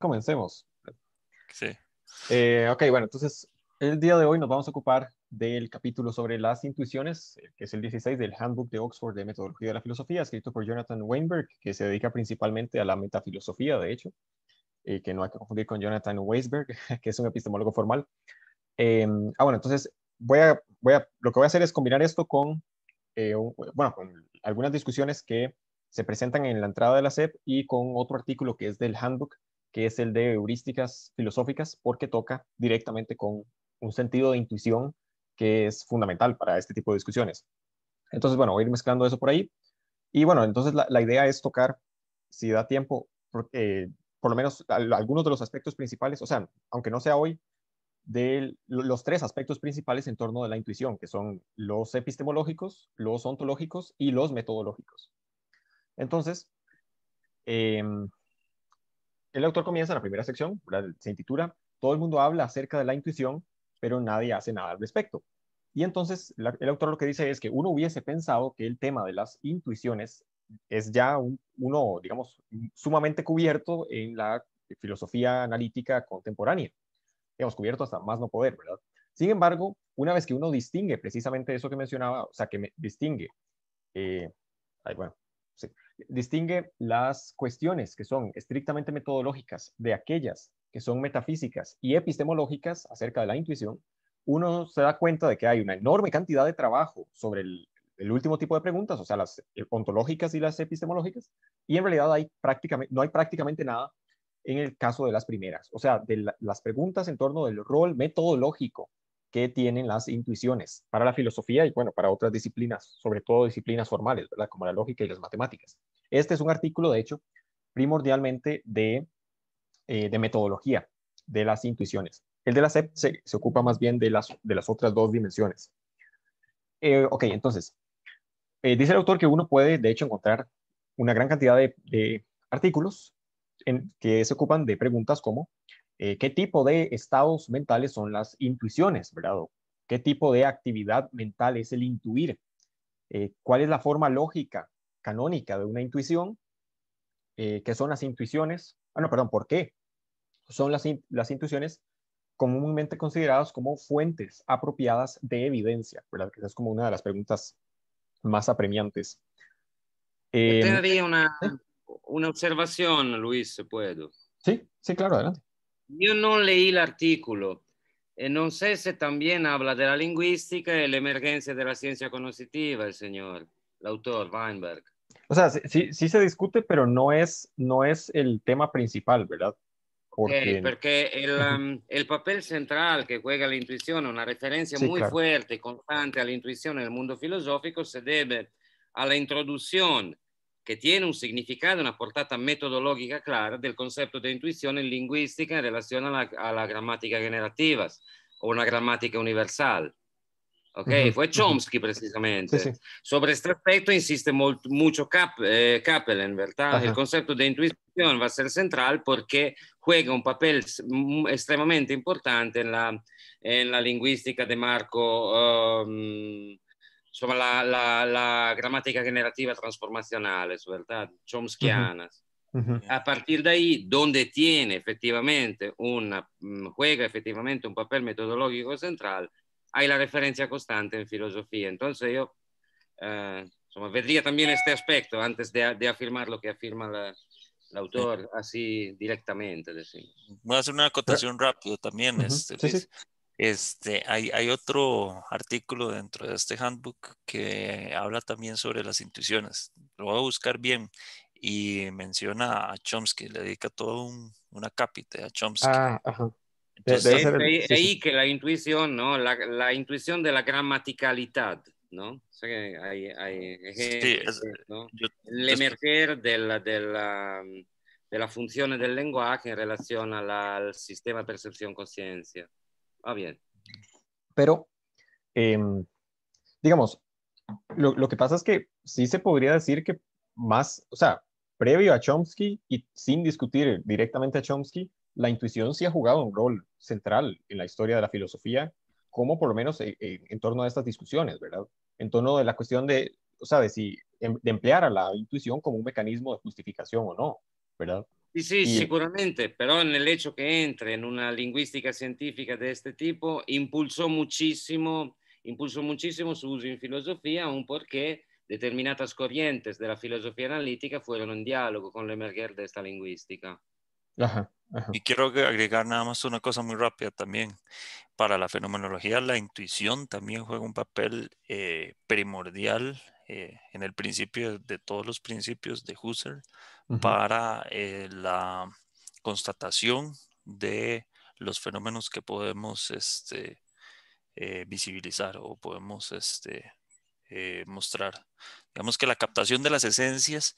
comencemos. Sí. Eh, ok, bueno, entonces el día de hoy nos vamos a ocupar del capítulo sobre las intuiciones, eh, que es el 16 del Handbook de Oxford de Metodología de la Filosofía, escrito por Jonathan Weinberg, que se dedica principalmente a la metafilosofía, de hecho, eh, que no hay que confundir con Jonathan Weisberg, que es un epistemólogo formal. Em, ah, bueno, entonces voy a, voy a, lo que voy a hacer es combinar esto con, bueno, con algunas discusiones que se presentan en la entrada de la SEP y con otro artículo que es del Handbook que es el de heurísticas filosóficas, porque toca directamente con un sentido de intuición que es fundamental para este tipo de discusiones. Entonces, bueno, voy a ir mezclando eso por ahí. Y bueno, entonces la, idea es tocar, si da tiempo, por, eh, por lo menos algunos de los aspectos principales, o sea, aunque no sea hoy, de los tres aspectos principales en torno de la intuición, que son los epistemológicos, los ontológicos y los metodológicos. Entonces, em, el autor comienza la primera sección, ¿verdad? se intitula Todo el mundo habla acerca de la intuición, pero nadie hace nada al respecto. Y entonces el autor lo que dice es que uno hubiese pensado que el tema de las intuiciones es ya uno, digamos, sumamente cubierto en la filosofía analítica contemporánea. Hemos cubierto hasta más no poder, ¿verdad? Sin embargo, una vez que uno distingue precisamente eso que mencionaba, o sea, que me distingue, eh, bueno, distingue las cuestiones que son estrictamente metodológicas de aquellas que son metafísicas y epistemológicas acerca de la intuición, uno se da cuenta de que hay una enorme cantidad de trabajo sobre el, último tipo de preguntas, o sea, las ontológicas y las epistemológicas, y en realidad hay no hay prácticamente nada en el caso de las primeras, o sea, de las preguntas en torno del rol metodológico que tienen las intuiciones para la filosofía y, bueno, para otras disciplinas, sobre todo disciplinas formales, ¿verdad? Como la lógica y las matemáticas. Este es un artículo, de hecho, primordialmente de, eh, metodología de las intuiciones. El de la SEP se, ocupa más bien de las, de las otras dos dimensiones. Eh, ok, entonces, eh, dice el autor que uno puede, de hecho, encontrar una gran cantidad de, de artículos en, que se ocupan de preguntas como eh, qué tipo de estados mentales son las intuiciones, ¿verdad? ¿Qué tipo de actividad mental es el intuir? Eh, ¿Cuál es la forma lógica, canónica de una intuición? Eh, ¿Qué son las intuiciones? Ah, no, perdón, ¿por qué? Son las, intuiciones comúnmente consideradas como fuentes apropiadas de evidencia, ¿verdad? es como una de las preguntas más apremiantes. Eh, una, una observación, Luis, puedo. Sí, sí, claro, adelante. Yo no leí el artículo. Eh, no sé si también habla de la lingüística y la emergencia de la ciencia cognitiva, el señor, el autor Weinberg. O sea, sí, sí se discute, pero no es, no es el tema principal, ¿verdad? Porque, porque um, el, papel central que juega la intuición, una referencia muy fuerte y constante a la intuición en el mundo filosófico, se debe a la introducción che tiene un significato e una portata metodologica clara del concetto di intuizione linguistica in relazione alla, alla grammatica generativa o una grammatica universale. Ok, mm-hmm. fue mhm. Chomsky precisamente. Sí, sí. Sobre este aspecto insiste molto, molto Cap, eh, Kaplan, ¿verdad? Ajá. El concepto de intuición va a essere central perché juega un papel extremadamente importante nella, la, en la lingüística de Marco um, sobre la, la, gramática generativa transformacional, es verdad, chomskianas. A partir de ahí, donde tiene efectivamente una, juega efectivamente un papel metodológico central, hay la referencia constante en filosofía. Entonces yo eh, vería también este aspecto antes de, de afirmar lo que afirma el autor así ah directamente. Voy a hacer una acotación rápido también. Este, hay, hay, otro artículo dentro de este handbook que habla también sobre las intuiciones. Lo voy a buscar bien y menciona a Chomsky, le dedica todo un, una cápita a Chomsky. Ah, ajá. Entonces, ahí, que la intuición, ¿no? La, la intuición de la gramaticalidad, ¿no? que hay, hay, sí, es, El emerger de la, de la, función del lenguaje en relación al sistema percepción-conciencia. Ah, bien. Pero, em, digamos, lo, que pasa es que sí se podría decir que más, o sea, previo a Chomsky y sin discutir directamente a Chomsky, la intuición sí ha jugado un rol central en la historia de la filosofía, como por lo menos en, torno a estas discusiones, ¿verdad? En torno de la cuestión de, o sea, de si em, emplear a la intuición como un mecanismo de justificación o no, ¿verdad? Sí, sí, seguramente, pero en el hecho que entre en una lingüística científica de este tipo impulsó muchísimo impulsó muchísimo su uso en filosofía, aún porque determinadas corrientes de la filosofía analítica fueron en diálogo con la emerger de esta lingüística. Y quiero agregar nada más una cosa muy rápida también. Para la fenomenología, la intuición también juega un papel eh, primordial eh, en el principio de todos los principios de Husserl para eh, la constatación de los fenómenos que podemos este, eh, visibilizar o podemos este, eh, mostrar. Digamos que la captación de las esencias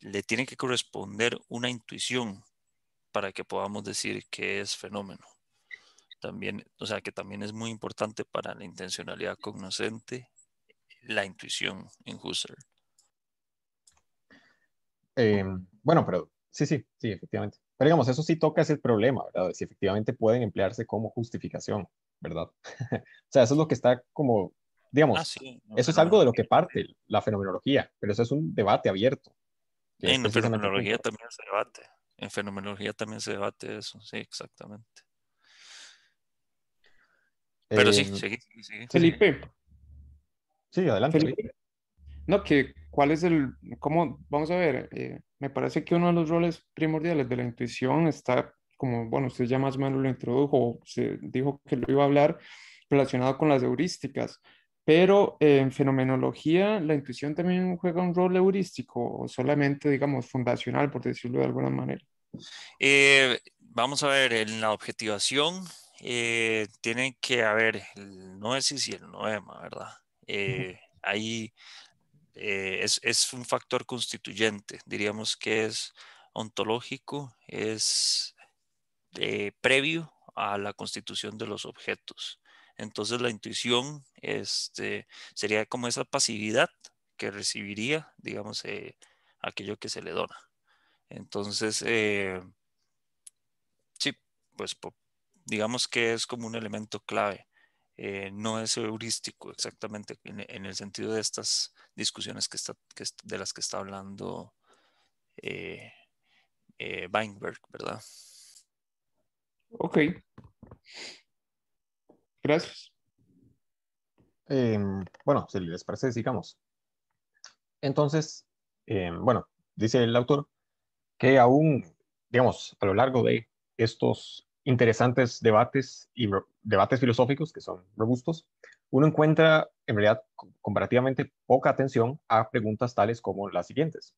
le tiene que corresponder una intuición para que podamos decir que es fenómeno. También, o sea, que también es muy importante para la intencionalidad cognoscente la intuición en Husserl. Em, bueno, pero sí, sí, sí, efectivamente. Pero digamos, eso sí toca ese problema, ¿verdad? Si efectivamente pueden emplearse como justificación, ¿verdad? o sea, eso es lo que está como, digamos, ah, eso es algo de lo que parte la fenomenología, pero eso es un debate abierto. En fenomenología también se debate. En fenomenología también se debate eso, sí, exactamente. Pero sí, em, sí. Felipe. Sí, adelante. Felipe, no, que cuál es el, cómo, vamos a ver, eh, me parece que uno de los roles primordiales de la intuición está, como, bueno, usted ya más o menos lo introdujo, se dijo que lo iba a hablar relacionado con las heurísticas, pero en fenomenología la intuición también juega un rol heurístico o solamente, digamos, fundacional, por decirlo de alguna manera. Eh, vamos a ver, en la objetivación eh, tiene que haber el no es y el noema, ¿verdad? Eh, ahí eh, es, un factor constituyente, diríamos que es ontológico, es eh, previo a la constitución de los objetos. Entonces la intuición este, sería como esa pasividad que recibiría, digamos, eh, aquello que se le dona. Entonces, sí, pues digamos que es como un elemento clave. Eh, no es heurístico exactamente en, el sentido de estas discusiones que está, de las que está hablando eh, eh, Weinberg, ¿verdad? Ok. Gracias. Em, bueno, si les parece, sigamos. Entonces, em, bueno, dice el autor que aún, digamos, a lo largo de estos interesantes debates y debates filosóficos que son robustos, uno encuentra en realidad comparativamente poca atención a preguntas tales como las siguientes.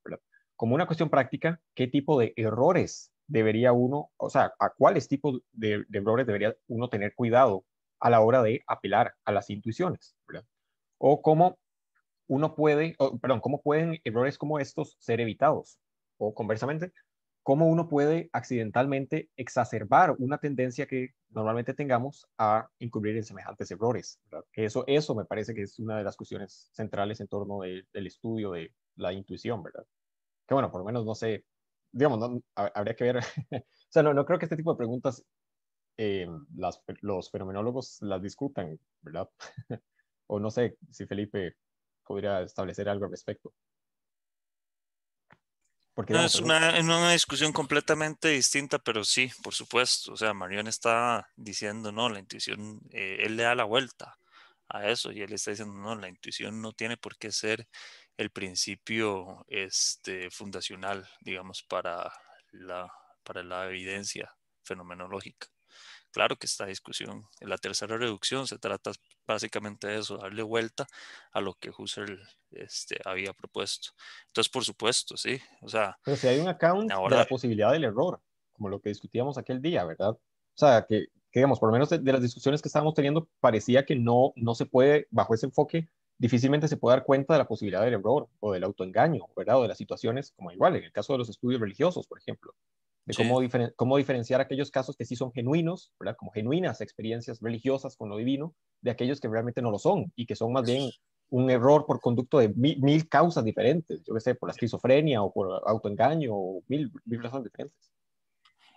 Como una cuestión práctica, ¿qué tipo de errores debería uno, o sea, a cuáles tipos de, errores debería uno tener cuidado a la hora de apelar a las intuiciones? O cómo uno puede, perdón, cómo pueden errores como estos ser evitados. O conversamente, cómo uno puede accidentalmente exacerbar una tendencia que normalmente tengamos a incurrir en semejantes errores. Eso, eso me parece que es una de las cuestiones centrales en torno del estudio de la intuición, ¿verdad? Que bueno, por lo menos no sé, digamos, habría que ver, o sea, no, no, creo que este tipo de preguntas eh, las, los fenomenólogos las discutan, ¿verdad? o no sé si Felipe podría establecer algo al respecto es una, discusión completamente distinta, pero sí, por supuesto. O sea, Marion está diciendo, no, la intuición, eh, él le da la vuelta a eso y él está diciendo, no, la intuición no tiene por qué ser el principio este, fundacional, digamos, para la, para la evidencia fenomenológica. Claro que esta discusión. la tercera reducción se trata básicamente de eso, darle vuelta a lo que Husserl este, había propuesto. Entonces, por supuesto, sí. O sea, Pero si hay un account de la posibilidad del error, como lo que discutíamos aquel día, ¿verdad? O sea, que, digamos, por lo menos de, las discusiones que estábamos teniendo, parecía que no, no se puede, bajo ese enfoque, difícilmente se puede dar cuenta de la posibilidad del error o del autoengaño, ¿verdad? O de las situaciones como igual, en el caso de los estudios religiosos, por ejemplo de cómo, diferenciar aquellos casos que sí son genuinos, como genuinas experiencias religiosas con lo divino, de aquellos que realmente no lo son y que son más bien un error por conducto de mil, causas diferentes, yo qué sé, por la esquizofrenia o por autoengaño o mil, mil razones diferentes.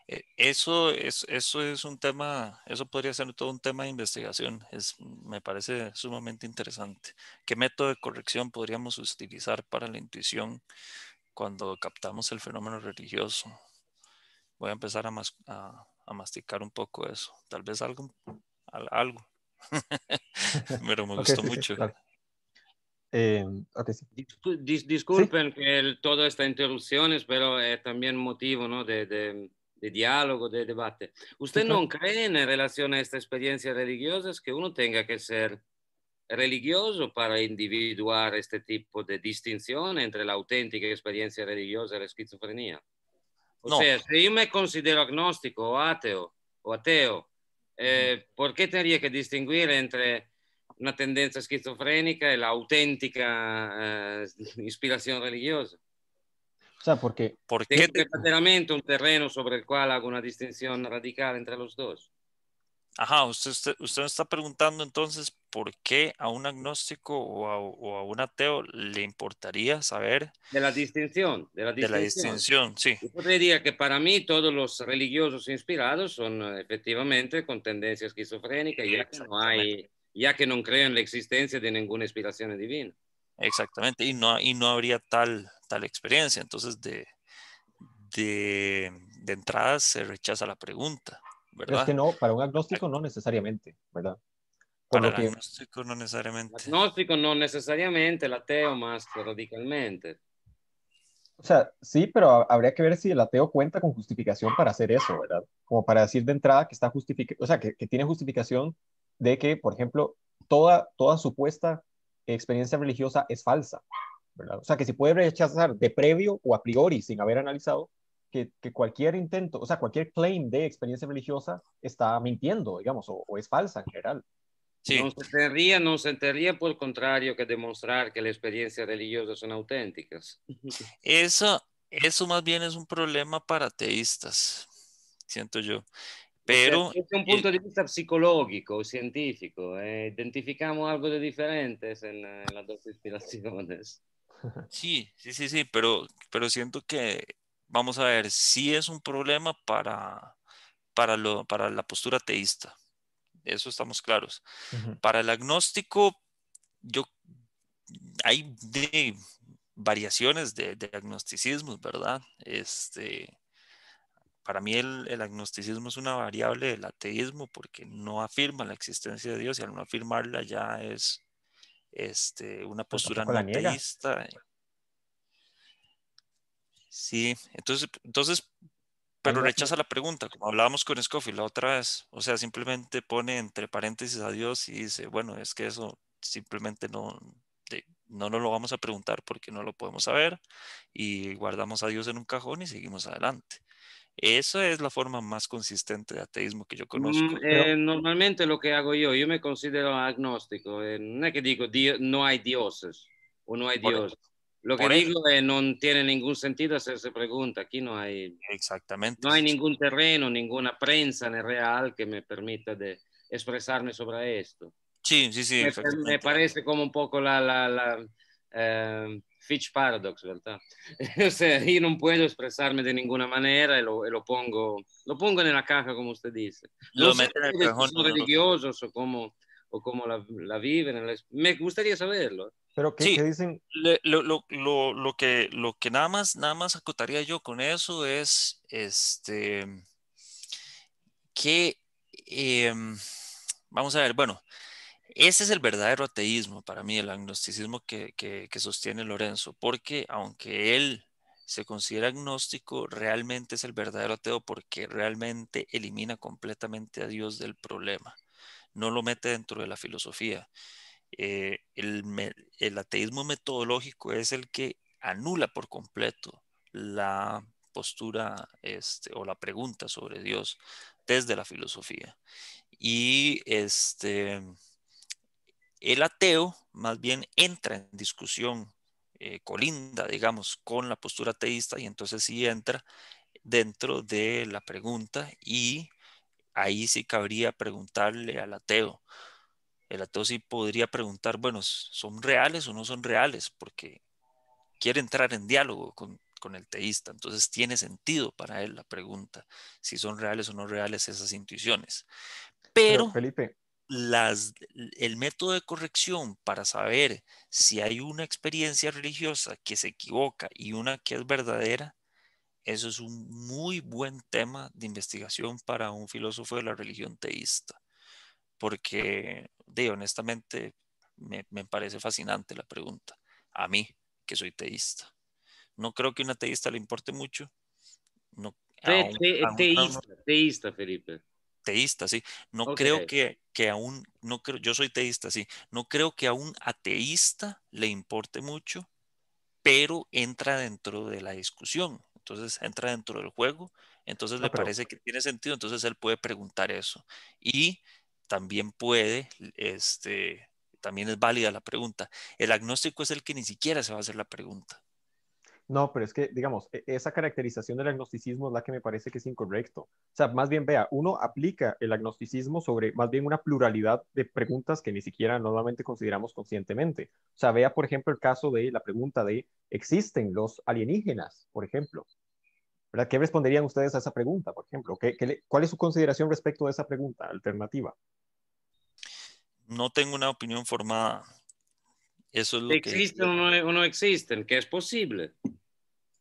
Eh, eso es, eso es un tema, eso podría ser todo un tema de investigación, es, me parece sumamente interesante. ¿Qué método de corrección podríamos utilizar para la intuición cuando captamos el fenómeno religioso? voy a empezar a, masticar un poco eso. Tal vez algo. algo. Pero me gustó mucho. disculpen que el, esta interrupción, pero es también motivo de, de, diálogo, de debate. ¿Usted no cree en relación a esta experiencia religiosa que uno tenga que ser religioso para individuar este tipo de distinción entre la auténtica experiencia religiosa y la esquizofrenia? O no. sea, si io me considero agnostico o ateo, o ateo, eh, mm-hmm. ¿por qué tendría que distinguir entre una tendenza schizofrenica e l'autentica auténtica eh, inspiración religiosa? O sea, Perché ¿Por veramente un terreno sobre el cual hago una distinzione radicale entre los dos. Ajá, usted, usted, me está preguntando entonces por qué a un agnóstico o a, un ateo le importaría saber. De la distinción, de la distinción. De la distinción, sí. Yo diría que para mí todos los religiosos inspirados son eh, efectivamente con tendencia esquizofrénica, ya que no hay, ya que no creen la existencia de ninguna inspiración divina. Exactamente, y no, y no habría tal, tal experiencia. Entonces, de, de, de entrada se rechaza la pregunta es que no, para un agnóstico ah. no necesariamente, ¿verdad? para un agnóstico no necesariamente. Agnóstico no necesariamente, el ateo más radicalmente. O sea, sí, pero habría que ver si el ateo cuenta con justificación para hacer eso, ¿verdad? Como para decir de entrada que está justificado, o sea, que, que, tiene justificación de que, por ejemplo, toda, toda supuesta experiencia religiosa es falsa, ¿verdad? O sea, que se puede rechazar de previo o a priori sin haber analizado que, cualquier intento, o sea, cualquier claim de experiencia religiosa está mintiendo, digamos, o, es falsa en general. Sí. No se tendría, no por el contrario que demostrar que las experiencias religiosas son auténticas. Eso, eso más bien es un problema para teístas. siento yo. Pero, desde un punto de vista psicológico, científico, eh, identificamos algo de diferente en, las dos inspiraciones. Sí, sí, sí, sí, pero, pero siento que vamos a ver si es un problema para, para, para la postura teísta. Eso estamos claros. Para el agnóstico, yo, hay variaciones de, agnosticismo, ¿verdad? Este, para mí el, agnosticismo es una variable del ateísmo porque no afirma la existencia de Dios y al no afirmarla ya es este, una pues postura no ateísta. Sí, entonces, entonces pero rechaza la pregunta, como hablábamos con Scofield la otra vez. O sea, simplemente pone entre paréntesis a Dios y dice, bueno, es que eso simplemente no, no nos lo vamos a preguntar porque no lo podemos saber y guardamos a Dios en un cajón y seguimos adelante. Esa es la forma más consistente de ateísmo que yo conozco. Mm, eh, normalmente lo que hago yo, yo me considero agnóstico. Eh, no es que digo, no hay dioses o no hay Dios. Lo que digo es, no tiene ningún sentido hacerse pregunta. Aquí no hay. Exactamente. No hay ningún terreno, ninguna prensa en el real que me permita de expresarme sobre esto. Sí, sí, sí. Me, parece como un poco la, la, la eh, Fitch Paradox, ¿verdad? o sea, yo no puedo expresarme de ninguna manera y lo, lo pongo, lo pongo en la caja, como usted dice. Lo no son religiosos o cómo, la viven. Me gustaría saberlo sí, dicen? Lo, que, lo que nada más, nada más acotaría yo con eso es este, que, em, vamos a ver, bueno, ese es el verdadero ateísmo para mí, el agnosticismo que, que sostiene Lorenzo, porque aunque él se considera agnóstico, realmente es el verdadero ateo porque realmente elimina completamente a Dios del problema, no lo mete dentro de la filosofía. Eh, el, ateísmo metodológico es el que anula por completo la postura este, o la pregunta sobre Dios desde la filosofía. Y este, el ateo más bien entra en discusión, eh, colinda, digamos, con la postura ateísta y entonces sí entra dentro de la pregunta y ahí sí cabría preguntarle al ateo, el ateo sí podría preguntar, bueno, ¿son reales o no son reales? Porque quiere entrar en diálogo con, el teísta. Entonces tiene sentido para él la pregunta, si son reales o no reales esas intuiciones. Pero, Felipe. el método de corrección para saber si hay una experiencia religiosa que se equivoca y una que es verdadera, eso es un muy buen tema de investigación para un filósofo de la religión teísta, porque de honestamente me, parece fascinante la pregunta. A mí, que soy teísta. No creo que a un ateísta le importe mucho. No, teísta, teísta, Felipe. Teísta, sí. No creo que, que a un, no creo, yo soy teísta, sí. No creo que a un ateísta le importe mucho, pero entra dentro de la discusión. Entonces entra dentro del juego. Entonces le parece que tiene sentido. Entonces él puede preguntar eso. Y también puede, este, también es válida la pregunta. El agnóstico es el que ni siquiera se va a hacer la pregunta. No, pero es que, digamos, e, esa caracterización del agnosticismo es la que me parece que es incorrecto. O sea, más bien, vea, uno aplica el agnosticismo sobre más bien una pluralidad de preguntas que ni siquiera normalmente consideramos conscientemente. O sea, vea, por ejemplo, el caso de la pregunta de, ¿existen los alienígenas, por ejemplo? ¿Verdad? ¿Qué responderían ustedes a esa pregunta, por ejemplo? ¿Qué, ¿Cuál es su consideración respecto a esa pregunta alternativa? no tengo una opinión formada. Eso es lo existe que... o no, existen, que es posible.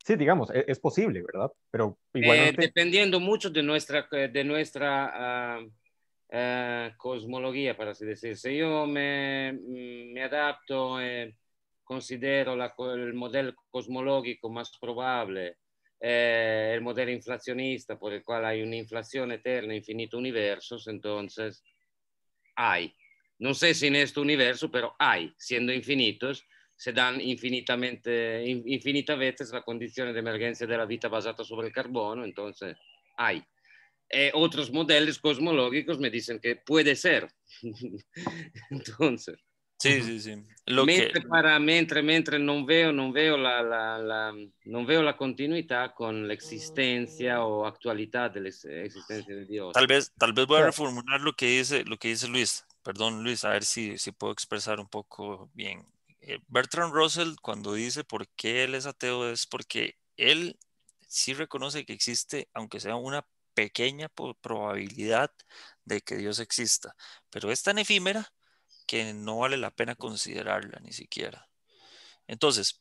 Sí, digamos, e-, es, posible, ¿verdad? Pero igualmente... Eh, dependiendo mucho de nuestra, eh, de nuestra ah, ah, cosmología, para así decirse. Yo me, mm, adapto, eh, considero el modelo cosmológico más probable, el modelo inflacionista, por el cual hay una inflación eterna, infinito universos, entonces hay no sé si en este universo, pero hay, siendo infinitos, se dan infinitamente, infinita veces la condición de emergencia la vida basada sobre el carbono, entonces hay. Eh, otros modelos cosmológicos me dicen que puede ser. entonces. Sí, sí, sí. Lo no veo, no veo la, la, la, veo la existencia con existencia o actualidad de la existencia de Dios. Tal vez, tal vez voy a reformular lo que dice, lo que dice Luis perdón Luis, a ver si, puedo expresar un poco bien. Eh, Bertrand Russell cuando dice por qué él es ateo es porque él sí reconoce que existe, aunque sea una pequeña probabilidad de que Dios exista, pero es tan efímera que no vale la pena considerarla ni siquiera. Entonces,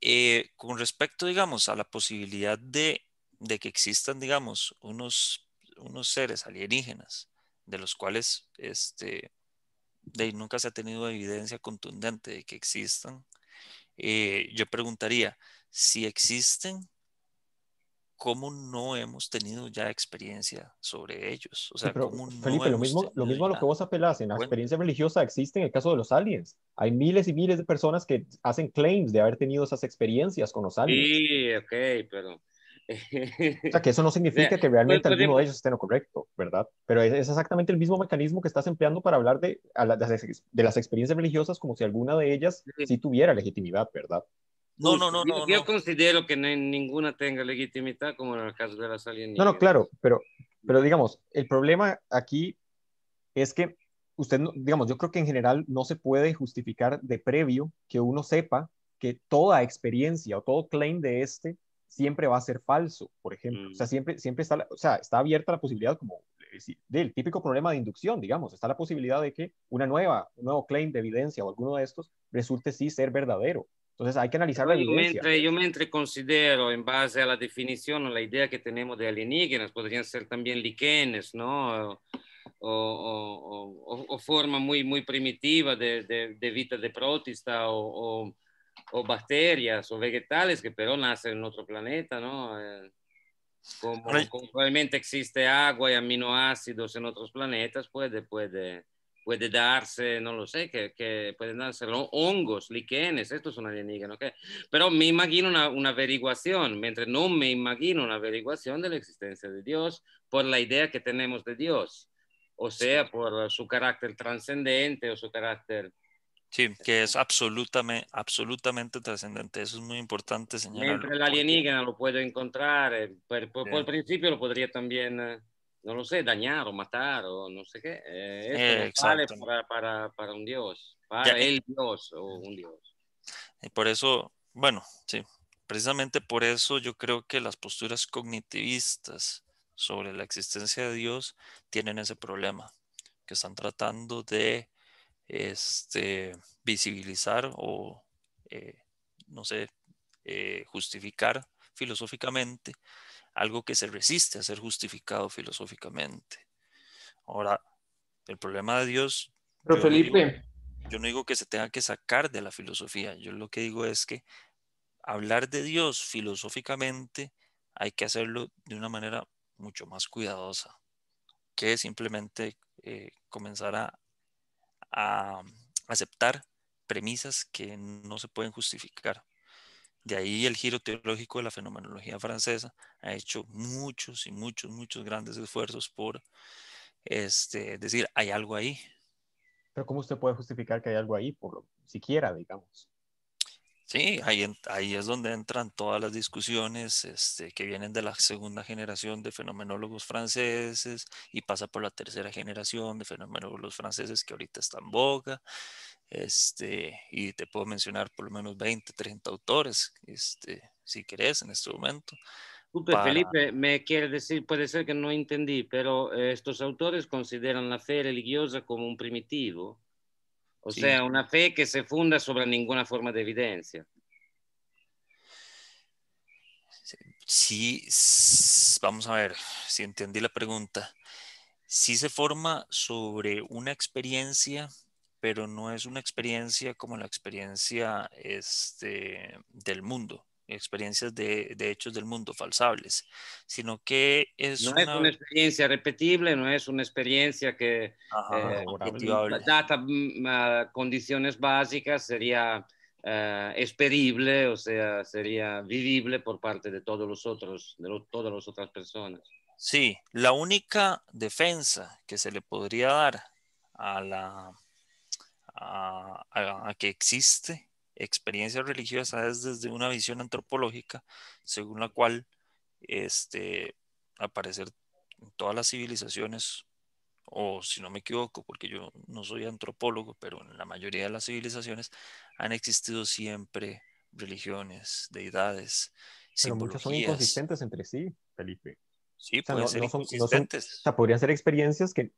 eh, con respecto, digamos, a la posibilidad de, de que existan, digamos, unos, unos seres alienígenas de los cuales este, de, nunca se ha tenido evidencia contundente de que existan. Eh, yo preguntaría, si existen, ¿cómo no hemos tenido ya experiencia sobre ellos? O sea, Felipe, lo mismo, lo mismo a lo que vos apelás, en la experiencia religiosa existe en el caso de los aliens. Hay miles y miles de personas que hacen claims de haber tenido esas experiencias con los aliens. Sí, ok, pero O sea, que eso no significa que realmente pues, pues, alguno de ellos esté en lo correcto, ¿verdad? Pero es, exactamente el mismo mecanismo que estás empleando para hablar de, de, las, experiencias religiosas como si alguna de ellas sí, tuviera legitimidad, ¿verdad? No, no, no, no. Yo, considero que ninguna tenga legitimidad como en el caso de las alienígenas. No, no, claro, pero, pero digamos, el problema aquí es que usted, digamos, yo creo que en general no se puede justificar de previo que uno sepa que toda experiencia o todo claim de este siempre va a ser falso, por ejemplo. O sea, mm. siempre, siempre está, o sea, está abierta la posibilidad como eh, del típico problema de inducción, digamos, está la posibilidad de que una nueva, un nuevo claim de evidencia o alguno de estos resulte sí ser verdadero. Entonces hay que analizar la evidencia. Yo mientras, yo considero, en base a la definición o la idea que tenemos de alienígenas, podrían ser también liquenes, ¿no? O, o, forma muy, muy primitiva de, de, de vida de protista o, o bacterias o vegetales que pero nacen en otro planeta, ¿no? Eh, como, como, probablemente existe agua y aminoácidos en otros planetas, puede, puede, puede darse, no lo sé, que, que pueden darse hongos, liquenes, es son alienígenas, ¿ok? Pero me imagino una, una, averiguación, mientras no me imagino una averiguación de la existencia de Dios por la idea que tenemos de Dios, o sea, por su carácter trascendente o su carácter Sí, que es absolutamente, absolutamente trascendente. Eso es muy importante señalar. el alienígena lo puede encontrar, eh, por, por, principio lo podría también, eh, no lo sé, dañar o matar o no sé qué. Eh, vale para, para, para, un dios, para eh, el dios o un dios. Y por eso, bueno, sí, precisamente por eso yo creo que las posturas cognitivistas sobre la existencia de Dios tienen ese problema, que están tratando de este, visibilizar o, eh, no sé, eh, justificar filosóficamente algo que se resiste a ser justificado filosóficamente. Ahora, el problema de Dios... Pero yo Felipe... No digo, yo no digo que se tenga que sacar de la filosofía, yo lo que digo es que hablar de Dios filosóficamente hay que hacerlo de una manera mucho más cuidadosa que simplemente eh, comenzar a a um, aceptar premisas que no se pueden justificar. De ahí el giro teológico de la fenomenología francesa ha hecho muchos y muchos, muchos grandes esfuerzos por este, decir, hay algo ahí. Pero ¿cómo usted puede justificar que hay algo ahí, por lo siquiera, digamos? Sí, ahí, ahí es donde entran todas las discusiones este, que vienen de la segunda generación de fenomenólogos franceses y pasa por la tercera generación de fenomenólogos franceses que ahorita está en boga. Este, y te puedo mencionar por lo menos 20, 30 autores, este, si querés, en este momento. Felipe, me quiere decir, puede ser que no entendí, pero eh, estos autores consideran la fe religiosa como un primitivo. O sea, una fe que se funda sobre ninguna forma de evidencia. Sí, vamos a ver si entendí la pregunta. Sí se forma sobre una experiencia, pero no es una experiencia como la experiencia este, del mundo experiencias de, hechos del mundo falsables, sino que es, una... experiencia repetible, no es una experiencia que data eh, mm, condiciones básicas sería esperible, eh, o sea, sería vivible por parte de todos los otros, de todas las otras personas. Sí, la única defensa que se le podría dar a la a que existe experiencias religiosas desde una visión antropológica, según la cual, este, aparecer en todas las civilizaciones, o si no me equivoco, porque yo no soy antropólogo, pero en la mayoría de las civilizaciones han existido siempre religiones, deidades, pero muchas son inconsistentes entre sí, Felipe. Sí, ser son, inconsistentes. o sea, podrían ser experiencias que,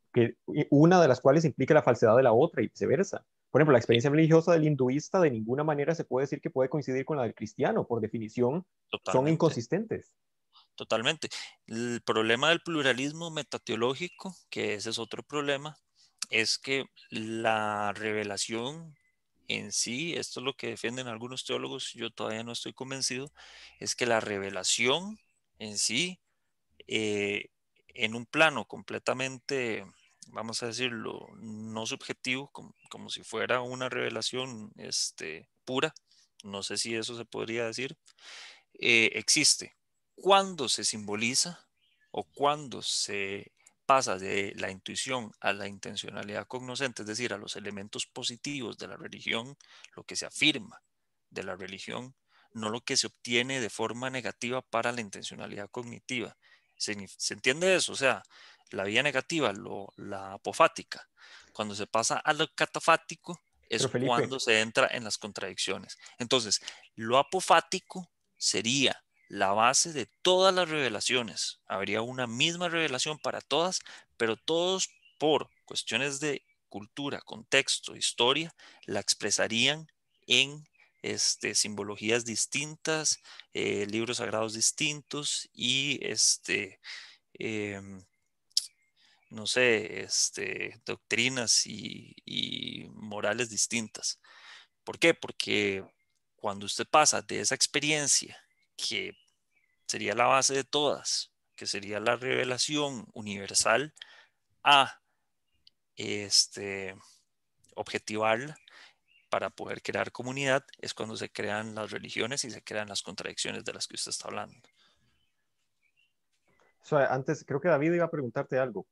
una de las cuales implica la falsedad de la otra y viceversa por ejemplo, la experiencia religiosa del hinduista de ninguna manera se puede decir que puede coincidir con la del cristiano, por definición son inconsistentes. Totalmente. El problema del pluralismo metateológico, que ese es otro problema, es que la revelación en sí, esto es lo que defienden algunos teólogos, yo todavía no estoy convencido, es que la revelación en sí, eh, en un plano completamente vamos a decirlo, no subjetivo, como, como si fuera una revelación este, pura, no sé si eso se podría decir, eh, existe. Cuando se simboliza o cuando se pasa de la intuición a la intencionalidad cognoscente, es decir, a los elementos positivos de la religión, lo que se afirma de la religión, no lo que se obtiene de forma negativa para la intencionalidad cognitiva. ¿Se, entiende eso? O sea, la vía negativa, la apofática, cuando se pasa a lo catafático, es cuando se entra en las contradicciones. Entonces, lo apofático sería la base de todas las revelaciones. Habría una misma revelación para todas, pero todos por cuestiones de cultura, contexto, historia, la expresarían en este, simbologías distintas, eh, libros sagrados distintos y este, em, no sé, este, doctrinas y, morales distintas. ¿Por qué? Porque cuando usted pasa de esa experiencia que sería la base de todas, que sería la revelación universal, a este, objetivarla, para poder crear comunidad es cuando se crean las religiones y se crean las contradicciones de las que usted está hablando. antes, creo que David iba a preguntarte algo.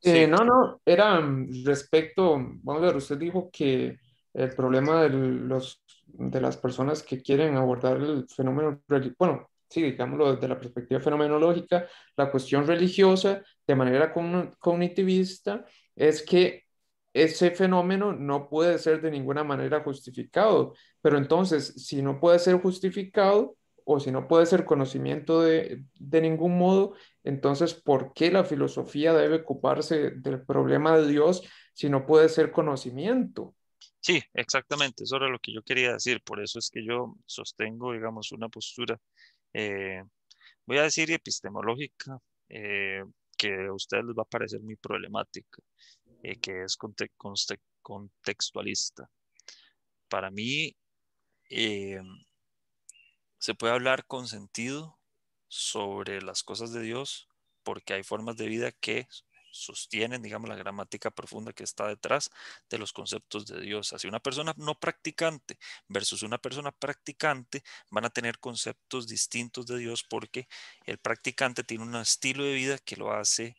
Eh, no, no, era mm, respecto, vamos a ver, usted dijo que el problema de, los, de las personas que quieren abordar el fenómeno, bueno, sí, digámoslo desde la perspectiva fenomenológica, la cuestión religiosa de manera cognitivista es que ese fenómeno no puede ser de ninguna manera justificado. Pero entonces, si no puede ser justificado o si no puede ser conocimiento de, ningún modo, entonces, ¿por qué la filosofía debe ocuparse del problema de Dios si no puede ser conocimiento? Sí, exactamente, eso era lo que yo quería decir, por eso es que yo sostengo, digamos, una postura, eh, voy a decir epistemológica, eh, que a ustedes les va a parecer muy problemática. Eh, que es contextualista. Para mí, eh, se puede hablar con sentido sobre las cosas de Dios porque hay formas de vida que sostienen, digamos, la gramática profunda que está detrás de los conceptos de Dios. Así una persona no practicante versus una persona practicante van a tener conceptos distintos de Dios porque el practicante tiene un estilo de vida que lo hace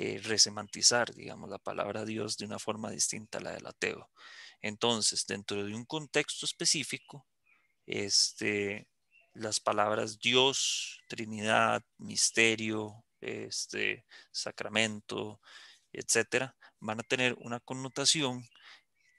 eh, resemantizar, digamos, la palabra Dios de una forma distinta a la del ateo. Entonces, dentro de un contexto específico, este, las palabras Dios, Trinidad, misterio, este, sacramento, etcétera, van a tener una connotación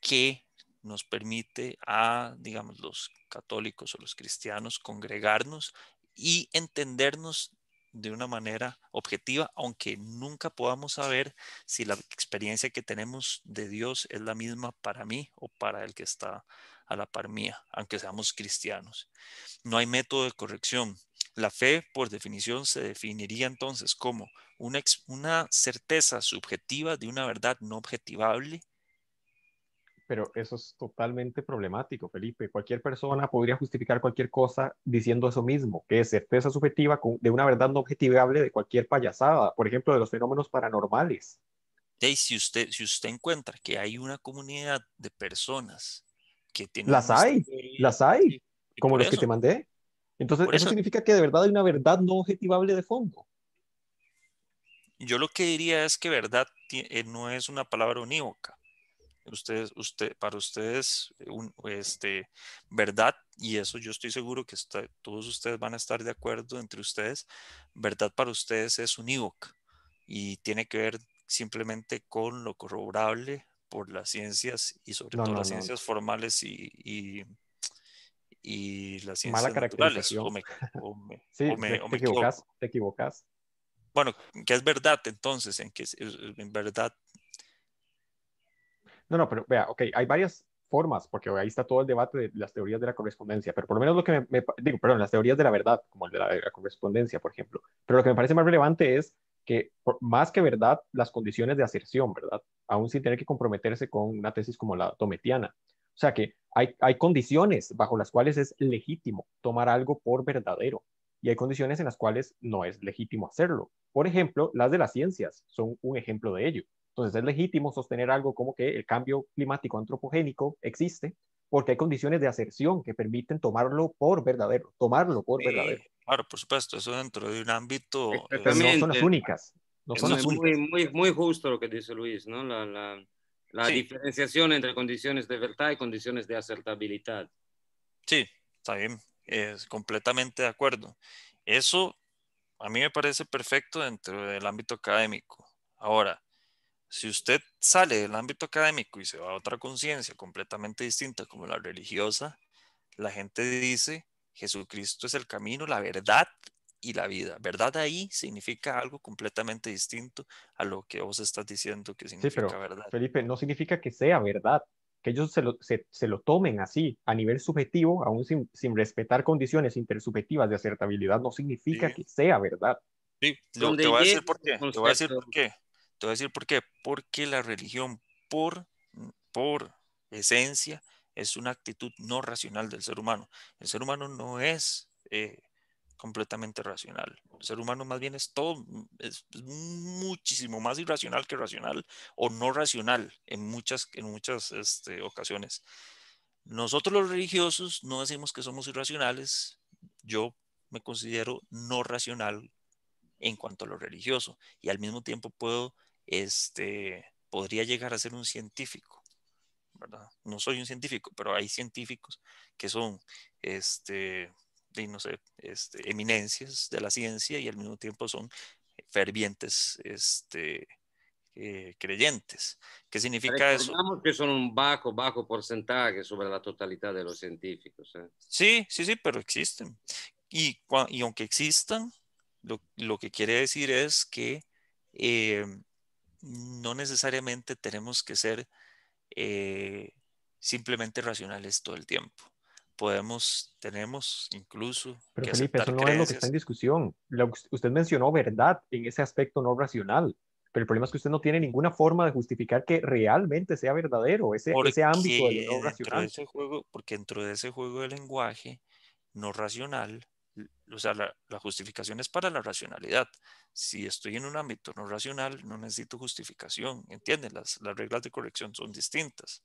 que nos permite a, digamos, los católicos o los cristianos congregarnos y entendernos de una manera objetiva, aunque nunca podamos saber si la experiencia que tenemos de Dios es la misma para mí o para el que está a la par mía, aunque seamos cristianos. No hay método de corrección. La fe, por definición, se definiría entonces como una, una certeza subjetiva de una verdad no objetivable pero eso es totalmente problemático, Felipe. Cualquier persona podría justificar cualquier cosa diciendo eso mismo, que es certeza subjetiva de una verdad no objetivable de cualquier payasada, por ejemplo, de los fenómenos paranormales. si, usted, si usted encuentra que hay una comunidad de personas que tienen... Las hay, las hay, como los que te mandé. Entonces, eso significa que de verdad hay una verdad no objetivable de fondo. Yo lo que diría es que verdad eh, no es una palabra unívoca ustedes, usted, para ustedes eh, un, este, verdad, y eso yo estoy seguro que todos ustedes van a estar de acuerdo entre ustedes, verdad para ustedes es unívoca y tiene que ver simplemente con lo corroborable por las ciencias y sobre todo las ciencias formales y, y, y, las ciencias naturales. O me, te, equivocas, Bueno, ¿qué es verdad entonces? ¿En en verdad no, no, pero vea, ok, hay varias formas, porque ahí está todo el debate de las teorías de la correspondencia, pero por lo menos lo que me, digo, perdón, las teorías de la verdad, como el de la, correspondencia, por ejemplo, pero lo que me parece más relevante es que más que verdad, las condiciones de aserción, ¿verdad? Aún sin tener que comprometerse con una tesis como la tometiana. O sea que hay, hay condiciones bajo las cuales es legítimo tomar algo por verdadero y hay condiciones en las cuales no es legítimo hacerlo. Por ejemplo, las de las ciencias son un ejemplo de ello. Entonces es legítimo sostener algo como que el cambio climático antropogénico existe porque hay condiciones de aserción que permiten tomarlo por verdadero, tomarlo por verdadero. Claro, por supuesto, eso dentro de un ámbito... Eh, no son las únicas. No son Muy, muy, muy, justo lo que dice Luis, ¿no? La, la, la diferenciación entre condiciones de verdad y condiciones de acertabilidad. Sí, está bien, es completamente de acuerdo. Eso a mí me parece perfecto dentro del ámbito académico. Ahora, si usted sale del ámbito académico y se va a otra conciencia completamente distinta como la religiosa, la gente dice, Jesucristo es el camino, la verdad y la vida. Verdad ahí significa algo completamente distinto a lo que vos estás diciendo que significa verdad. Felipe, no significa que sea verdad, que ellos se lo, se, lo tomen así a nivel subjetivo, aún sin, sin respetar condiciones intersubjetivas de acertabilidad, no significa que sea verdad. Sí, lo, decir Te voy a decir por qué. Te voy a decir por qué. Porque la religión por, mm, por esencia es una actitud no racional del ser humano. El ser humano no es eh, completamente racional. El ser humano más bien es todo, mm, es muchísimo más irracional que racional o no racional en muchas, en muchas este, ocasiones. Nosotros los religiosos no decimos que somos irracionales. Yo me considero no racional en cuanto a lo religioso y al mismo tiempo puedo este, podría llegar a ser un científico, ¿verdad? No soy un científico, pero hay científicos que son, este, no sé, este, eminencias de la ciencia y al mismo tiempo son fervientes, este, eh, creyentes. ¿Qué significa eso? que son un bajo, bajo porcentaje sobre la totalidad de los científicos. ¿eh? Sí, sí, sí, pero existen. Y, y aunque existan, lo, lo, que quiere decir es que eh, no necesariamente tenemos que ser eh, simplemente racionales todo el tiempo. Podemos, tenemos incluso. Pero Felipe, eso no es lo que está en discusión. usted mencionó verdad en ese aspecto no racional, pero el problema es que usted no tiene ninguna forma de justificar que realmente sea verdadero ese, ese ámbito del no racional. ese juego, porque dentro de ese juego de lenguaje no racional, o sea, la, justificación es para la racionalidad. Si estoy en un ámbito no racional, no necesito justificación, ¿entienden? Las, las reglas de corrección son distintas.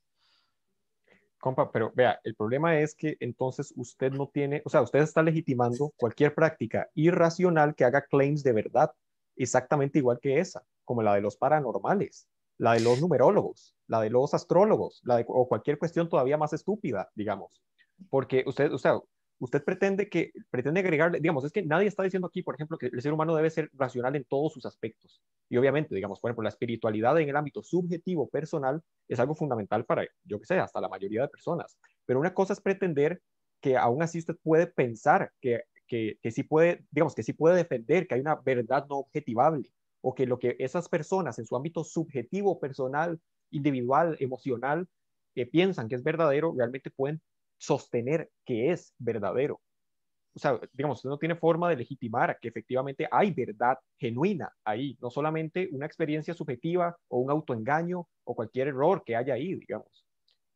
Compa, pero vea, el problema es que entonces usted no tiene, o sea, usted está legitimando cualquier práctica irracional que haga claims de verdad, exactamente igual que esa, como la de los paranormales, la de los numerólogos, la de los astrólogos, la de, o cualquier cuestión todavía más estúpida, digamos. Porque usted, o sea, usted pretende que pretende agregarle, digamos, es que nadie está diciendo aquí, por ejemplo, que el ser humano debe ser racional en todos sus aspectos. Y obviamente, digamos, por ejemplo, la espiritualidad en el ámbito subjetivo personal es algo fundamental para, yo que sé, hasta la mayoría de personas. Pero una cosa es pretender que aún así usted puede pensar que, que, sí puede, digamos, que sí puede defender que hay una verdad no objetivable o que lo que esas personas en su ámbito subjetivo, personal, individual, emocional, que eh, piensan que es verdadero, realmente pueden sostener que es verdadero. O sea, digamos, usted no tiene forma de legitimar que efectivamente hay verdad genuina ahí, no solamente una experiencia subjetiva o un autoengaño o cualquier error que haya ahí, digamos.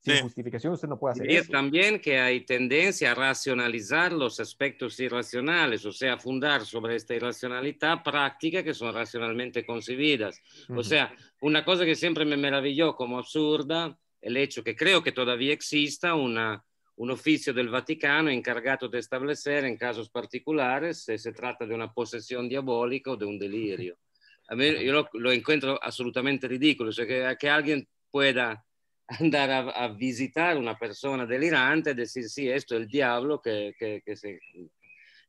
Sin justificación usted no puede hacer eso. También que hay tendencia a racionalizar los aspectos irracionales, o sea, fundar sobre esta irracionalidad práctica que son racionalmente concebidas. O sea, una cosa que siempre me maravilló como absurda, el hecho que creo que todavía exista una un ufficio del Vaticano incaricato di stabilire in caso particolare se si tratta di una possessione diabolica o di un delirio. A me, io lo, lo incontro assolutamente ridicolo, cioè che, che alguien pueda andare a, a, visitare una persona delirante e dire sì, questo è il diavolo che, che, che se,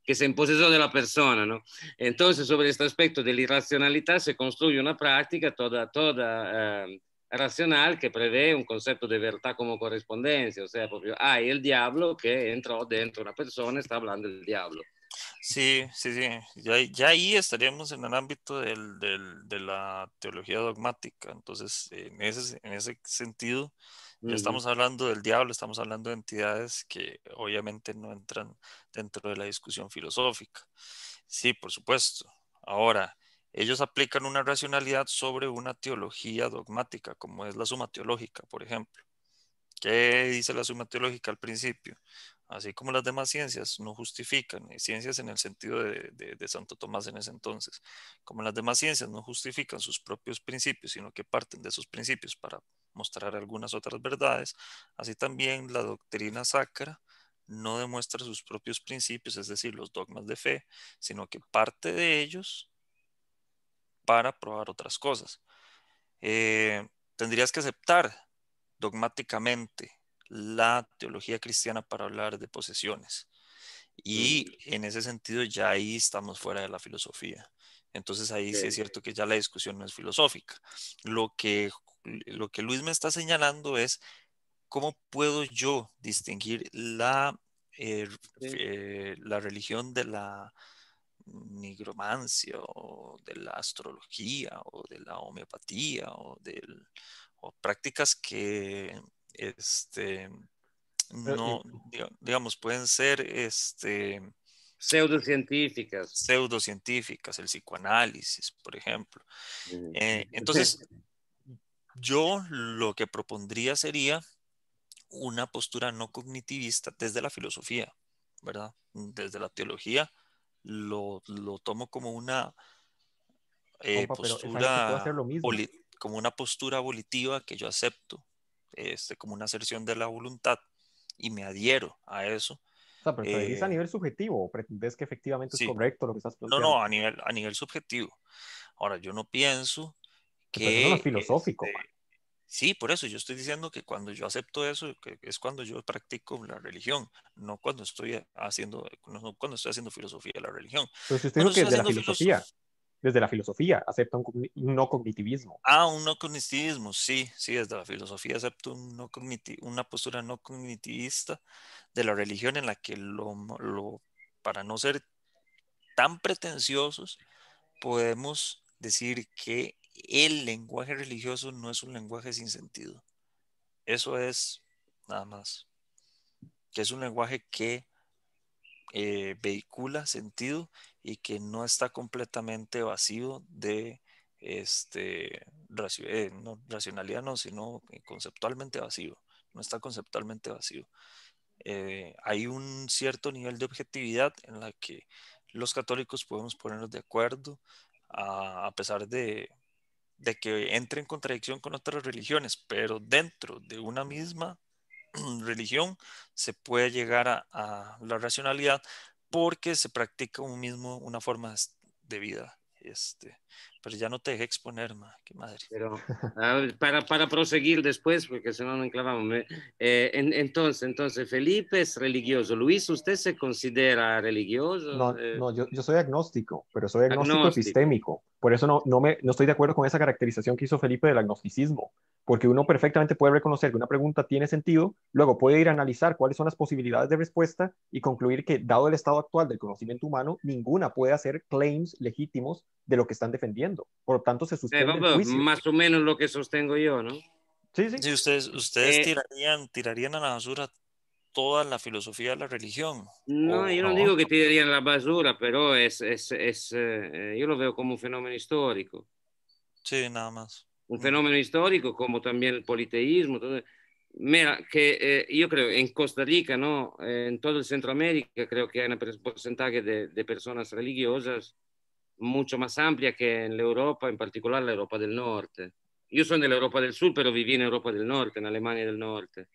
que se imposesó de la persona. ¿no? Entonces, sobre este aspecto de la irracionalidad se construye una pratica tutta eh, racional que prevé un concepto de verdad como correspondencia. O sea, porque hay el diablo que entró dentro una persona está hablando del diablo. Sí, sí, sí. Ya, ya, ahí estaríamos en el ámbito del, de la teología dogmática. Entonces, en ese, en ese sentido, estamos hablando del diablo, estamos hablando de entidades que obviamente no entran dentro de la discusión filosófica. Sí, por supuesto. Ahora, ellos aplican una racionalidad sobre una teología dogmática, como es la suma teológica, por ejemplo. ¿Qué dice la suma teológica al principio? Así como las demás ciencias no justifican, eh, ciencias en el sentido de, Santo Tomás en ese entonces, como las demás ciencias no justifican sus propios principios, sino que parten de sus principios para mostrar algunas otras verdades, así también la doctrina sacra no demuestra sus propios principios, es decir, los dogmas de fe, sino que parte de ellos para probar otras cosas. Eh, tendrías que aceptar dogmáticamente la teología cristiana para hablar de posesiones. Y mm. en ese sentido ya ahí estamos fuera de la filosofía. Entonces ahí sí es cierto que ya la discusión no es filosófica. Lo que, lo que Luis me está señalando es cómo puedo yo distinguir la, eh, eh, la religión de la, nigromancia o de la astrología o de la homeopatía o, de prácticas que este, no, digamos, pueden ser este, pseudocientíficas. Pseudocientíficas, el psicoanálisis, por ejemplo. Mm, eh, entonces, yo lo que propondría sería una postura no cognitivista desde la filosofía, ¿verdad? Desde la teología lo, tomo como una eh, postura como una postura volitiva que yo acepto, este, como una aserción de la voluntad y me adhiero a eso. O sea, pero a eh, nivel subjetivo o pretendes que efectivamente es correcto lo que estás planteando? No, no, a nivel, a nivel subjetivo. Ahora, yo no pienso que... eso es filosófico. Este, Sí, por eso yo estoy diciendo que cuando yo acepto eso, es cuando yo practico la religión, no cuando estoy haciendo, no cuando estoy haciendo filosofía de la religión. Entonces si desde la filosofía, desde la filosofía, acepta un, no cognitivismo. Ah, un no cognitivismo, sí, sí, desde la filosofía acepto un no una postura no cognitivista de la religión en la que lo, lo para no ser tan pretenciosos, podemos decir que el lenguaje religioso no es un lenguaje sin sentido. Eso es nada más. Que es un lenguaje que eh, vehicula sentido y que no está completamente vacío de este, eh, racionalidad, no, sino eh, conceptualmente vacío. No está conceptualmente vacío. hay un cierto nivel de objetividad en la que los católicos podemos ponernos de acuerdo a pesar de, de que entre en contradicción con otras religiones, pero dentro de una misma religión se puede llegar a, la racionalidad porque se practica un mismo, una forma de vida. Este, pero ya no te dejé exponer, ma, qué madre. Pero, ah, para, para, proseguir después, porque si no nos enclavamos. Eh, entonces, entonces, Felipe es religioso. Luis, ¿usted se considera religioso? No, eh, no yo, soy agnóstico, pero soy agnóstico, sistémico Por eso no, no, me, no estoy de acuerdo con esa caracterización que hizo Felipe del agnosticismo, porque uno perfectamente puede reconocer que una pregunta tiene sentido, luego puede ir a analizar cuáles son las posibilidades de respuesta y concluir que, dado el estado actual del conocimiento humano, ninguna puede hacer claims legítimos de lo que están defendiendo. Por lo tanto, se sustenta. Pues, pues, más o menos lo que sostengo yo, ¿no? Sí, sí. Si ustedes ustedes eh, tirarían, tirarían a la basura toda la filosofía de la religión. No, yo no, digo que tirarían a la basura, pero es, es, eh, yo lo veo como un fenómeno histórico. Sí, nada más. Un mm. fenómeno histórico como también el politeísmo. Mira, que eh, yo creo en Costa Rica, ¿no? en todo el Centroamérica, creo que hay un porcentaje de, de personas religiosas mucho más amplia que en la Europa, en particular la Europa del Norte. Yo soy de la Europa del Sur, pero viví en Europa del Norte, en Alemania del Norte.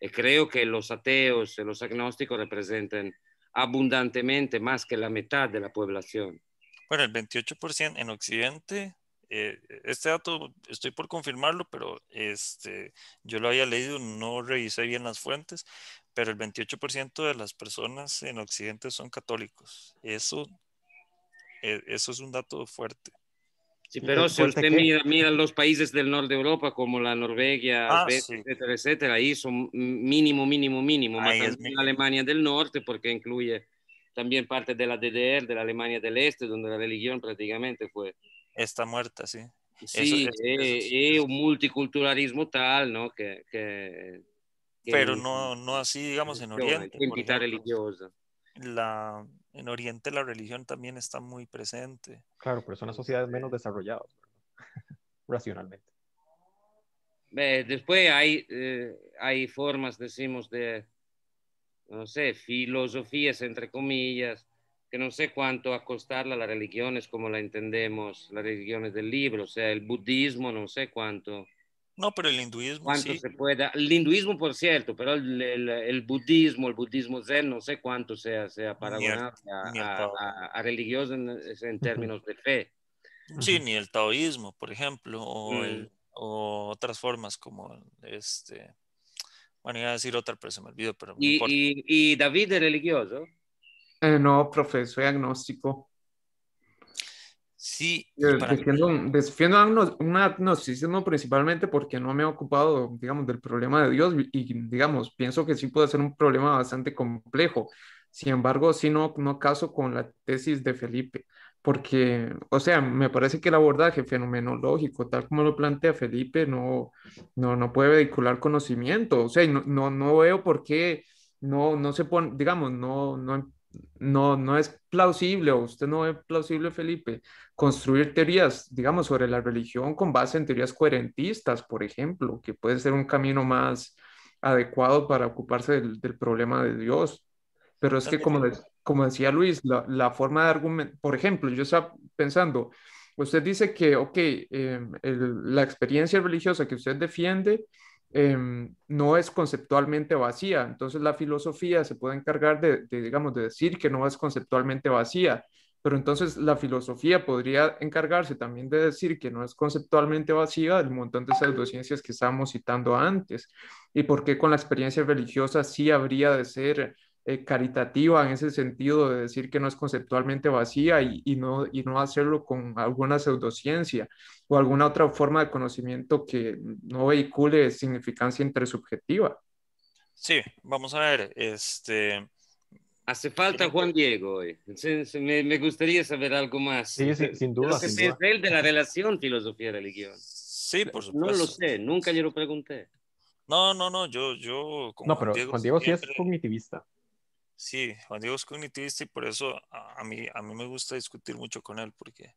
Y creo que los ateos y eh, los agnósticos representan abundantemente más que la mitad de la población. Bueno, el 28% en Occidente, eh, este dato estoy por confirmarlo, pero este, yo lo había leído, no revisé bien las fuentes, pero el 28% de las personas en Occidente son católicos. Eso e, eso es un dato fuerte. Sí, pero si usted mira, mira, los países del norte de Europa, como la Noruega, ah, etcétera, etcétera, ahí son mínimo, mínimo, mínimo. más la Alemania del norte, porque incluye también parte de la DDR, de la Alemania del este, donde la religión prácticamente fue. Está muerta, sí. Sí, y eh, eh, un multiculturalismo tal, ¿no? Que, que, pero no, no así, digamos, en Oriente. Identidad religiosa. La, en Oriente la religión también está muy presente. Claro, pero son las sociedades menos este desarrolladas, racionalmente. después hay, eh, hay formas, decimos, de, no sé, filosofías, entre comillas, que no sé cuánto acostarla a las religiones como la entendemos, las religiones del libro, o sea, el budismo, no sé cuánto no, pero el hinduismo. sí. se pueda. El hinduismo, por cierto, pero el, budismo, el budismo zen, no sé cuánto sea, sea para a, a, religiosos en, términos de fe. Sí, ni el taoísmo, por ejemplo, mm. o, otras formas como este. Bueno, iba a decir otra, pero se me olvidó. Pero ¿Y, David es religioso? Eh, no, profe, soy agnóstico. Sí. Defiendo, un agnosticismo principalmente porque no me he ocupado, digamos, del problema de Dios y, digamos, pienso que sí puede ser un problema bastante complejo. Sin embargo, sí no, no caso con la tesis de Felipe, porque, o sea, me parece que el abordaje fenomenológico, tal como lo plantea Felipe, no, no, puede vehicular conocimiento. O sea, no, no, veo por qué no, no se pone, digamos, no, no no, no es plausible, o usted no es plausible, Felipe, construir teorías, digamos, sobre la religión con base en teorías coherentistas, por ejemplo, que puede ser un camino más adecuado para ocuparse del, problema de Dios. Pero es que, como, como decía Luis, la, forma de argumentar, por ejemplo, yo estaba pensando, usted dice que, ok, em, la experiencia religiosa que usted defiende Em, no es conceptualmente vacía. Entonces la filosofía se puede encargar de, digamos, de decir que no es conceptualmente vacía, pero entonces la filosofía podría encargarse también de decir que no es conceptualmente vacía del montón de ciencias que estábamos citando antes y por qué con la experiencia religiosa sí habría de ser eh, caritativa en ese sentido de decir que no es conceptualmente vacía y, no, y no hacerlo con alguna pseudociencia o alguna otra forma de conocimiento que no vehicule significancia intersubjetiva. Sí, vamos a ver, este... Hace falta Juan Diego. Eh. me, gustaría saber algo más. Sí, sin duda. Es el de la relación filosofía-religión. Sí, por supuesto. No lo sé, nunca yo lo pregunté. No, no, no, yo, yo. no, pero Juan Diego, sí es cognitivista. Sí, Juan Diego es cognitivista y por eso a, mí, a mí me gusta discutir mucho con él, porque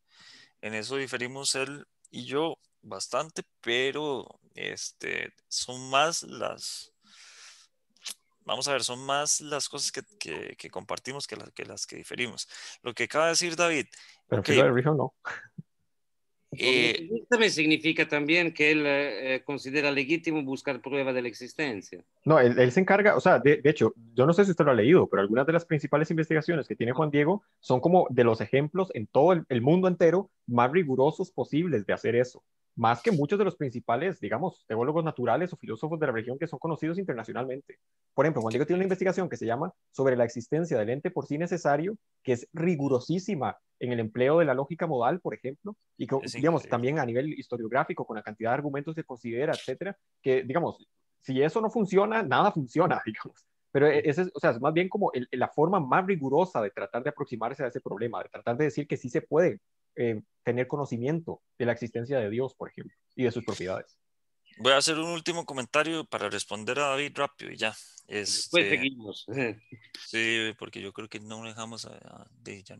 en eso diferimos él y yo bastante, pero este, son más las, vamos a ver, son más las cosas que, compartimos que, las que las que diferimos. Lo que acaba de decir David. Pero no. Eh, esto también significa también que él eh, considera legítimo buscar prueba de la existencia. No, él, se encarga, o sea, de, hecho, yo no sé si usted lo ha leído, pero algunas de las principales investigaciones que tiene Juan Diego son como de los ejemplos en todo el mundo entero más rigurosos posibles de hacer eso más que muchos de los principales, digamos, teólogos naturales o filósofos de la región que son conocidos internacionalmente. Por ejemplo, Juan Diego tiene una investigación que se llama sobre la existencia del ente por sí necesario, que es rigurosísima en el empleo de la lógica modal, por ejemplo, y que, digamos, también a nivel historiográfico, con la cantidad de argumentos que considera, etcétera, que, digamos, si eso no funciona, nada funciona, digamos. Pero e, ese es, o sea, es más bien como la forma más rigurosa de tratar de aproximarse a ese problema, de tratar de decir que sí se puede eh, tener conocimiento de la existencia de Dios, por ejemplo, y de sus propiedades. Voy a hacer un último comentario para responder a David rápido y ya. Este, seguimos. sí, porque yo creo que no dejamos, eh, ah,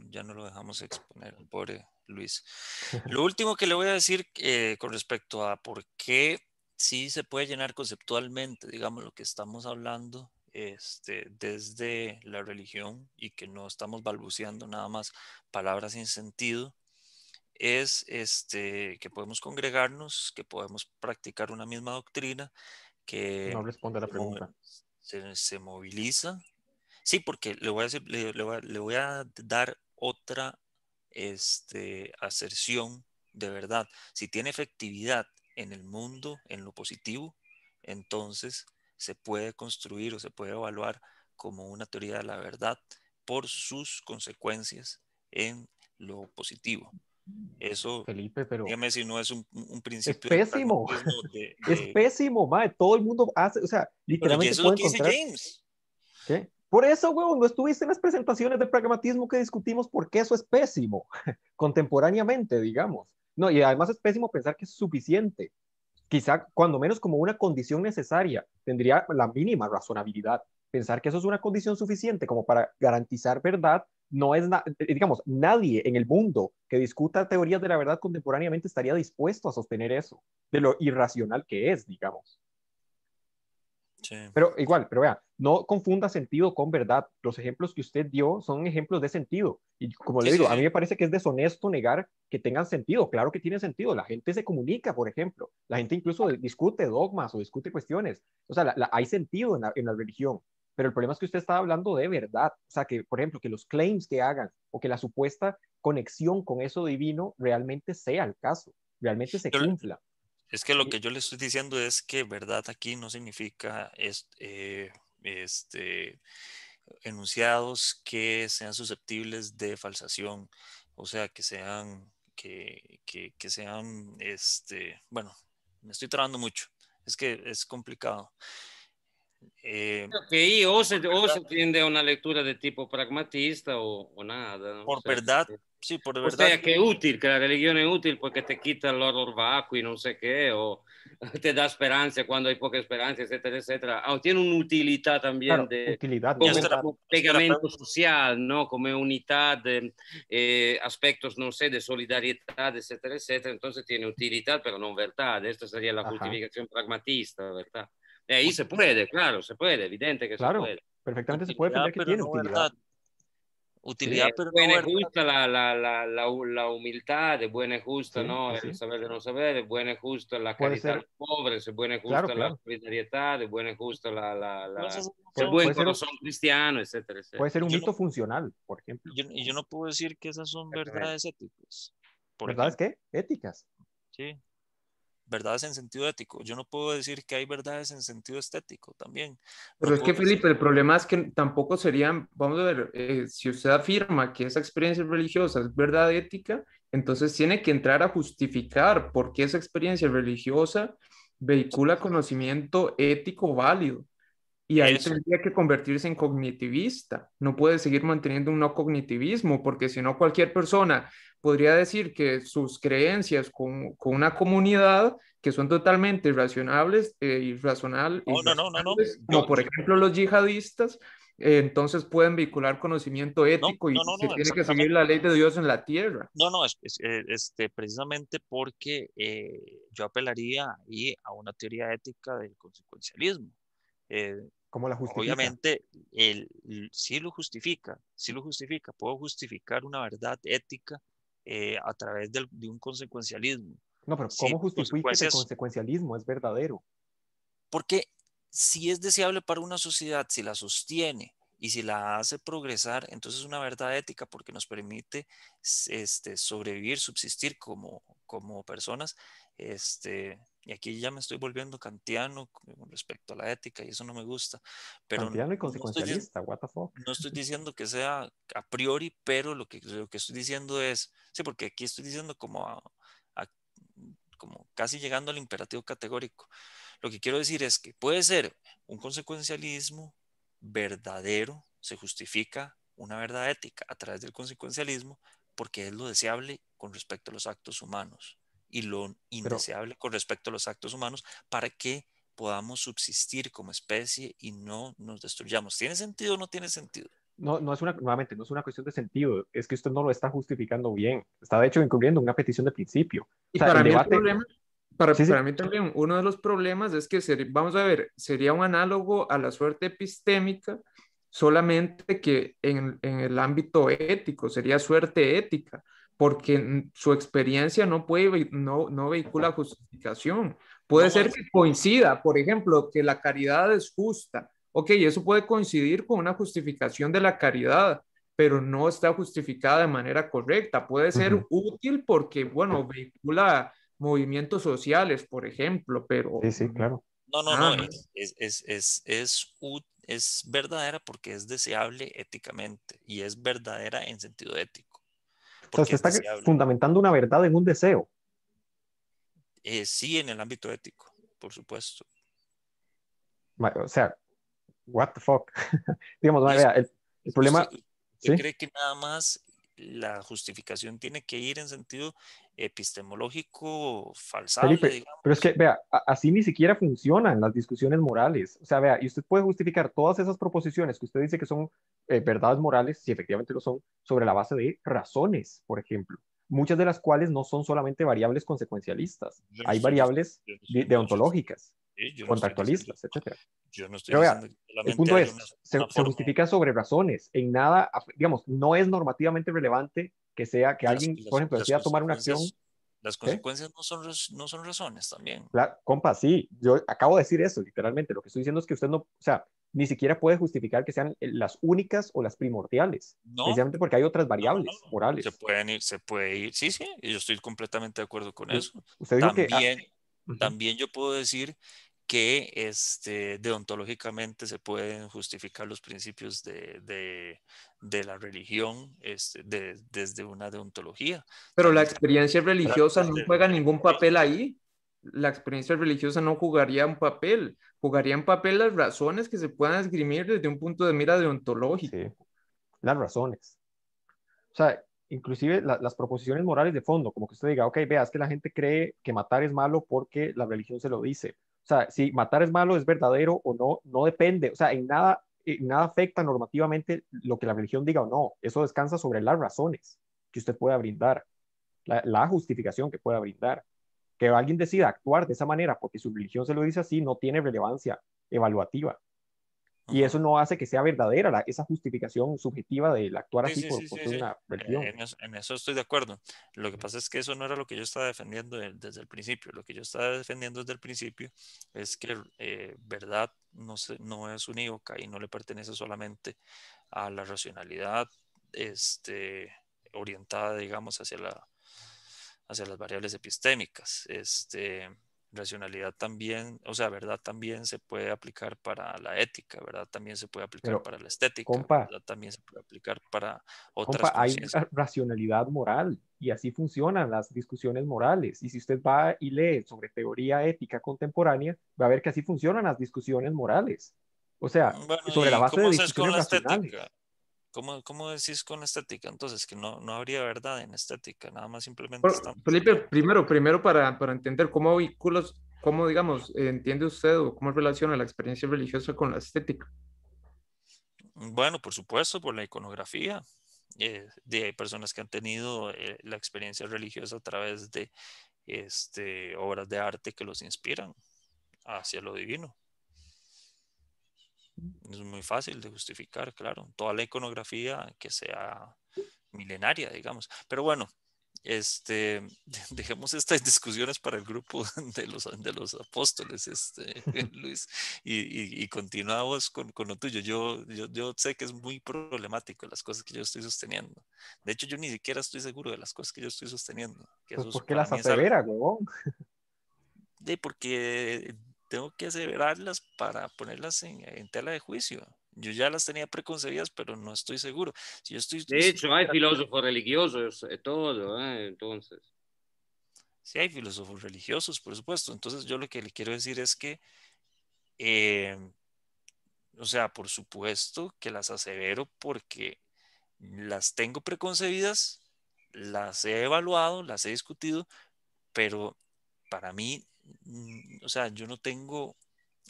ya, no lo dejamos exponer, pobre Luis. Lo último que le voy a decir eh, con respecto a por qué sí se puede llenar conceptualmente, digamos, lo que estamos hablando este, desde la religión y que no estamos balbuceando nada más palabras sin sentido, es este, que podemos congregarnos, que podemos practicar una misma doctrina, que no responde a la pregunta. Se, moviliza. Sí, porque le voy a, a, le voy a dar otra este, aserción de verdad. Si tiene efectividad en el mundo, en lo positivo, entonces se puede construir o se puede evaluar como una teoría de la verdad por sus consecuencias en lo positivo. Eso, Felipe, pero dígame si no es un, principio. Es pésimo. es pésimo, madre. Todo el mundo hace, o sea, literalmente. ¿Qué? Por eso, huevón, no estuviste en las presentaciones de pragmatismo que discutimos porque eso es pésimo, contemporáneamente, digamos. No, y además es pésimo pensar que es suficiente. Quizá, cuando menos, como una condición necesaria, tendría la mínima razonabilidad. Pensar que eso es una condición suficiente como para garantizar verdad no es, eh, digamos, nadie en el mundo que discuta teorías de la verdad contemporáneamente estaría dispuesto a sostener eso, de lo irracional que es, digamos. Pero igual, pero vea, no confunda sentido con verdad. Los ejemplos que usted dio son ejemplos de sentido. Y como le digo, a mí me parece que es deshonesto negar que tengan sentido. Claro que tienen sentido. La gente se comunica, por ejemplo. La gente incluso discute dogmas o discute cuestiones. O sea, hay sentido en la, en la religión pero el problema es que usted está hablando de verdad, o sea, que por ejemplo, que los claims que hagan o que la supuesta conexión con eso divino realmente sea el caso, realmente se infla Es que lo que yo le estoy diciendo es que verdad aquí no significa este, este enunciados que sean susceptibles de falsación, o sea, que sean, que, que, que sean, este, bueno, me estoy trabando mucho, es que es complicado. Eh, o se, se, tiende a una lectura de tipo pragmatista o, nada. Por verdad, este, sí, por verdad. O sea, que útil, que la religión es útil porque te quita el horror vacuo y no sé qué, o te da esperanza cuando hay poca esperanza, etcétera, etcétera. Ah, tiene una utilidad también de utilidad, como pegamento social, ¿no? Como unidad de eh, aspectos, no sé, de solidaridad, etcétera, etcétera. Entonces tiene utilidad, pero no verdad. Esta sería la cultivación justificación pragmatista, ¿verdad? Eh, y se puede, claro, se puede, evidente que se puede. Perfectamente se puede, pero que tiene utilidad. Utilidad, pero buena no justa la, la, la, la, humildad, de buena y justa, ¿no? El saber de no saber, es buena y justa la caridad ser... pobre, se buena y justa la solidariedad, de buena y justa la, la, ser, el buen corazón cristiano, etcétera, etcétera, Puede ser un mito funcional, por ejemplo. Yo, yo no puedo decir que esas son verdades éticas. ¿Verdades qué? Éticas. Sí verdades en sentido ético. Yo no puedo decir que hay verdades en sentido estético también. Pero es que, Felipe, el problema es que tampoco serían, vamos a ver, eh, si usted afirma que esa experiencia religiosa es verdad ética, entonces tiene que entrar a justificar por qué esa experiencia religiosa vehicula conocimiento ético válido. Y ahí tendría que convertirse en cognitivista. No puede seguir manteniendo un no cognitivismo, porque si no, cualquier persona podría decir que sus creencias con, con una comunidad que son totalmente irracionables, eh, irracional, no, por ejemplo los yihadistas, eh, entonces pueden vincular conocimiento ético y se tiene que seguir la ley de Dios en la tierra. No, no, eh, este, precisamente porque eh, yo apelaría ahí a una teoría ética del consecuencialismo. Eh, ¿Cómo la justifica? Obviamente, el, sí lo justifica, sí lo justifica. Puedo justificar una verdad ética eh, a través de un consecuencialismo. No, pero ¿cómo justifica ese el consecuencialismo es verdadero? Porque si es deseable para una sociedad, si la sostiene y si la hace progresar, entonces es una verdad ética porque nos permite este, sobrevivir, subsistir como, como personas este, y aquí ya me estoy volviendo kantiano con respecto a la ética y eso no me gusta. Pero kantiano y consecuencialista, no estoy, diciendo que sea a priori, pero lo que, lo que estoy diciendo es, sí, porque aquí estoy diciendo como, como casi llegando al imperativo categórico. Lo que quiero decir es que puede ser un consecuencialismo verdadero, se justifica una verdad ética a través del consecuencialismo porque es lo deseable con respecto a los actos humanos y lo indeseable con respecto a los actos humanos para que podamos subsistir como especie y no nos destruyamos. ¿Tiene sentido o no tiene sentido? No, no es una, nuevamente, no es una cuestión de sentido, es que usted no lo está justificando bien. Está de hecho incumpliendo una petición de principio. Y para, mí el problema, para, mí también, uno de los problemas es que, vamos a ver, sería un análogo a la suerte epistémica, solamente que en, en el ámbito ético, sería suerte ética porque su experiencia no, puede, no, no vehicula justificación. Puede ser que coincida, por ejemplo, que la caridad es justa. Ok, eso puede coincidir con una justificación de la caridad, pero no está justificada de manera correcta. Puede ser útil porque, bueno, vehicula movimientos sociales, por ejemplo, pero... Sí, sí, claro. No, no, no, es, es, es, es, es verdadera porque es deseable éticamente y es verdadera en sentido ético. O sea, se está fundamentando una verdad en un deseo. Eh, sí, en el ámbito ético, por supuesto. O sea, what the fuck. Digamos, el, problema... ¿Usted cree que nada más la justificación tiene que ir en sentido epistemológico falsable. pero es que, vea, así ni siquiera funcionan las discusiones morales. O sea, vea, y usted puede justificar todas esas proposiciones que usted dice que son eh, verdades morales, si efectivamente lo son, sobre la base de razones, por ejemplo muchas de las cuales no son solamente variables consecuencialistas, hay variables deontológicas. Sí, etcétera. Pero el punto es, se, justifica sobre razones, en nada, digamos, no es normativamente relevante que sea que alguien, por ejemplo, decida tomar una acción. Las consecuencias no son, no son razones también. La, compa, sí, yo acabo de decir eso, literalmente. Lo que estoy diciendo es que usted no, o sea, ni siquiera puede justificar que sean eh, las únicas o las primordiales, no, precisamente porque hay otras variables morales. Se pueden ir, se puede ir, sí, sí, yo estoy completamente de acuerdo con eso. Ah, también, también yo puedo decir que este, deontológicamente se pueden justificar los principios de, de, la religión este, desde una deontología. Pero la experiencia religiosa no juega ningún papel ahí. La experiencia religiosa no jugaría un papel, jugaría un papel las razones que se puedan esgrimir desde un punto de mira deontológico. Las razones. O sea, inclusive las proposiciones morales de fondo, como que usted diga, ok, vea, es que la gente cree que matar es malo porque la religión se lo dice o sea, si matar es malo, es verdadero o no, no depende. O sea, en nada, nada afecta normativamente lo que la religión diga o no. Eso descansa sobre las razones que usted pueda brindar, la justificación que pueda brindar. Que alguien decida actuar de esa manera porque su religión se lo dice así no tiene relevancia evaluativa. Y eso no hace que sea verdadera esa justificación subjetiva del actuar así por, una religión. En eso, estoy de acuerdo. Lo que pasa es que eso no era lo que yo estaba defendiendo desde el principio. Lo que yo estaba defendiendo desde el principio es que eh, verdad no, no es unívoca y no le pertenece solamente a la racionalidad este, orientada, digamos, hacia, la, hacia las variables epistémicas. Este, racionalidad también, o sea, verdad también se puede aplicar para la ética, verdad también se puede aplicar para la estética, compa, verdad también se puede aplicar para otras compa, Hay racionalidad moral y así funcionan las discusiones morales. Y si usted va y lee sobre teoría ética contemporánea, va a ver que así funcionan las discusiones morales. O sea, sobre la base de discusiones racionales. ¿Cómo, decís con estética? Entonces, que no, no habría verdad en estética, nada más simplemente... Felipe, primero, primero para, entender cómo vinculas, cómo, digamos, entiende usted o cómo relaciona la experiencia religiosa con la estética. Bueno, por supuesto, por la iconografía. Eh, de, hay personas que han tenido eh, la experiencia religiosa a través de este, obras de arte que los inspiran hacia lo divino. Es muy fácil de justificar, claro. Toda la iconografía que sea milenaria, digamos. Pero bueno, este, dejemos estas discusiones para el grupo de los, de los apóstoles, este, Luis, y, y, continuamos con, con, lo tuyo. Yo, yo, yo, sé que es muy problemático las cosas que yo estoy sosteniendo. De hecho, yo ni siquiera estoy seguro de las cosas que yo estoy sosteniendo. Pues, ¿Por qué las aseveras, huevón? De porque tengo que aseverarlas para ponerlas en, tela de juicio. Yo ya las tenía preconcebidas, pero no estoy seguro. Si estoy, de hecho, hay filósofos religiosos, eh, todo, ¿eh? entonces. Sí, hay filósofos religiosos, por supuesto. Entonces, yo lo que le quiero decir es que, eh, o sea, por supuesto que las asevero porque las tengo preconcebidas, las he evaluado, las he discutido, pero para mí Mm, o sea, yo no tengo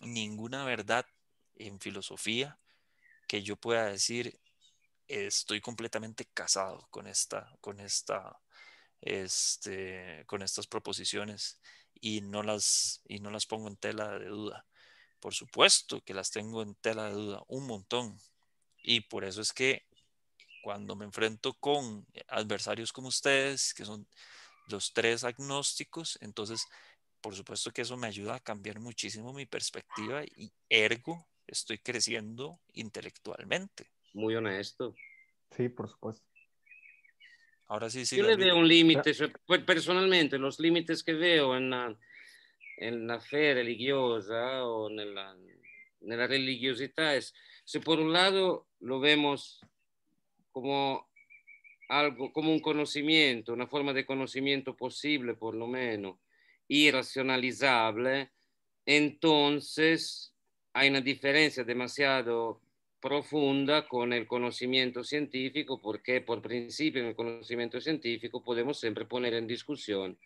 ninguna verdad en filosofía que yo pueda decir estoy completamente casado con esta, con esta, este, con estas proposiciones y no las, y no las pongo en tela de duda. Por supuesto que las tengo en tela de duda un montón. Y por eso es que cuando me enfrento con adversarios como ustedes, que son los tres agnósticos, entonces por supuesto que eso me ayuda a cambiar muchísimo mi perspectiva y ergo estoy creciendo intelectualmente. Muy honesto. Sí, por supuesto. Ahora sí, sí. Yo le veo un límite, pues, personalmente, los límites que veo en la, en la fe religiosa o en la religiosidad es, si por un lado lo vemos como algo, como un conocimiento, una forma de conocimiento posible por lo menos, irracionalizable, entonces hay una diferencia demasiado profunda con el conocimiento científico, porque por principio en el conocimiento científico podemos siempre poner en discusión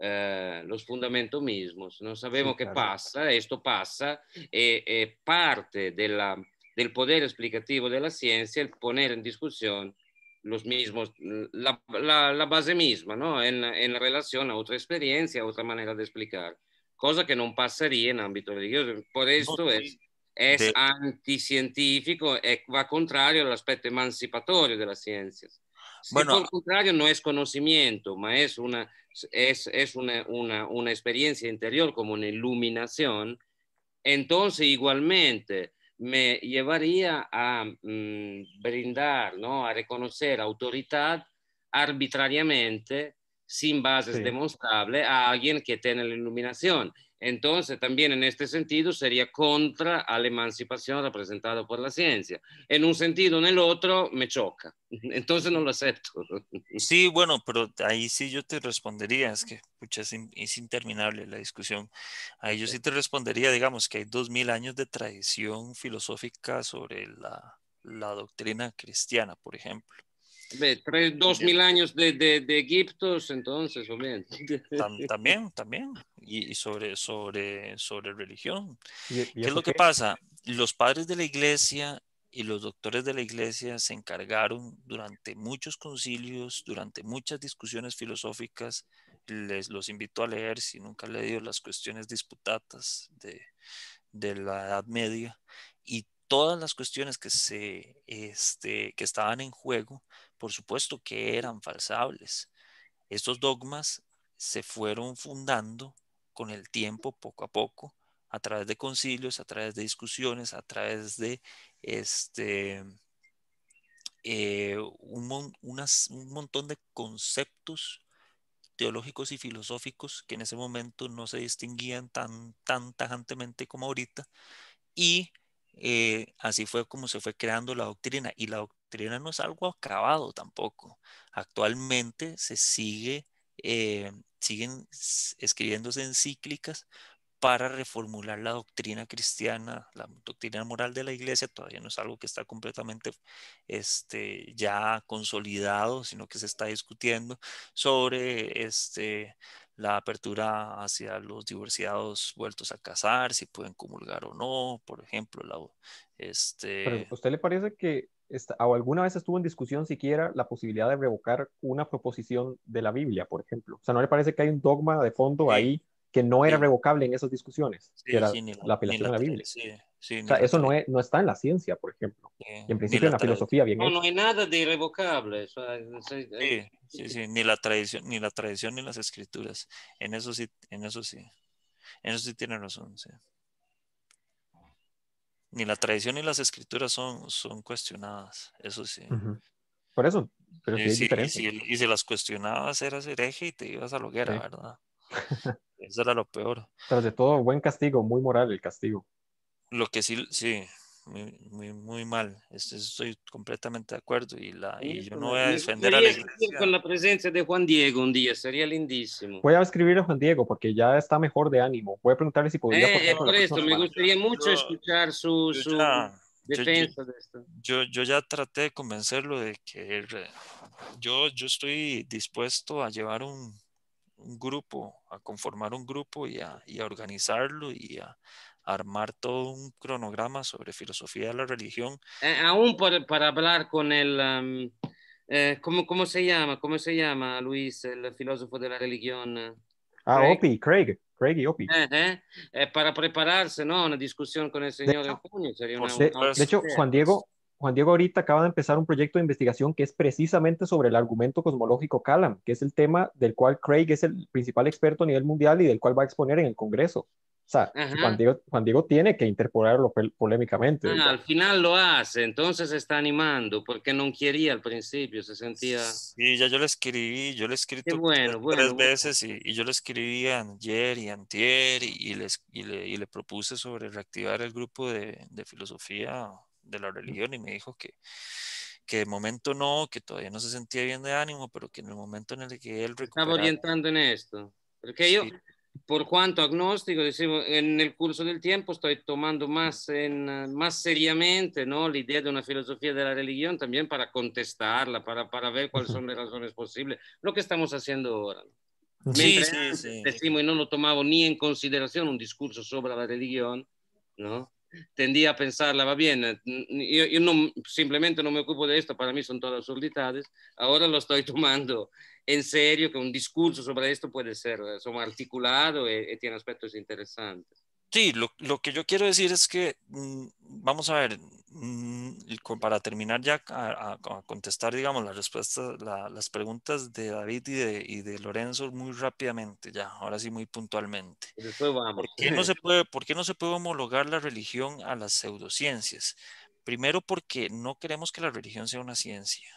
eh, los fundamentos mismos. No sabemos sí, claro. Esatto. pasa, esto pasa, e, e parte della, del poder explicativo de la ciencia el poner en discusión los mismos, la, la, base misma, ¿no? En, en, relación a otra experiencia, a otra manera de explicar, cosa que no pasaría en ámbito religioso. Por esto es, es anticientífico, eh, va contrario al aspecto emancipatorio de las ciencias. Si bueno, contrario, no es conocimiento, ma es una, es, es una, una, una experiencia interior como una iluminación, entonces igualmente me llevaría a mm, brindar, ¿no? a reconocer autoridad arbitrariamente sin bases demostrable a alguien que tiene la iluminación. Entonces, también en este sentido sería contra la emancipación representada por la ciencia. En un sentido, o en el otro, me choca. Entonces no lo acepto. Sí, bueno, pero ahí sí yo te respondería, es que es, interminable la discusión. Ahí yo sí te respondería, digamos, que hay dos mil años de tradición filosófica sobre la doctrina cristiana, por ejemplo. Tres, dos mil años de, de, Egiptos, entonces, o también, también. Y, sobre, sobre, sobre religión. ¿Y, qué es lo que pasa? Los padres de la iglesia y los doctores de la iglesia se encargaron durante muchos concilios, durante muchas discusiones filosóficas, les los invito a leer si nunca han leído las cuestiones disputatas de, de la Edad Media y todas las cuestiones que, se, este, que estaban en juego por supuesto que eran falsables. Estos dogmas se fueron fundando con el tiempo, poco a poco, a través de concilios, a través de discusiones, a través de este, eh, un, montón de conceptos teológicos y filosóficos que en ese momento no se distinguían tan, tan tajantemente como ahorita. Y eh, así fue como se fue creando la doctrina. Y la, no es algo acabado tampoco. Actualmente se sigue, eh, siguen escribiéndose encíclicas para reformular la doctrina cristiana, la doctrina moral de la iglesia, todavía no es algo que está completamente este, ya consolidado, sino que se está discutiendo sobre este, la apertura hacia los divorciados vueltos a casar, si pueden comulgar o no, por ejemplo. La, este... ¿Usted le parece que o alguna vez estuvo en discusión siquiera la posibilidad de revocar una proposición de la Biblia, por ejemplo. O sea, ¿no le parece que hay un dogma de fondo ahí que no era revocable en esas discusiones? Sí, que era la, la, apelación a la Biblia. Sí, o sea, eso no, es, no, está en la ciencia, por ejemplo. en principio en la filosofía, bien. No, no hay nada de irrevocable. O sí, sí, ni la tradición, ni la tradición, ni las escrituras. En eso sí, en eso sí. En eso sí tiene razón. Sí ni la tradición ni las escrituras son, son cuestionadas, eso sí. Por eso, pero y, si, las cuestionabas eras hereje y te ibas a la hoguera, ¿verdad? eso era lo peor. Tras de todo, buen castigo, muy moral el castigo. Lo que sí, sí, muy, muy, mal. Este, estoy completamente de acuerdo y, la, y yo no voy a defender a la iglesia. Con la presencia de Juan Diego un día, sería lindísimo. Voy a escribir a Juan Diego porque ya está mejor de ánimo. Voy a preguntarle si podría... por eh, esto me gustaría mucho escuchar su, defensa yo, de esto. Yo, ya traté de convencerlo de que yo, yo estoy dispuesto a llevar un, un grupo, a conformar un grupo y a, y a organizarlo y a armar todo un cronograma sobre filosofía de la religión. aún para hablar con el... Eh, ¿cómo, ¿cómo, se llama? ¿Cómo se llama, Luis, el filósofo de la religión? Ah, Opie, Craig. Craig y Opie. Eh, para prepararse, ¿no? Una discusión con el señor de, de, hecho, Juan Diego, pues. Juan Diego ahorita acaba de empezar un proyecto de investigación que es precisamente sobre el argumento cosmológico Calam, que es el tema del cual Craig es el principal experto a nivel mundial y del cual va a exponer en el Congreso sea, Juan Diego, tiene que interpolarlo polémicamente. Ah, al final lo hace, entonces se está animando, porque no quería al principio, se sentía... Sí, ya yo le escribí, yo le escribí tres veces Y, yo le escribí ayer y antier y, les, y, le, propuse sobre reactivar el grupo de, filosofía de la religión y me dijo que, que de momento no, que todavía no se sentía bien de ánimo, pero que en el momento en el que él Estaba orientando en esto. Porque yo, por cuanto agnóstico, decimos, en el curso del tiempo estoy tomando más, en, más seriamente ¿no? la idea de una filosofía de la religión también para contestarla, para, para ver cuáles son las razones posibles, lo que estamos haciendo ahora. Sí, Decimos, y no lo tomaba ni en consideración un discurso sobre la religión, ¿no? tendía a pensarla, va bien, eh, yo, simplemente no me ocupo de esto, para mí son todas absurdidades, ahora lo estoy tomando en serio, que un discurso sobre esto puede ser eh, articulado y eh, tiene aspectos interesantes. Sí, lo, que yo quiero decir es que, mm, vamos a ver, mm, para terminar ya a, contestar, digamos, las respuestas, las preguntas de David y de, Lorenzo muy rápidamente, ya, ahora sí muy puntualmente. Pues ¿Por qué no se puede, ¿Por no se puede homologar la religión a las pseudociencias? Primero porque no queremos que la religión sea una ciencia.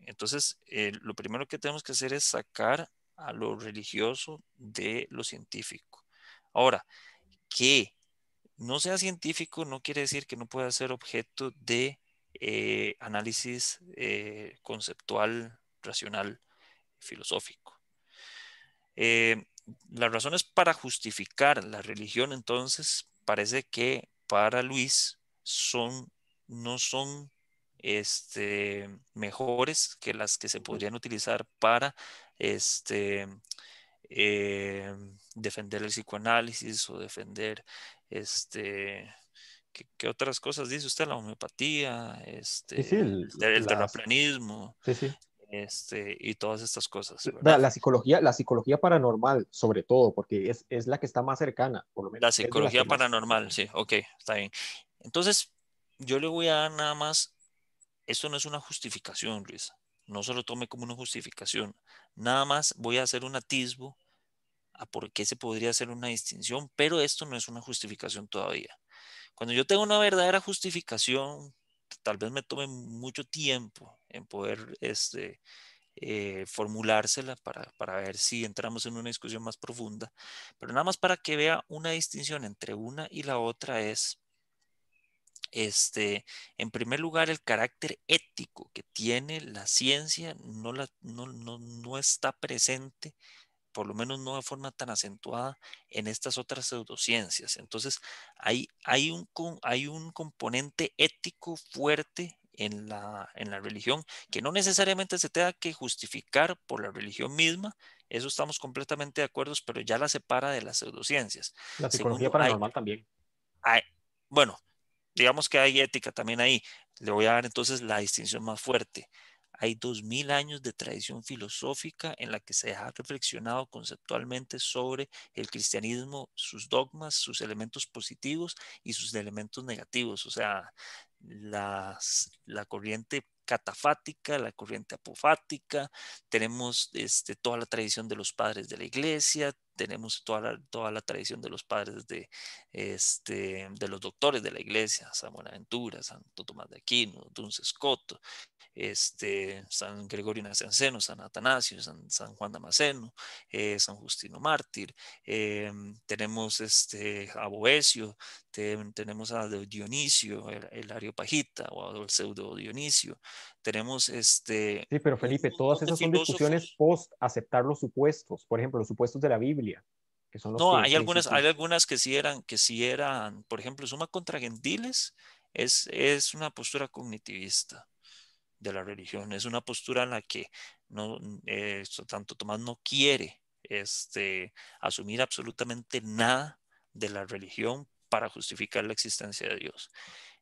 Entonces, eh, lo primero que tenemos que hacer es sacar a lo religioso de lo científico. Ahora, que no sea científico no quiere decir que no pueda ser objeto de eh, análisis eh, conceptual, racional, filosófico. Eh, las razones para justificar la religión, entonces, parece que para Luis son, no son este, mejores que las que se podrían utilizar para este, eh, defender el psicoanálisis o defender este ¿Qué, otras cosas dice usted? La homeopatía, este, el, teraplanismo Este, y todas estas cosas. La, psicología, la psicología paranormal, sobre todo, porque es, la que está más cercana, por lo menos. La psicología paranormal, sí, ok, está bien. Entonces, yo le voy a dar nada más, esto no es una justificación, Luis, no se lo tome como una justificación. Nada más voy a hacer un atisbo a por qué se podría hacer una distinción, pero esto no es una justificación todavía. Cuando yo tengo una verdadera justificación, tal vez me tome mucho tiempo en poder este, eh, formulársela para, para ver si entramos en una discusión más profunda, pero nada más para que vea una distinción entre una y la otra es este, en primer lugar, el carácter ético que tiene la ciencia no, la, no, está presente, por lo menos no de forma tan acentuada, en estas otras pseudociencias. Entonces, hay, hay, un, hay un componente ético fuerte en la, en la religión que no necesariamente se tenga que justificar por la religión misma, eso estamos completamente de acuerdo, pero ya la separa de las pseudociencias. La psicología paranormal también. bueno, digamos que hay ética también ahí. Le voy a dar entonces la distinción más fuerte. Hay dos mil años de tradición filosófica en la que se ha reflexionado conceptualmente sobre el cristianismo, sus dogmas, sus elementos positivos y sus elementos negativos. O sea, la corriente catafática, la corriente apofática, tenemos este, toda la tradición de los padres de la iglesia, tenemos toda la, toda la tradición de los padres de, este, de los doctores de la iglesia, San Buenaventura, Santo Tomás de Aquino, Dunce Scotto, este, San Gregorio Nacianceno, San Atanasio, San, Juan Damasceno, eh, San Justino Mártir, eh, tenemos este, a Boesio, tenemos a Dionisio, el, Pajita o el pseudo Dionisio, tenemos este... Sí, pero Felipe, todas esas son discusiones post aceptar los supuestos, por ejemplo, los supuestos de la Biblia. Que son no, hay, algunas, hay algunas que sí eran, que sí eran, por ejemplo, suma contra gentiles es, es una postura cognitivista de la religión, es una postura en la que no, eh, tanto Tomás no quiere este, asumir absolutamente nada de la religión para justificar la existencia de Dios.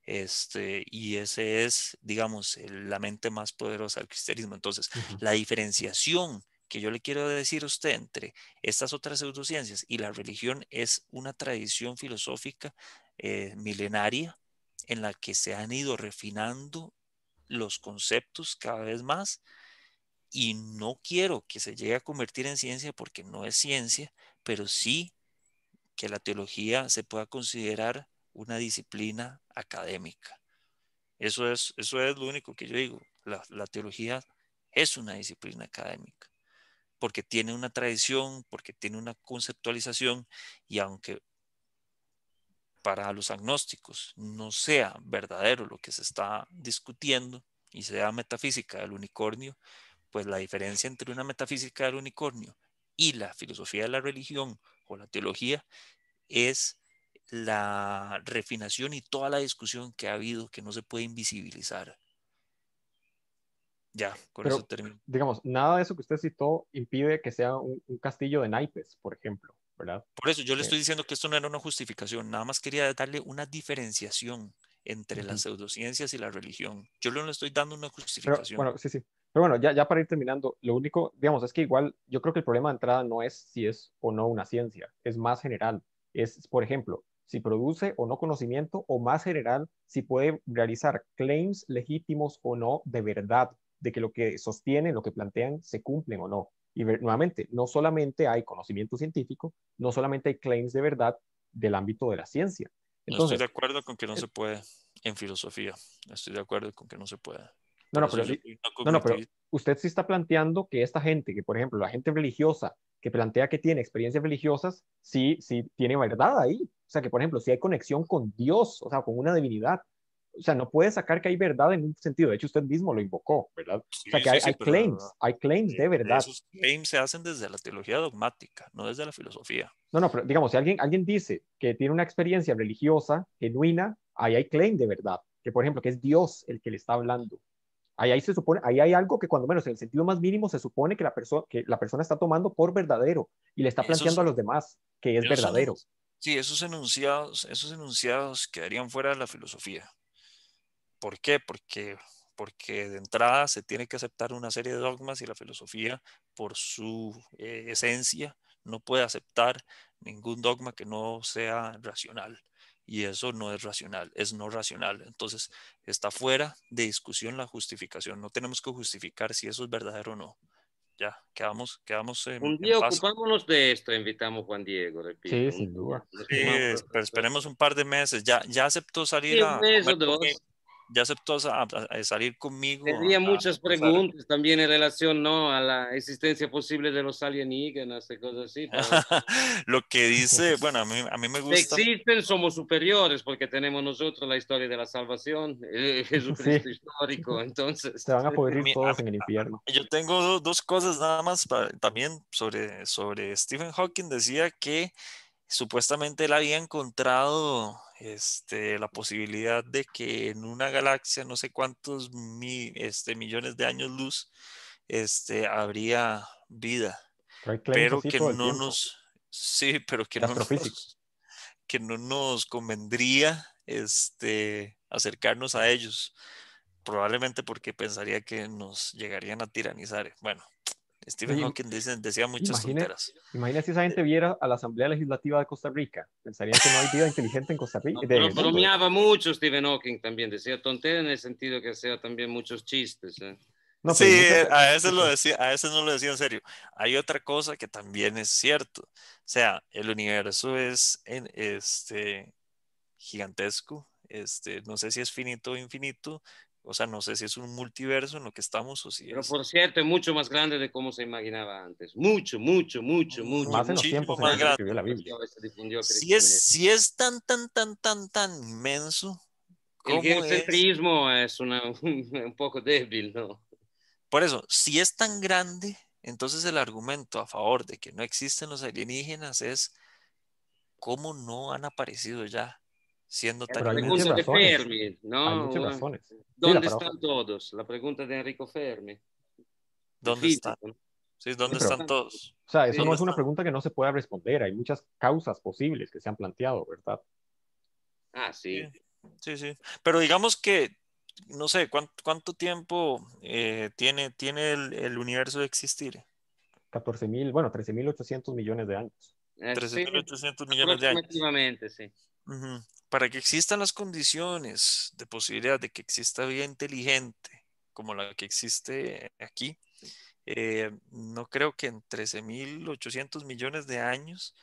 Este, y ese es, digamos, la mente más poderosa del cristianismo. Entonces, la diferenciación que yo le quiero decir a usted entre estas otras pseudociencias y la religión es una tradición filosófica eh, milenaria en la que se han ido refinando los conceptos cada vez más y no quiero que se llegue a convertir en ciencia porque no es ciencia, pero sí que la teología se pueda considerar una disciplina académica. Eso es, eso es lo único que yo digo. La, la teología es una disciplina académica, porque tiene una tradición, porque tiene una conceptualización, y aunque para los agnósticos no sea verdadero lo que se está discutiendo y sea metafísica del unicornio, pues la diferencia entre una metafísica del unicornio y la filosofía de la religión o la teología es la refinación y toda la discusión que ha habido que no se puede invisibilizar. Ya, con eso termino. Digamos, nada de eso que usted citó impide que sea un, castillo de naipes, por ejemplo, ¿verdad? Por eso yo le eh, estoy diciendo que esto no era una justificación, nada más quería darle una diferenciación entre las pseudociencias y la religión. Yo no le estoy dando una justificación. Pero, bueno, sí, sí. Pero bueno, ya para ir terminando, lo único, digamos, es que igual yo creo que el problema de entrada no es si es o no una ciencia, es más general. Es, por ejemplo, si produce o no conocimiento, o más general, si puede realizar claims legítimos o no de verdad, de que lo que sostienen, lo que plantean, se cumplen o no. Y nuevamente, no solamente hay conocimiento científico, no solamente hay claims de verdad del ámbito de la ciencia. Entonces, eh, estoy de acuerdo con que no se puede en filosofía. Estoy de acuerdo con que no se puede. No, no, pero, no, no, pero usted sí está planteando que esta gente, que por ejemplo la gente religiosa que plantea que tiene experiencias religiosas, sí, sí tiene verdad ahí. O sea, que por ejemplo, si hay conexión con Dios, o sea, con una divinidad, o sea, no puede sacar que hay verdad en un sentido. De hecho, usted mismo lo invocó, ¿verdad? o sea, que hay, claims, hay claims de verdad. Esos claims se hacen desde la teología dogmática, no desde la filosofía. No, no, pero digamos, si alguien, alguien dice que tiene una experiencia religiosa genuina, ahí hay claim de verdad. Que, por ejemplo, que es Dios el que le está hablando. Ahí, se supone, ahí hay algo que cuando menos en el sentido más mínimo se supone que la, persona que la persona está tomando por verdadero y le está planteando a los demás que es verdadero. Sí, esos enunciados, esos enunciados quedarían fuera de la filosofía. ¿Por qué? Porque, porque de entrada se tiene que aceptar una serie de dogmas y la filosofía, por su eh, esencia, no puede aceptar ningún dogma que no sea racional. Y eso no es racional, es no racional. Entonces, está fuera de discusión la justificación. No tenemos que justificar si eso es verdadero o no ya, quedamos, quedamos en, Un día ocupámonos de esto, invitamos a Juan Diego, repito. Sí, sin duda. Sí, pero esperemos un par de meses. Ya, ya aceptó salir a. dos ya aceptó salir conmigo. Tenía muchas preguntas también en relación ¿no? a la existencia posible de los alienígenas y cosas así. Lo que dice, bueno, a mí, me gusta. Existen, somos superiores porque tenemos nosotros la historia de la salvación, eh, Jesucristo histórico, entonces. Se van a poder ir todos en el infierno. Yo tengo dos, cosas nada más también sobre, sobre Stephen Hawking. Decía que supuestamente él había encontrado este, la posibilidad de que en una galaxia no sé cuántos este, millones de años luz este, habría vida. Pero que no nos... Sí, pero que no, que no nos convendría este, acercarnos a ellos, probablemente porque pensaría que nos llegarían a tiranizar. Bueno, Stephen Hawking decía muchas tonteras. Imagina si esa eh gente viera a la Asamblea Legislativa de Costa Rica. Pensarían que no hay vida inteligente en Costa Rica. No, bromeaba mucho Stephen Hawking también. Decía tonteras en el sentido que hacía también muchos chistes. ¿eh? sí, a veces, lo decía, a no lo decía en serio. Hay otra cosa que también es cierto. O sea, el universo es en este, gigantesco. Este, no sé si es finito o infinito, o sea, no sé si es un multiverso en lo que estamos o si Pero por cierto, es mucho más grande de cómo se imaginaba antes. Mucho, mucho, mucho, mucho. Más en los tiempos más en grande. la Biblia. Si es, si es tan, tan, tan, tan, tan inmenso. El geocentrismo es, un poco débil, ¿no? Por eso, si es tan grande, entonces el argumento a favor de que no existen los alienígenas es cómo no han aparecido ya siendo tan... La pregunta de Fermi, ¿no? ¿Dónde están todos? La pregunta de Enrico Fermi. ¿Dónde están? Sí, ¿dónde están todos? O sea, eso no es una pregunta que no se pueda responder. Hay muchas causas posibles que se han planteado, ¿verdad? Ah, sí. Sí, sí. Pero digamos que, no sé, ¿cuánto, tiempo eh, tiene, tiene el, universo de existir? 14.000, mil, bueno, 13.800 mil millones de años. 13.800 ah, millones de años. sí para que existan las condiciones de posibilidad de que exista vida inteligente como la que existe aquí, eh, no creo que en 13.800 millones de años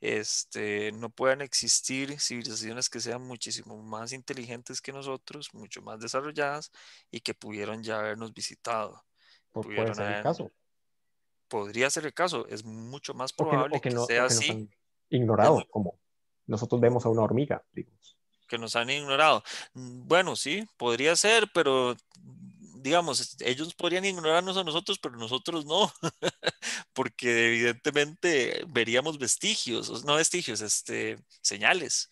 este, no puedan existir civilizaciones que sean muchísimo más inteligentes que nosotros, mucho más desarrolladas y que pudieron ya habernos visitado. ¿Podría ser el caso. Podría ser el caso, es mucho más probable que, no, sea así. Ignorado, como nosotros vemos a una hormiga, digamos. Que nos han ignorado. Bueno, sí, podría ser, pero digamos, ellos podrían ignorarnos a nosotros, pero nosotros no, porque evidentemente veríamos vestigios, no vestigios, este, señales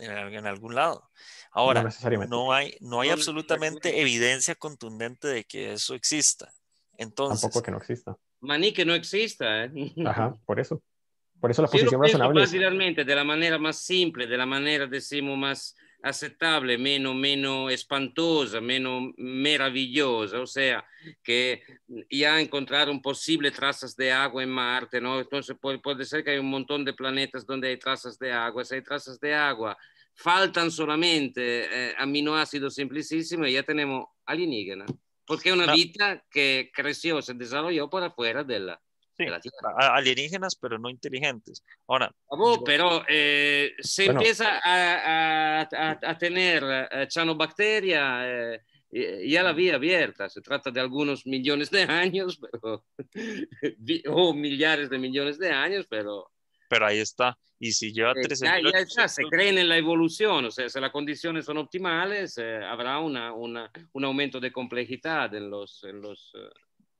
eh, en, algún lado. Ahora, no, hay, no hay absolutamente evidencia contundente de que eso exista. Entonces, tampoco que no exista. Maní que no exista. ¿eh? Ajá, por eso. Por eso la Yo posición razonable. de la manera más simple, de la manera, decimos, más aceptable, menos, menos espantosa, menos maravillosa, o sea, que ya encontraron posibles trazas de agua en Marte, ¿no? Entonces puede, ser que hay un montón de planetas donde hay trazas de agua, si hay trazas de agua, faltan solamente eh, aminoácidos simplicísimos y ya tenemos alienígena, porque es una vida que creció, se desarrolló por afuera de la alienígenas, pero no inteligentes. Ahora. Pero eh, se empieza a, a, tener eh, chanobacteria, eh, ya la mm. vía abierta, se trata de algunos millones de años, o millares de millones de años, pero... Pero ahí está, y si lleva tres años... ya se creen en la evolución, o sea, si las condiciones son optimales, habrá una, un aumento de complejidad en los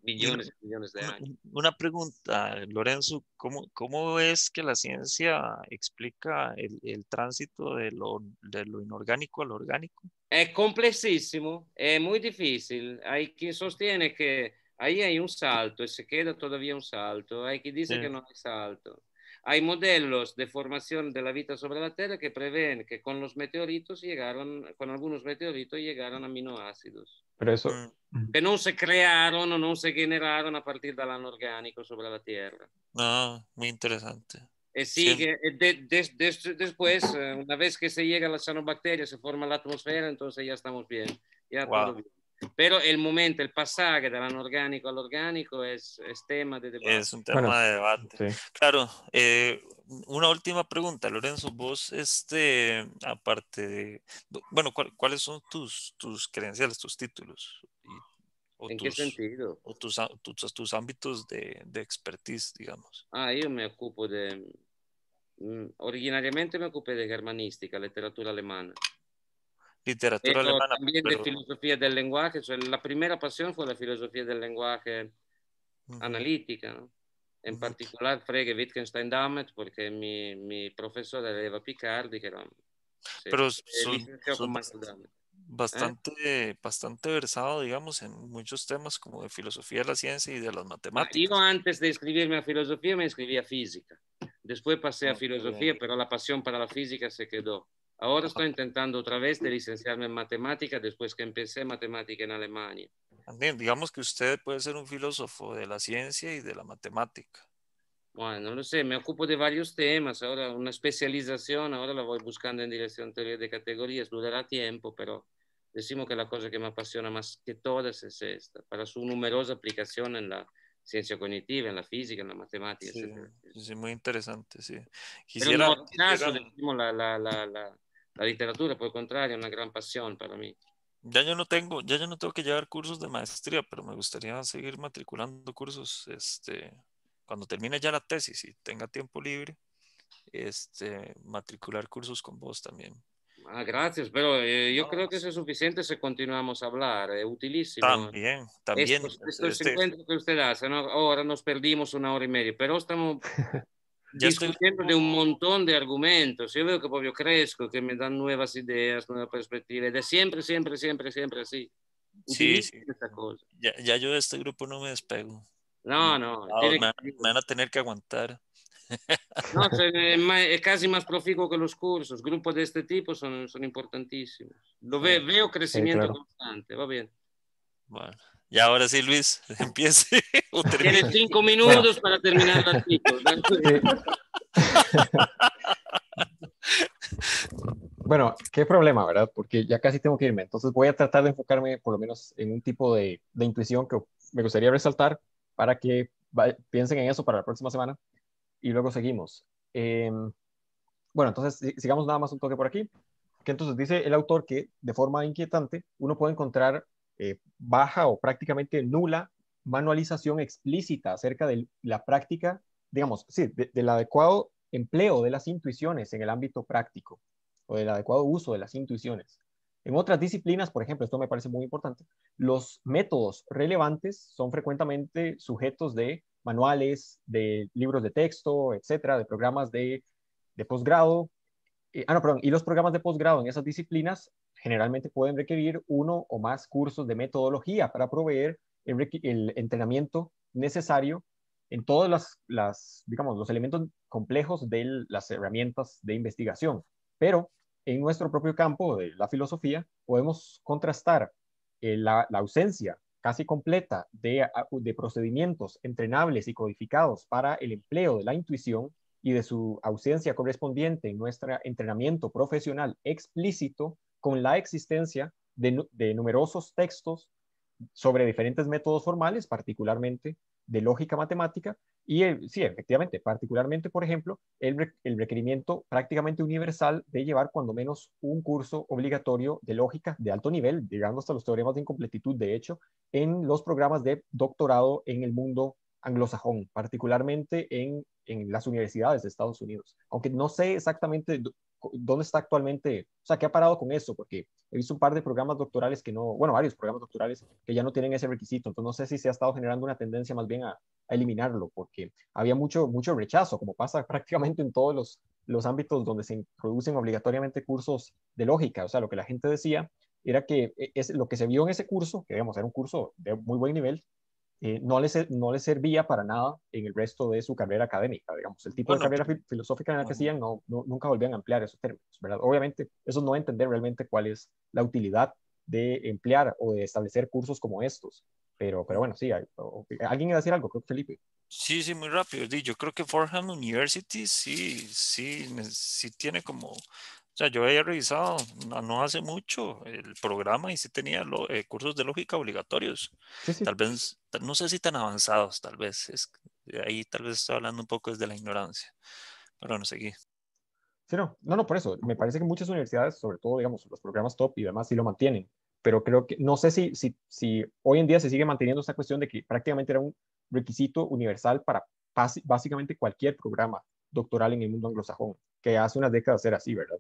millones y millones de años. Una pregunta, Lorenzo, ¿cómo, cómo es que la ciencia explica el, el tránsito de lo, de lo, inorgánico al orgánico? Es complejísimo, es muy difícil. Hay quien sostiene que ahí hay un salto y se queda todavía un salto. Hay quien dice que no hay salto. Hay modelos de formación de la vida sobre la Tierra que prevén que con los meteoritos llegaron, con algunos meteoritos llegaron aminoácidos. Pero eso, mm no se crearon o no se generaron a del orgánico sobre la Tierra. Ah, muy interesante. Y eh, sí, eh, después, eh, una vez que se llega a la cianobacteria, se forma la atmósfera, entonces ya estamos bien. Pero el momento, el pasaje del anorgánico al orgánico es, tema de debate. Es un tema de debate. Claro, una última pregunta, Lorenzo, vos, este, aparte de, bueno, ¿cuáles son tus, tus credenciales, tus títulos? O ¿En qué sentido? O tus, tus, ámbitos de, de, expertise, digamos. Ah, yo me ocupo de, mm, originariamente me ocupé de germanística, literatura alemana. Literatura Pero También de filosofía del lenguaje, la primera pasión fue la filosofía del lenguaje analítica, ¿no? en particular Frege, Wittgenstein Damet porque mi, mi profesora era Picardi, que era... Pero son, ¿Eh? bastante, bastante, versado, digamos, en muchos temas como de filosofía de la ciencia y de las ah, matemáticas. Yo antes de inscribirme a filosofía me inscribí a física. Después pasé a filosofía, pero la pasión para la física se quedó. Ahora estoy intentando otra vez de licenciarme en matemática después que empecé matemática en Alemania. También, digamos que usted puede ser un filósofo de la ciencia y de la matemática. Bueno, no lo sé, me ocupo de varios temas, ahora una especialización, ahora la voy buscando en dirección teoría de categorías, durará tiempo, pero decimos que la cosa que me apasiona más que todas es esta, para su numerosa aplicación en la ciencia cognitiva, en la física, en la matemática, sí, muy interesante, sí. Quisiera, la, la literatura, por el contrario, es una gran pasión para mí. Ya yo no tengo, ya yo no tengo que llevar cursos de maestría, pero me gustaría seguir matriculando cursos. Este, cuando termine ya la tesis y tenga tiempo libre, este, matricular cursos con vos también. Ah, gracias, pero eh, yo creo que eso es suficiente si continuamos a hablar, eh, utilísimo. También, también. Estos, estos este... que usted hace, ahora nos perdimos una hora y media, pero estamos yo discutiendo de un montón de argumentos. Yo veo que yo crezco, que me dan nuevas ideas, nuevas perspectivas. De siempre, siempre, siempre, siempre así. Sí, sí. Cosa. Ya, yo de este grupo no me despego. No, no. me, van a tener que aguantar. No, es casi más profícuo que los cursos. Grupos de este tipo son, son importantísimos. Lo veo crecimiento constante, va bien. Bueno. Y ahora sí, Luis, empiece. Tiene cinco minutos para terminar bueno, qué problema, ¿verdad? Porque ya casi tengo que irme. Entonces voy a tratar de enfocarme por lo menos en un tipo de, intuición que me gustaría resaltar para que piensen en eso para la próxima semana. Y luego seguimos. Em, bueno, entonces sigamos nada más un toque por aquí. Que entonces dice el autor que de forma inquietante uno puede encontrar eh, baja o prácticamente nula manualización explícita acerca de la práctica, digamos, sí, del adecuado empleo de las intuiciones en el ámbito práctico o del adecuado uso de las intuiciones. En otras disciplinas, por ejemplo, esto me parece muy importante, los métodos relevantes son frecuentemente sujetos de manuales, de libros de texto, etcétera, de programas de, posgrado. Eh, ah, no, perdón, y los programas de posgrado en esas disciplinas generalmente pueden requerir uno o más cursos de metodología para proveer el, entrenamiento necesario en todos las, digamos, los elementos complejos de las herramientas de investigación. Pero en nuestro propio campo de la filosofía podemos contrastar eh, la, ausencia casi completa de procedimientos entrenables y codificados para el empleo de la intuición y de su ausencia correspondiente en nuestro entrenamiento profesional explícito con la existencia de, numerosos textos sobre diferentes métodos formales, particularmente de lógica matemática, y sí, efectivamente, particularmente, por ejemplo, el, requerimiento prácticamente universal de llevar cuando menos un curso obligatorio de lógica de alto nivel, llegando hasta los teoremas de incompletitud, de hecho, en los programas de doctorado en el mundo anglosajón, particularmente en las universidades de Estados Unidos. Aunque no sé exactamente dónde está actualmente, o sea, qué ha parado con eso, porque he visto un par de programas doctorales que no, bueno, varios programas doctorales que ya no tienen ese requisito, entonces no sé si se ha estado generando una tendencia más bien a, eliminarlo, porque había mucho, mucho rechazo, como pasa prácticamente en todos los, los ámbitos donde se introducen obligatoriamente cursos de lógica, o sea, lo que la gente decía era que e, es lo que se vio en ese curso, que digamos era un curso de muy buen nivel, eh, no, les no le servía para nada en el resto de su carrera académica, digamos. El tipo de carrera filosófica en la que hacían no, nunca volvían a emplear esos términos, ¿verdad? Obviamente, eso no entender realmente cuál es la utilidad de emplear o de establecer cursos como estos. Pero, pero bueno, sí, alguien quiere decir algo, creo Felipe. Sí, sí, muy rápido. Yo creo que Fordham University sí, sí, sí tiene como o sea, yo había revisado no hace mucho el programa y sí tenía eh, cursos de lógica obligatorios. Tal vez, no sé si tan avanzados, tal vez. Es, ahí tal vez estoy hablando un poco desde la ignorancia. Pero no seguí. Sí, no, no, no, por eso. Me parece que muchas universidades, sobre todo, digamos, los programas top y demás, sí lo mantienen. Pero creo que, no sé si, si, si hoy en día se sigue manteniendo esta cuestión de que prácticamente era un requisito universal para básicamente cualquier programa doctoral en el mundo anglosajón, que hace unas décadas era así, ¿verdad?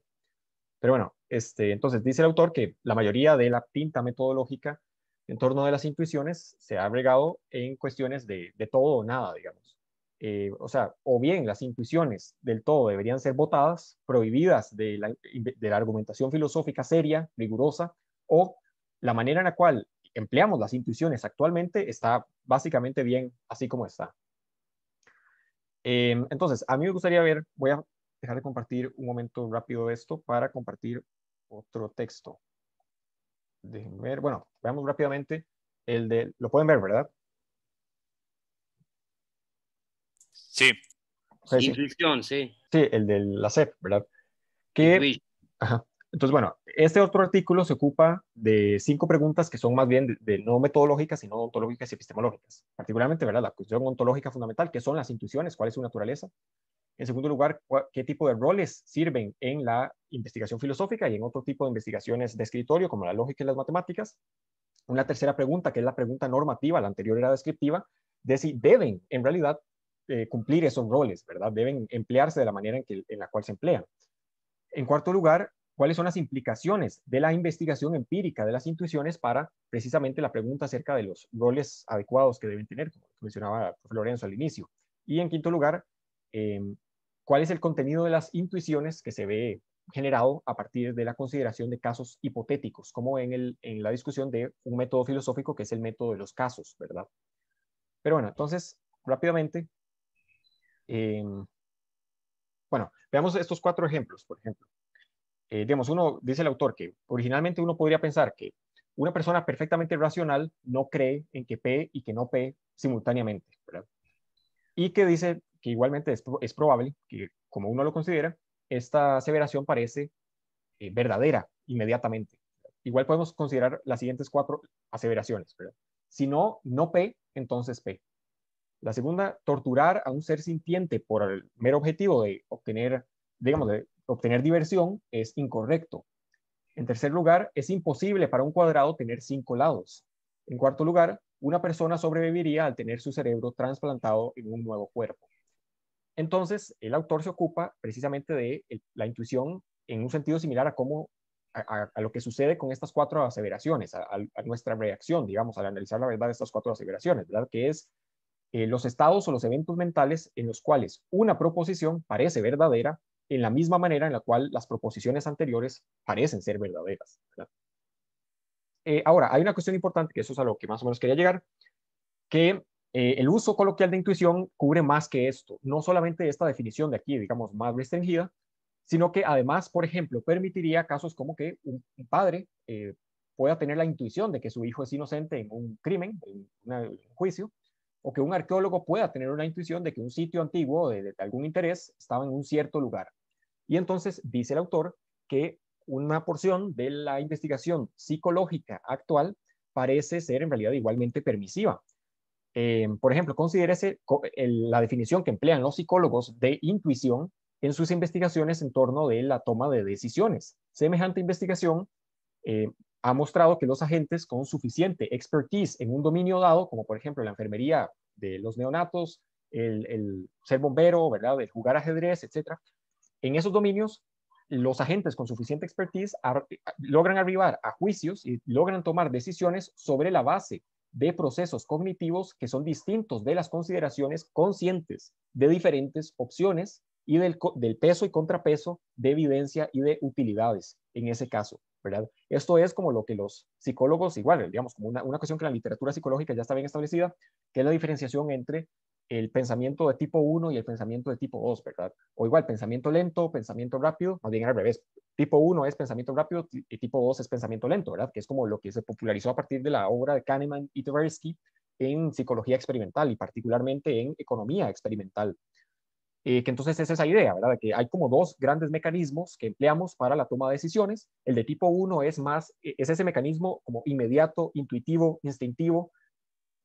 Pero bueno, este, entonces dice el autor que la mayoría de la pinta metodológica en torno de las intuiciones se ha agregado en cuestiones de, todo o nada, digamos. Eh, o sea, o bien las intuiciones del todo deberían ser votadas, prohibidas de la, argumentación filosófica seria, rigurosa, o la manera en la cual empleamos las intuiciones actualmente está básicamente bien así como está. Em, entonces, a mí me gustaría ver, voy a dejar de compartir un momento rápido esto para compartir otro texto. de ver, bueno, veamos rápidamente el de, lo pueden ver, ¿verdad? Sí. sí Intuición, sí. Sí, el de la CEP, ¿verdad? Que, Entonces, bueno, este otro artículo se ocupa de cinco preguntas que son más bien de, no metodológicas, sino ontológicas y epistemológicas. Particularmente, ¿verdad? La cuestión ontológica fundamental, que son las intuiciones, cuál es su naturaleza, en segundo lugar, qué tipo de roles sirven en la investigación filosófica y en otro tipo de investigaciones de escritorio, como la lógica y las matemáticas. Una tercera pregunta, que es la pregunta normativa, la anterior era descriptiva, de si deben, en realidad, eh, cumplir esos roles, ¿verdad? Deben emplearse de la manera en, que, en la cual se emplean. En cuarto lugar, cuáles son las implicaciones de la investigación empírica de las intuiciones para precisamente la pregunta acerca de los roles adecuados que deben tener, como mencionaba Lorenzo al inicio. Y en quinto lugar, Em, cuál es el contenido de las intuiciones que se ve generado a partir de la consideración de casos hipotéticos, como en, el, en la discusión de un método filosófico que es el método de los casos, ¿verdad? Pero bueno, entonces, rápidamente, em, bueno, veamos estos cuatro ejemplos, por ejemplo. Eh, digamos, uno, dice el autor que originalmente uno podría pensar que una persona perfectamente racional no cree en que P y que no P simultáneamente, ¿verdad? Y que dice que igualmente es, probable que, como uno lo considera, esta aseveración parece eh, verdadera inmediatamente. Igual podemos considerar las siguientes cuatro aseveraciones. Si no, no P, entonces P. La segunda, torturar a un ser sintiente por el mero objetivo de obtener, digamos, de obtener diversión es incorrecto. En tercer lugar, es imposible para un cuadrado tener cinco lados. En cuarto lugar, una persona sobreviviría al tener su cerebro trasplantado en un nuevo cuerpo. Entonces, el autor se ocupa precisamente de eh, la intuición en un sentido similar a cómo a, lo que sucede con estas cuatro aseveraciones, a, nuestra reacción, digamos, al analizar la verdad de estas cuatro aseveraciones, ¿verdad? Que es eh, los estados o los eventos mentales en los cuales una proposición parece verdadera en la misma manera en la cual las proposiciones anteriores parecen ser verdaderas. Eh, ahora, hay una cuestión importante, que eso es a lo que más o menos quería llegar, que eh, el uso coloquial de intuición cubre más que esto, no solamente esta definición de aquí, digamos, más restringida, sino que además, por ejemplo, permitiría casos como que un, padre eh, pueda tener la intuición de que su hijo es inocente en un crimen, en, un juicio, o que un arqueólogo pueda tener una intuición de que un sitio antiguo de, de algún interés estaba en un cierto lugar. Y entonces dice el autor que una porción de la investigación psicológica actual parece ser en realidad igualmente permisiva eh, por ejemplo, considérese la definición que emplean los psicólogos de intuición en sus investigaciones en torno de la toma de decisiones. Semejante investigación eh, ha mostrado que los agentes con suficiente expertise en un dominio dado, como por ejemplo la enfermería de los neonatos, el, ser bombero, ¿verdad? el jugar ajedrez, etc. en esos dominios los agentes con suficiente expertise logran arribar a juicios y logran tomar decisiones sobre la base de procesos cognitivos que son distintos de las consideraciones conscientes de diferentes opciones y del, peso y contrapeso de evidencia y de utilidades en ese caso, ¿verdad? Esto es como lo que los psicólogos, igual, digamos, como una, una cuestión que la literatura psicológica ya está bien establecida, que es la diferenciación entre el pensamiento de tipo 1 y el pensamiento de tipo 2, ¿verdad? O igual, pensamiento lento, pensamiento rápido, más bien al revés, Tipo 1 es pensamiento rápido y tipo 2 es pensamiento lento, ¿verdad? Que es como lo que se popularizó a partir de la obra de Kahneman y Tversky en psicología experimental y particularmente en economía experimental. Eh, que entonces es esa idea, ¿verdad? Que hay como dos grandes mecanismos que empleamos para la toma de decisiones. El de tipo 1 es más, e, es ese mecanismo como inmediato, intuitivo, instintivo,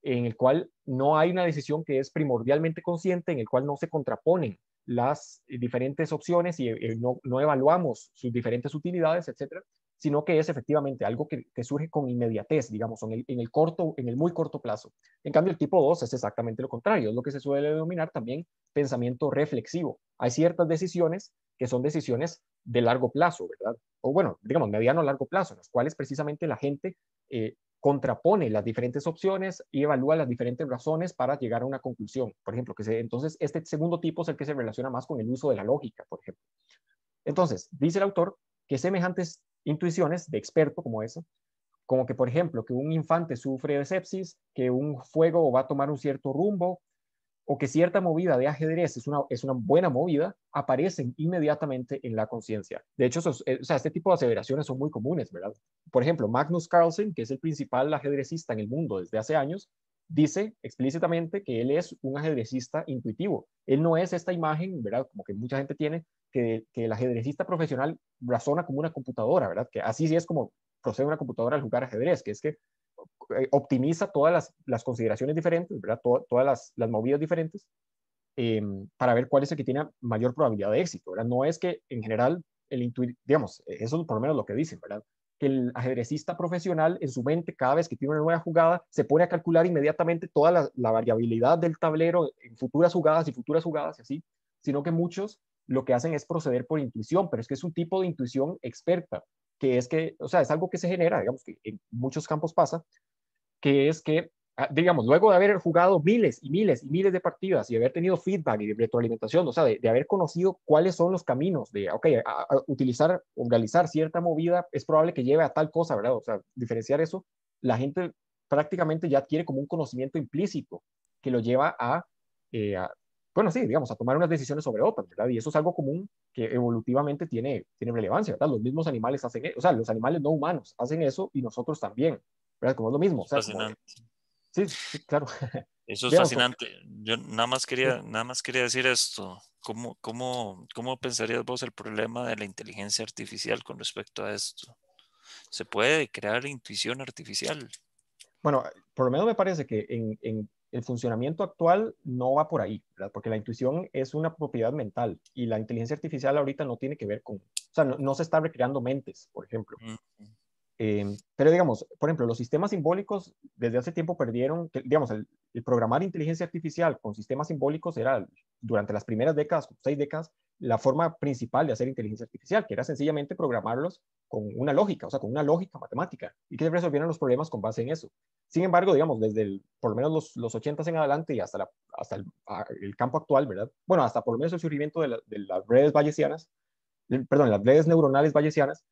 en el cual no hay una decisión que es primordialmente consciente, en el cual no se contraponen las diferentes opciones y eh, no, evaluamos sus diferentes utilidades, etcétera, sino que es efectivamente algo que, surge con inmediatez, digamos, en el, corto, en el muy corto plazo. En cambio, el tipo 2 es exactamente lo contrario, es lo que se suele denominar también pensamiento reflexivo. Hay ciertas decisiones que son decisiones de largo plazo, ¿verdad? O bueno, digamos, mediano a largo plazo, en las cuales precisamente la gente eh, contrapone las diferentes opciones y evalúa las diferentes razones para llegar a una conclusión. Por ejemplo, que se, entonces este segundo tipo es el que se relaciona más con el uso de la lógica, por ejemplo. Entonces, dice el autor que semejantes intuiciones de experto como eso, como que por ejemplo que un infante sufre de sepsis, que un fuego va a tomar un cierto rumbo, o que cierta movida de ajedrez es una, es una buena movida, aparecen inmediatamente en la conciencia. De hecho, eh, este tipo de aseveraciones son muy comunes, ¿verdad? Por ejemplo, Magnus Carlsen, que es el principal ajedrecista en el mundo desde hace años, dice explícitamente que él es un ajedrecista intuitivo. Él no es esta imagen, ¿verdad? Como que mucha gente tiene, que, que el ajedrecista profesional razona como una computadora, ¿verdad? Que así sí es como procede una computadora al jugar ajedrez, que es que eh, optimiza todas las, consideraciones diferentes, ¿verdad? todas las, movidas diferentes, eh, para ver cuál es el que tiene mayor probabilidad de éxito, No es que en general, el digamos, eso es por lo menos lo que dicen, ¿verdad? Que el ajedrecista profesional en su mente, cada vez que tiene una nueva jugada, se pone a calcular inmediatamente toda la, la variabilidad del tablero en futuras jugadas y futuras jugadas y así, sino que muchos lo que hacen es proceder por intuición, pero es que es un tipo de intuición experta, que es que, o sea, es algo que se genera, digamos que en muchos campos pasa, que es que, ah, digamos, luego de haber jugado miles y miles y miles de partidas y haber tenido feedback y de retroalimentación, o sea, de, haber conocido cuáles son los caminos de, ok, utilizar o realizar cierta movida es probable que lleve a tal cosa, ¿verdad? O sea, diferenciar eso, la gente prácticamente ya adquiere como un conocimiento implícito que lo lleva a, eh, a bueno, sí, digamos, a tomar unas decisiones sobre otras, ¿verdad? Y eso es algo común que evolutivamente tiene, tiene relevancia, ¿verdad? Los mismos animales hacen eso, o sea, los animales no humanos hacen eso y nosotros también, ¿verdad? Como es lo mismo. Sí, claro. Eso es fascinante. Yo nada más quería, nada más quería decir esto. ¿Cómo, cómo, ¿Cómo pensarías vos el problema de la inteligencia artificial con respecto a esto? ¿Se puede crear intuición artificial? Bueno, por lo menos me parece que en el funcionamiento actual no va por ahí, porque la intuición es una propiedad mental y la inteligencia artificial ahorita no tiene que ver con, o sea, no, se está recreando mentes, por ejemplo. Em, pero digamos, por ejemplo, los sistemas simbólicos desde hace tiempo perdieron, digamos, el, programar inteligencia artificial con sistemas simbólicos era durante las primeras décadas, seis décadas, la forma principal de hacer inteligencia artificial, que era sencillamente programarlos con una lógica, o sea, con una lógica matemática, y que se resolvieran los problemas con base en eso. Sin embargo, digamos, desde por lo menos los, los 80 en adelante y hasta, hasta el, campo actual, ¿verdad? Bueno, hasta por lo menos el surgimiento de, las redes bayesianas, eh, perdón, las redes neuronales bayesianas,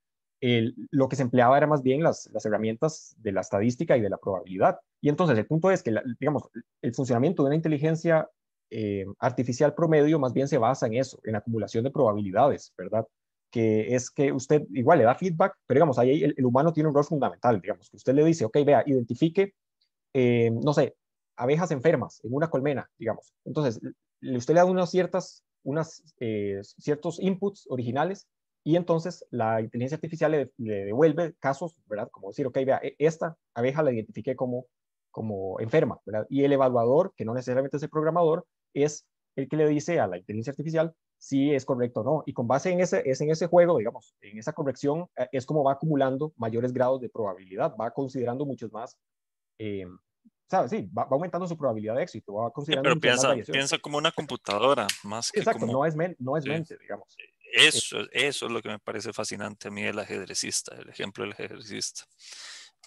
lo que se empleaba era más bien las, herramientas de la estadística y de la probabilidad. Y entonces el punto es que, digamos, el funcionamiento de una inteligencia eh, artificial promedio más bien se basa en eso, en acumulación de probabilidades, ¿verdad? Que es que usted igual le da feedback, pero digamos, ahí el, humano tiene un rol fundamental, digamos, que usted le dice, ok, vea, identifique, eh, no sé, abejas enfermas en una colmena, digamos. Entonces, usted le da unas ciertas, unas, eh, ciertos inputs originales y entonces la inteligencia artificial le, devuelve casos, ¿verdad? Como decir, ok, vea, e, esta abeja la identifiqué como, como enferma, ¿verdad? Y el evaluador, que no necesariamente es el programador, es el que le dice a la inteligencia artificial si es correcto o no. Y con base en ese, en ese juego, digamos, en esa corrección, eh, es como va acumulando mayores grados de probabilidad, va considerando muchos más, eh, ¿sabes? Sí, va, aumentando su probabilidad de éxito, va considerando... pero piensa, piensa, como una computadora, más que Exacto, no es, no es mente, digamos. Eso, eso es lo que me parece fascinante a mí el ajedrecista, el ejemplo del ajedrecista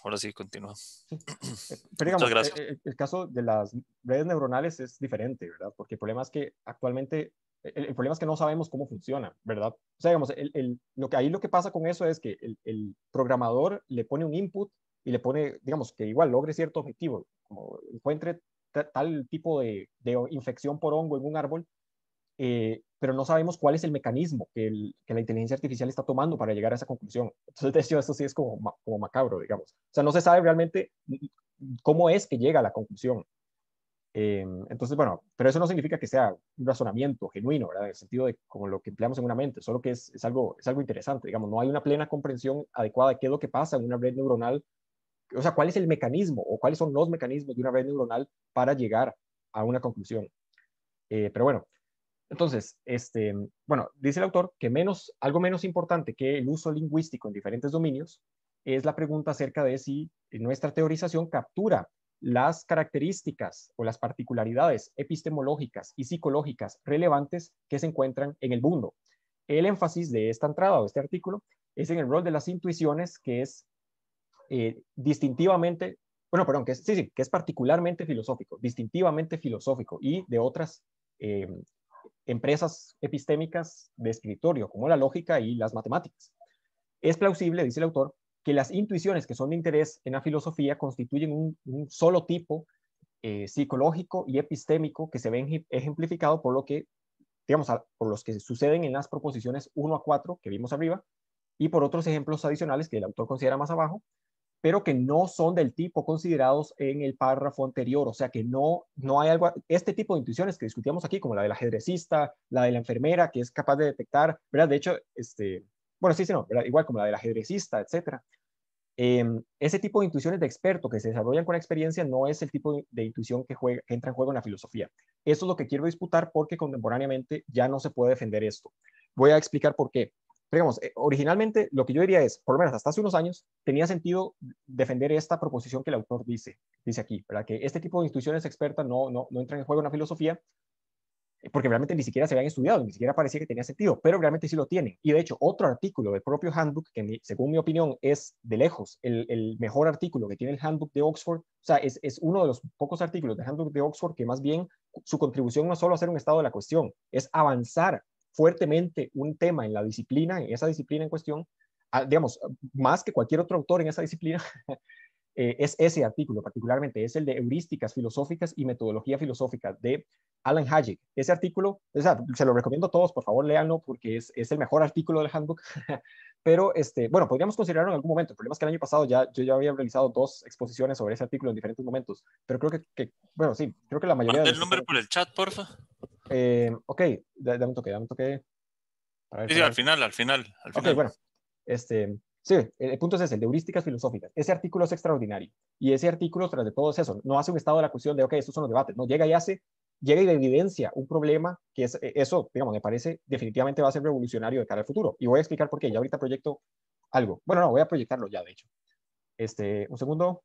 ahora sí, continúa. Sí. gracias. Eh, el, caso de las redes neuronales es diferente, ¿verdad? Porque el problema es que actualmente, eh, el, problema es que no sabemos cómo funciona, ¿verdad? O sea, digamos, el, lo que, ahí lo que pasa con eso es que el programador le pone un input y le pone, digamos, que igual logre cierto objetivo, como encuentre tal tipo de, de, infección por hongo en un árbol eh, pero no sabemos cuál es el mecanismo que, la inteligencia artificial está tomando para llegar a esa conclusión. Entonces, de esto sí es como, como macabro, digamos. O sea, no se sabe realmente mm, mm, cómo es que llega a la conclusión. Eh, entonces, bueno, pero eso no significa que sea un razonamiento genuino, ¿verdad? En el sentido de como lo que empleamos en una mente, solo que es, algo, es algo interesante, digamos, no hay una plena comprensión adecuada de qué es lo que pasa en una red neuronal, o sea, cuál es el mecanismo o cuáles son los mecanismos de una red neuronal para llegar a una conclusión. Eh, pero bueno, entonces, este, bueno, dice el autor que menos, algo menos importante que el uso lingüístico en diferentes dominios es la pregunta acerca de si nuestra teorización captura las características o las particularidades epistemológicas y psicológicas relevantes que se encuentran en el mundo. El énfasis de esta entrada o este artículo es en el rol de las intuiciones que es eh, distintivamente, bueno, perdón, que es, sí, que es particularmente filosófico, distintivamente filosófico y de otras eh, empresas epistémicas de escritorio, como la lógica y las matemáticas. Es plausible, dice el autor, que las intuiciones que son de interés en la filosofía constituyen un, solo tipo eh, psicológico y epistémico que se ven ejemplificado por lo que, digamos, por los que suceden en las proposiciones 1 a 4 que vimos arriba y por otros ejemplos adicionales que el autor considera más abajo, pero que no son del tipo considerados en el párrafo anterior, o sea que no, no hay algo, este tipo de intuiciones que discutíamos aquí, como la del ajedrecista, la de la enfermera que es capaz de detectar, ¿verdad? De hecho, este, bueno, sí, sí, no, igual como la del ajedrecista, etcétera. Em, ese tipo de intuiciones de experto que se desarrollan con la experiencia no es el tipo de, intuición que, juega, que entra en juego en la filosofía. Eso es lo que quiero disputar porque contemporáneamente ya no se puede defender esto. Voy a explicar por qué digamos, eh, originalmente lo que yo diría es, por lo menos hasta hace unos años, tenía sentido defender esta proposición que el autor dice, dice aquí, para que este tipo de instituciones expertas no, no, no entran en juego en una filosofía, eh, porque realmente ni siquiera se habían estudiado, ni siquiera parecía que tenía sentido, pero realmente sí lo tienen. Y de hecho, otro artículo del propio handbook, que según mi opinión es de lejos el, mejor artículo que tiene el handbook de Oxford, o sea, es, es uno de los pocos artículos del handbook de Oxford que más bien su contribución no es solo hacer un estado de la cuestión, es avanzar fuertemente un tema en la disciplina, en esa disciplina en cuestión, ah, digamos, más que cualquier otro autor en esa disciplina, eh, es ese artículo particularmente, es el de heurísticas filosóficas y metodología filosófica de Alan Hayek. Ese artículo, se lo recomiendo a todos, por favor, léanlo porque es, es el mejor artículo del handbook. Pero, este, bueno, podríamos considerarlo en algún momento. El problema es que el año pasado ya, yo ya había realizado dos exposiciones sobre ese artículo en diferentes momentos. Pero creo que, bueno, sí, creo que la mayoría... mande el número por el chat, porfa. Eh, ok, dame un toque, dame un toque. sí, al final, al final. Al final. Ok, bueno. Este, sí, el, punto es ese, el de heurísticas filosóficas. Ese artículo es extraordinario. Y ese artículo, tras de todo, es eso. No hace un estado de la cuestión de, ok, estos son los debates. No, llega y hace, llega y evidencia un problema que es, eh, eso, digamos, me parece definitivamente va a ser revolucionario de cara al futuro. Y voy a explicar por qué. Ya ahorita proyecto algo. Bueno, no, voy a proyectarlo ya, de hecho. Este, un segundo,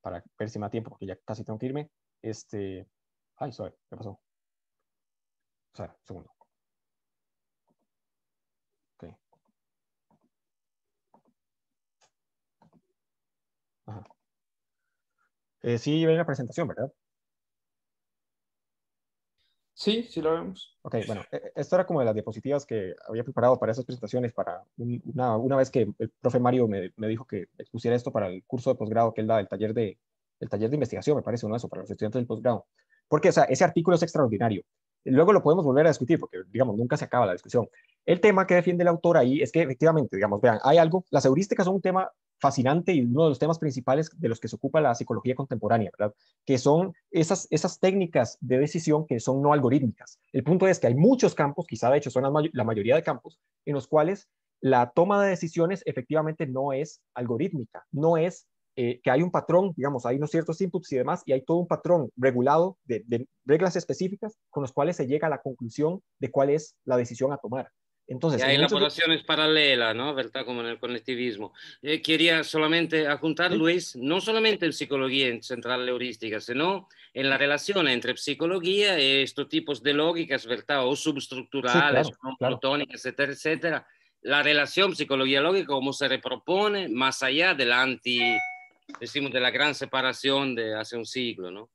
para ver si me da tiempo, porque ya casi tengo que irme. Este, ay, sorry, ¿qué pasó? O segundo. Ok. Eh, sí ven la presentación, ¿verdad? Sí, sí lo vemos. Ok, bueno, e, e, esto era como de las diapositivas que había preparado para esas presentaciones, para una, una, vez que el profe Mario me, dijo que expusiera esto para el curso de posgrado que él da, el taller de, el taller de investigación, me parece uno de eso, para los estudiantes del posgrado. Porque, o sea, ese artículo es extraordinario. Luego lo podemos volver a discutir porque, digamos, nunca se acaba la discusión. El tema que defiende el autor ahí es que efectivamente, digamos, vean, hay algo, las heurísticas son un tema fascinante y uno de los temas principales de los que se ocupa la psicología contemporánea, ¿verdad? Que son esas, esas técnicas de decisión que son no algorítmicas. El punto es que hay muchos campos, quizá de hecho son la, la mayoría de campos, en los cuales la toma de decisiones efectivamente no es algorítmica, no es eh, que hay un patrón, digamos, hay unos ciertos inputs y demás, y hay todo un patrón regulado de, reglas específicas con los cuales se llega a la conclusión de cuál es la decisión a tomar. Entonces, hay elaboraciones paralelas, ¿no? ¿Verdad? Como en el conectivismo. Eh, quería solamente apuntar, Luis, no solamente en psicología central heurística, sino en la relación entre psicología y estos tipos de lógicas, ¿verdad? O subestructurales protónicas, etcétera, etcétera. La relación psicología-lógica, cómo se repropone más allá del anti decimos, de la gran separación de hace un siglo, ¿no?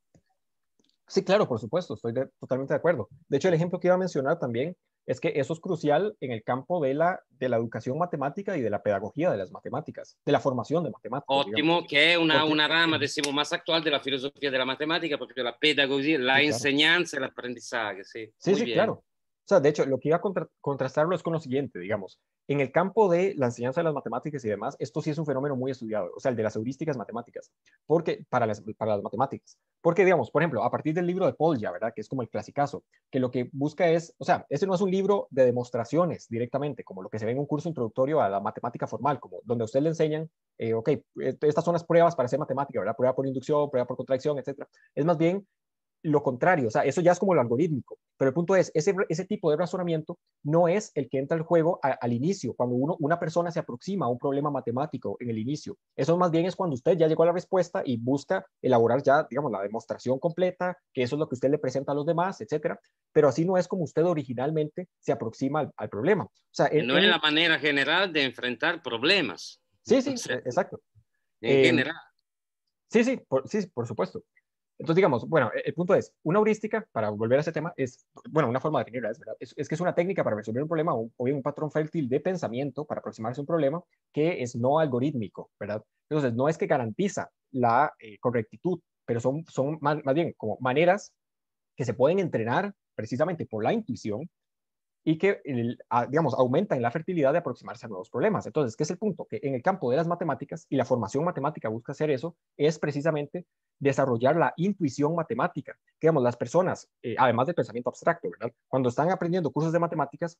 Sí, claro, por supuesto, estoy totalmente de acuerdo. De hecho, el ejemplo que iba a mencionar también es que eso es crucial en el campo de la, de la educación matemática y de la pedagogía de las matemáticas, de la formación de matemáticas. Óptimo, que es una, una, rama, decimos, más actual de la filosofía de la matemática, porque la pedagogía, la enseñanza, el aprendizaje, sí. Sí, sí, claro. O sea, de hecho, lo que iba a contrastarlo es con lo siguiente, digamos. En el campo de la enseñanza de las matemáticas y demás, esto sí es un fenómeno muy estudiado, o sea, el de las heurísticas matemáticas, porque para las, para las matemáticas. Porque, digamos, por ejemplo, a partir del libro de ya, ¿verdad? Que es como el clasicazo, que lo que busca es, o sea, ese no es un libro de demostraciones directamente, como lo que se ve en un curso introductorio a la matemática formal, como donde a usted le enseñan, eh, ok, eh, estas son las pruebas para hacer matemática, ¿verdad? Prueba por inducción, prueba por contracción, etcétera. Es más bien lo contrario, o sea, eso ya es como lo algorítmico, pero el punto es, ese, ese tipo de razonamiento no es el que entra al juego al inicio, cuando uno, una persona se aproxima a un problema matemático en el inicio. Eso más bien es cuando usted ya llegó a la respuesta y busca elaborar ya, digamos, la demostración completa, que eso es lo que usted le presenta a los demás, etcétera, pero así no es como usted originalmente se aproxima al, problema. O sea, no es la manera general de enfrentar problemas. Sí, sí, exacto. En eh, general. Sí, sí, sí, por supuesto. Entonces, digamos, bueno, el, punto es, una heurística, para volver a ese tema, es, bueno, una forma de definirla, es, que es una técnica para resolver un problema o, bien un patrón fértil de pensamiento para aproximarse a un problema que es no algorítmico, ¿verdad? Entonces, no es que garantiza la eh, correctitud, pero son, son más bien como maneras que se pueden entrenar precisamente por la intuición y que, digamos, aumenta en la fertilidad de aproximarse a nuevos problemas. Entonces, ¿qué es el punto? Que en el campo de las matemáticas, y la formación matemática busca hacer eso, es precisamente desarrollar la intuición matemática. digamos, las personas, eh, además del pensamiento abstracto, ¿verdad? Cuando están aprendiendo cursos de matemáticas,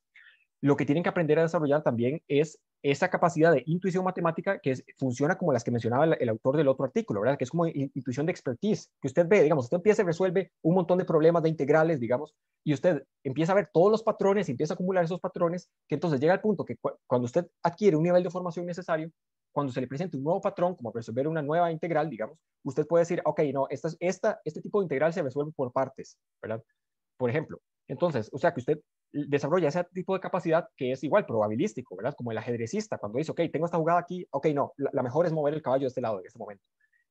lo que tienen que aprender a desarrollar también es esa capacidad de intuición matemática que funciona como las que mencionaba el, autor del otro artículo, ¿verdad? Que es como intuición de expertise, que usted ve, digamos, usted empieza y resuelve un montón de problemas de integrales, digamos, y usted empieza a ver todos los patrones y empieza a acumular esos patrones, que entonces llega al punto que cuando usted adquiere un nivel de formación necesario, cuando se le presente un nuevo patrón, como resolver una nueva integral, digamos, usted puede decir, ok, no, esta, este tipo de integral se resuelve por partes, ¿verdad? Por ejemplo, entonces, o sea que usted desarrolla ese tipo de capacidad que es igual probabilístico, ¿verdad? Como el ajedrecista, cuando dice, ok, tengo esta jugada aquí, ok, no, la, mejor es mover el caballo de este lado en este momento.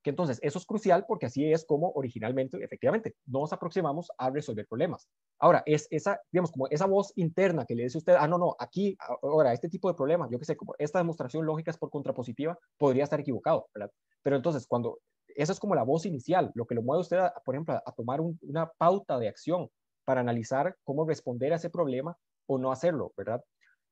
Que entonces eso es crucial porque así es como originalmente, efectivamente, nos aproximamos a resolver problemas. Ahora, es esa, digamos, como esa voz interna que le dice usted, ah, no, no, aquí, ahora, este tipo de problemas, yo qué sé, como esta demostración lógica es por contrapositiva, podría estar equivocado, ¿verdad? Pero entonces, cuando esa es como la voz inicial, lo que lo mueve usted, por ejemplo, a tomar una pauta de acción para analizar cómo responder a ese problema o no hacerlo, ¿verdad?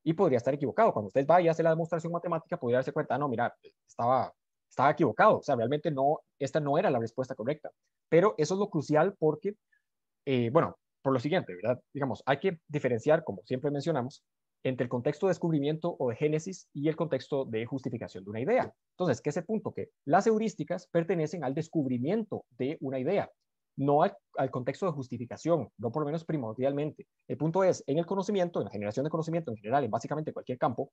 Y podría estar equivocado. Cuando usted va y hace la demostración matemática, podría darse cuenta, no, mira, estaba, estaba equivocado. O sea, realmente no, esta no era la respuesta correcta. Pero eso es lo crucial porque, eh, bueno, por lo siguiente, ¿verdad? Digamos, hay que diferenciar, como siempre mencionamos, entre el contexto de descubrimiento o de génesis y el contexto de justificación de una idea. Entonces, ¿qué es ese punto que las heurísticas pertenecen al descubrimiento de una idea no al, contexto de justificación, no por lo menos primordialmente. El punto es, en el conocimiento, en la generación de conocimiento en general, en básicamente cualquier campo,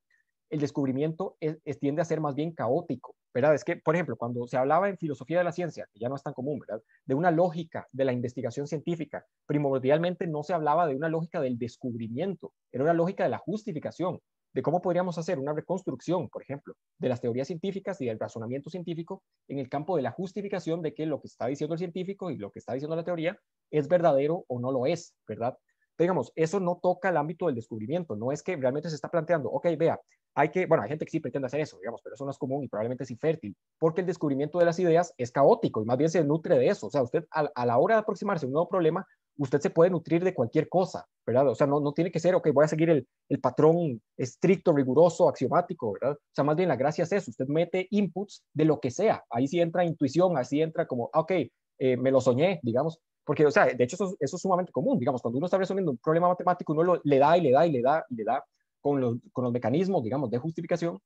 el descubrimiento es, tiende a ser más bien caótico, ¿verdad? Es que, por ejemplo, cuando se hablaba en filosofía de la ciencia, que ya no es tan común, ¿verdad? De una lógica de la investigación científica, primordialmente no se hablaba de una lógica del descubrimiento, era una lógica de la justificación, de cómo podríamos hacer una reconstrucción, por ejemplo, de las teorías científicas y del razonamiento científico en el campo de la justificación de que lo que está diciendo el científico y lo que está diciendo la teoría es verdadero o no lo es, ¿verdad? digamos, eso no toca el ámbito del descubrimiento, no es que realmente se está planteando, ok, vea, hay que, bueno, hay gente que sí pretende hacer eso, digamos, pero eso no es común y probablemente es infértil, porque el descubrimiento de las ideas es caótico y más bien se nutre de eso. O sea, usted a la hora de aproximarse a un nuevo problema usted se puede nutrir de cualquier cosa, ¿verdad? O sea, no, no tiene que ser, ok, voy a seguir el, el, patrón estricto, riguroso, axiomático, ¿verdad? O sea, más bien la gracia es eso, usted mete inputs de lo que sea, ahí sí entra intuición, así entra como, ah, ok, eh, me lo soñé, digamos, porque, o sea, de hecho eso, es sumamente común, digamos, cuando uno está resolviendo un problema matemático, uno lo, le da y le da y le da y le da con los, con los mecanismos, digamos, de justificación,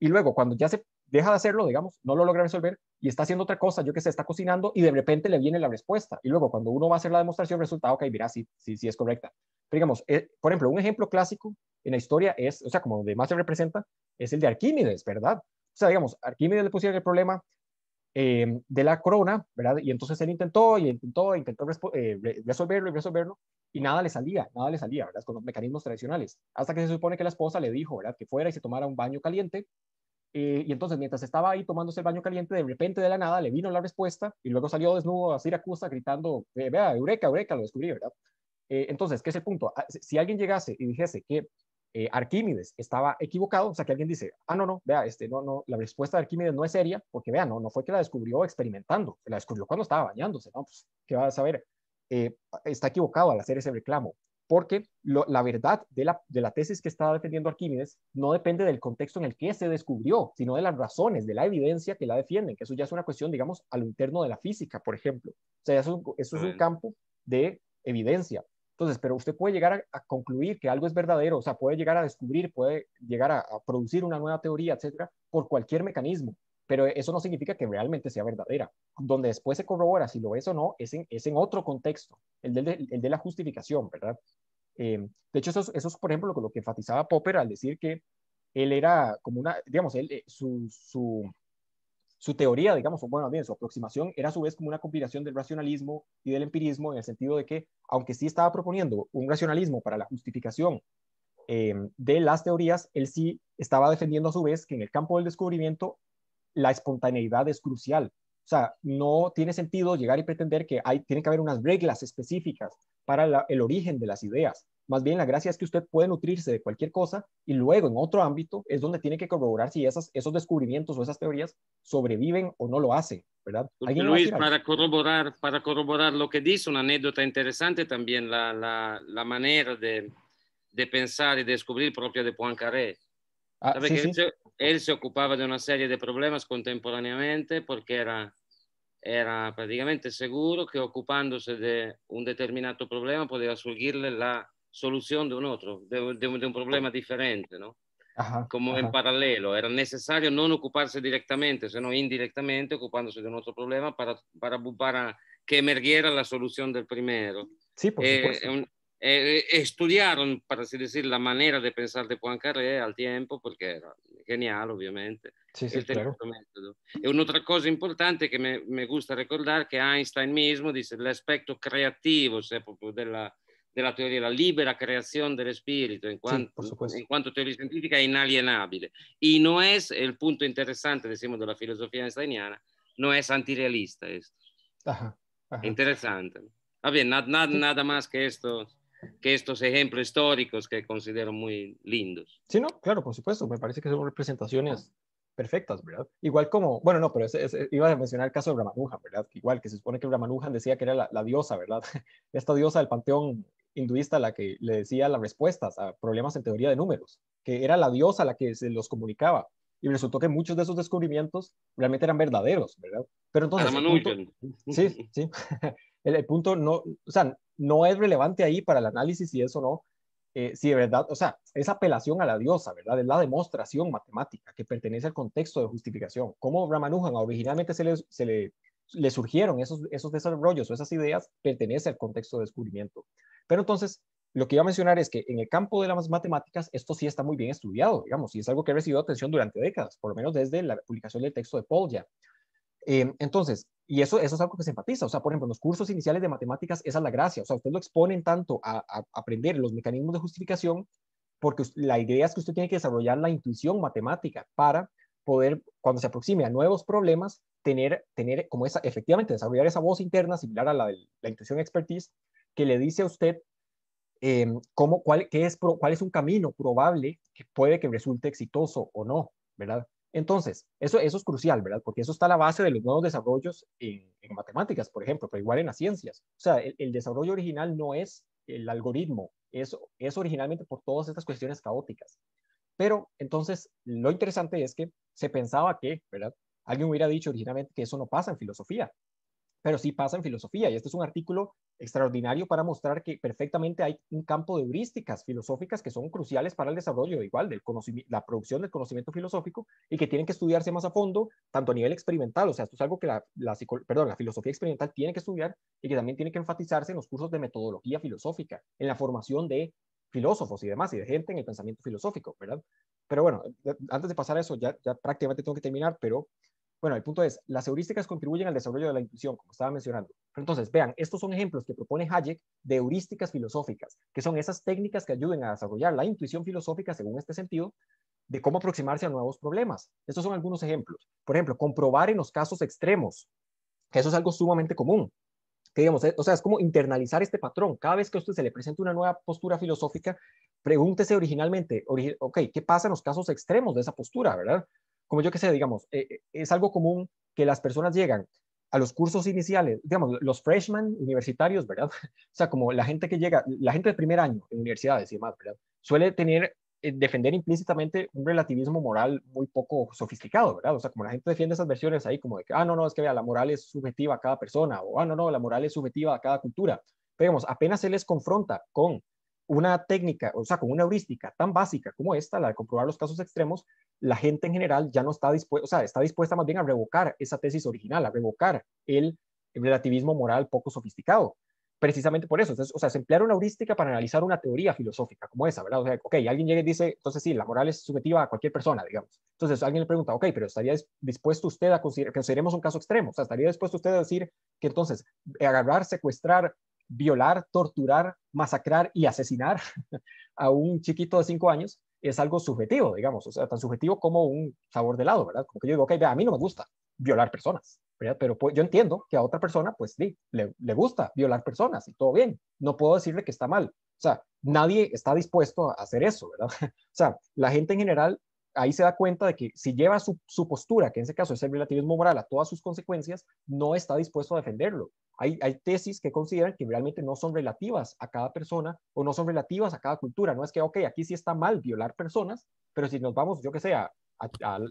y luego cuando ya se deja de hacerlo, digamos, no lo logra resolver y está haciendo otra cosa, yo que sé, está cocinando y de repente le viene la respuesta. Y luego cuando uno va a hacer la demostración resulta, ok, mira, sí, sí, sí es correcta. digamos, eh, por ejemplo, un ejemplo clásico en la historia es, o sea, como de más se representa, es el de Arquímedes, ¿verdad? O sea, digamos, Arquímedes le pusieron el problema eh, de la corona, ¿verdad? Y entonces él intentó y intentó, intentó eh, resolverlo y resolverlo y nada le salía, nada le salía, ¿verdad? Con los mecanismos tradicionales. Hasta que se supone que la esposa le dijo, ¿verdad? Que fuera y se tomara un baño caliente eh, y entonces, mientras estaba ahí tomándose el baño caliente, de repente de la nada le vino la respuesta y luego salió desnudo a Siracusa gritando, eh, vea, eureka, eureka, lo descubrí, ¿verdad? Eh, entonces, ¿qué es el punto? Ah, si alguien llegase y dijese que Arquímedes estaba equivocado, o sea, que alguien dice, ah, no, no, vea, este, no, no, la respuesta de Arquímedes no es seria, porque vea, no, no fue que la descubrió experimentando, la descubrió cuando estaba bañándose, ¿no? Pues, ¿qué va a saber? está equivocado al hacer ese reclamo porque la verdad de la, tesis que está defendiendo Arquímedes no depende del contexto en el que se descubrió, sino de las razones, de la evidencia que la defienden, que eso ya es una cuestión, digamos, a lo interno de la física, por ejemplo. O sea, eso, es un campo de evidencia. Entonces, pero usted puede llegar a, concluir que algo es verdadero, o sea, puede llegar a descubrir, puede llegar a producir una nueva teoría, etcétera, por cualquier mecanismo, pero eso no significa que realmente sea verdadera. Donde después se corrobora si lo es o no, es en, es en otro contexto, el de, el de la justificación, ¿verdad? Eh, de hecho, eso es, por ejemplo, lo que enfatizaba Popper al decir que él era como una, digamos, él, eh, su, su, su teoría, digamos, o bueno, bien, su aproximación era a su vez como una combinación del racionalismo y del empirismo en el sentido de que, aunque sí estaba proponiendo un racionalismo para la justificación eh, de las teorías, él sí estaba defendiendo a su vez que en el campo del descubrimiento la espontaneidad es crucial. O sea, no tiene sentido llegar y pretender que hay, tiene que haber unas reglas específicas para el origen de las ideas. Más bien la gracia es que usted puede nutrirse de cualquier cosa y luego en otro ámbito es donde tiene que corroborar si esas, esos descubrimientos o esas teorías sobreviven o no lo hacen, ¿verdad? Luis, para corroborar, para corroborar lo que dice, una anécdota interesante también, la, manera de, pensar y descubrir propia de Poincaré. Ah, él, se ocupaba de una serie de problemas contemporáneamente porque era, era prácticamente seguro que ocupándose de un determinado problema podía surgirle la solución de un otro, de, un problema diferente, ¿no? como en paralelo. Era necesario no ocuparse directamente, sino indirectamente ocupándose de un otro problema para, para, para que emergiera la solución del primero. Sí, por eh, supuesto. e, e studiarono, per así decir, la maniera di pensare di Poincaré al tempo, perché era geniale ovviamente. Sì, sì, claro. E un'altra cosa importante che mi gusta ricordare è che Einstein mismo dice l'aspetto creativo, cioè proprio della, della teoria, la libera creazione dello spirito, in quanto, sì, in quanto, teoria scientifica è inalienabile. E no es, è il punto interessante diciamo, della filosofia einsteiniana, non è antirealista. Esto. Ajá, ah, ajá. Ah. Interessante. Va bene, nada, nada más que esto. que estos ejemplos históricos que considero muy lindos. Sí, no, claro, por supuesto, me parece que son representaciones perfectas, ¿verdad? Igual como, bueno, no, pero iba a mencionar el caso de Ramanujan, ¿verdad? Igual que se supone que Ramanujan decía que era la, diosa, ¿verdad? Esta diosa del panteón hinduista la que le decía las respuestas a problemas en teoría de números, que era la diosa la que se los comunicaba. Y resultó que muchos de esos descubrimientos realmente eran verdaderos, ¿verdad? Pero entonces... sí, sí el, punto no, o sea, no es relevante ahí para el análisis si eso no, eh, si de verdad, o sea, esa apelación a la diosa, ¿verdad? Es la demostración matemática que pertenece al contexto de justificación. cómo Ramanujan originalmente se le, se le, surgieron esos, esos desarrollos o esas ideas, pertenece al contexto de descubrimiento. Pero entonces, lo que iba a mencionar es que en el campo de las matemáticas esto sí está muy bien estudiado, digamos, y es algo que ha recibido atención durante décadas, por lo menos desde la publicación del texto de Paul ya. Em, entonces, y eso, eso es algo que se enfatiza. O sea, por ejemplo, en los cursos iniciales de matemáticas, esa es la gracia. O sea, usted lo exponen tanto a, aprender los mecanismos de justificación, porque la idea es que usted tiene que desarrollar la intuición matemática para poder, cuando se aproxime a nuevos problemas, tener, tener como esa, efectivamente, desarrollar esa voz interna similar a la de la intuición expertise, que le dice a usted em, cómo, cuál, qué es, cuál es un camino probable que puede que resulte exitoso o no, ¿verdad? Entonces, eso, eso es crucial, ¿verdad? Porque eso está la base de los nuevos desarrollos en, matemáticas, por ejemplo, pero igual en las ciencias. O sea, el, desarrollo original no es el algoritmo, es, es originalmente por todas estas cuestiones caóticas. Pero entonces, lo interesante es que se pensaba que, ¿verdad? Alguien hubiera dicho originalmente que eso no pasa en filosofía, pero sí pasa en filosofía. Y este es un artículo extraordinario para mostrar que perfectamente hay un campo de heurísticas filosóficas que son cruciales para el desarrollo igual del conocimiento, la producción del conocimiento filosófico y que tienen que estudiarse más a fondo, tanto a nivel experimental, o sea, esto es algo que la, filosofía experimental tiene que estudiar y que también tiene que enfatizarse en los cursos de metodología filosófica, en la formación de filósofos y demás, y de gente en el pensamiento filosófico, ¿verdad? Pero bueno, antes de pasar a eso, ya, ya prácticamente tengo que terminar, pero bueno, el punto es, las heurísticas contribuyen al desarrollo de la intuición, como estaba mencionando. entonces, vean, estos son ejemplos que propone Hayek de heurísticas filosóficas, que son esas técnicas que ayuden a desarrollar la intuición filosófica, según este sentido, de cómo aproximarse a nuevos problemas. Estos son algunos ejemplos. Por ejemplo, comprobar en los casos extremos, eso es algo sumamente común. Que digamos, eh, o sea, es como internalizar este patrón. Cada vez que a usted se le presenta una nueva postura filosófica, pregúntese originalmente, ok, ¿qué pasa en los casos extremos de esa postura, verdad? como yo que sé, digamos, eh, eh, es algo común que las personas llegan a los cursos iniciales, digamos, los freshmen universitarios, ¿verdad? O sea, como la gente que llega, la gente de primer año en universidades y demás, ¿verdad? Suele tener, eh, defender implícitamente un relativismo moral muy poco sofisticado, ¿verdad? O sea, como la gente defiende esas versiones ahí como de que, ah, no, no, es que vea, la moral es subjetiva a cada persona, o ah, no, no, la moral es subjetiva a cada cultura. Pero digamos, apenas se les confronta con una técnica, o sea, con una heurística tan básica como esta, la de comprobar los casos extremos, la gente en general ya no está dispuesta, o sea, está dispuesta más bien a revocar esa tesis original, a revocar el, relativismo moral poco sofisticado. Precisamente por eso, entonces, o sea, se emplear una heurística para analizar una teoría filosófica como esa, ¿verdad? O sea, ok, alguien llega y dice, entonces sí, la moral es subjetiva a cualquier persona, digamos. Entonces alguien le pregunta, ok, pero ¿estaría dispuesto usted a considerar, consideremos un caso extremo? O sea, ¿estaría dispuesto usted a decir que entonces agarrar, secuestrar violar, torturar, masacrar y asesinar a un chiquito de cinco años es algo subjetivo, digamos, o sea, tan subjetivo como un sabor de helado, ¿verdad? Como que yo digo, ok, a mí no me gusta violar personas, ¿verdad? Pero pues, yo entiendo que a otra persona, pues sí, le, le gusta violar personas y todo bien, no puedo decirle que está mal, o sea, nadie está dispuesto a hacer eso, ¿verdad? O sea, la gente en general ahí se da cuenta de que si lleva su, su, postura, que en ese caso es el relativismo moral, a todas sus consecuencias, no está dispuesto a defenderlo. Hay, hay, tesis que consideran que realmente no son relativas a cada persona o no son relativas a cada cultura. No es que, ok, aquí sí está mal violar personas, pero si nos vamos, yo que sé, a,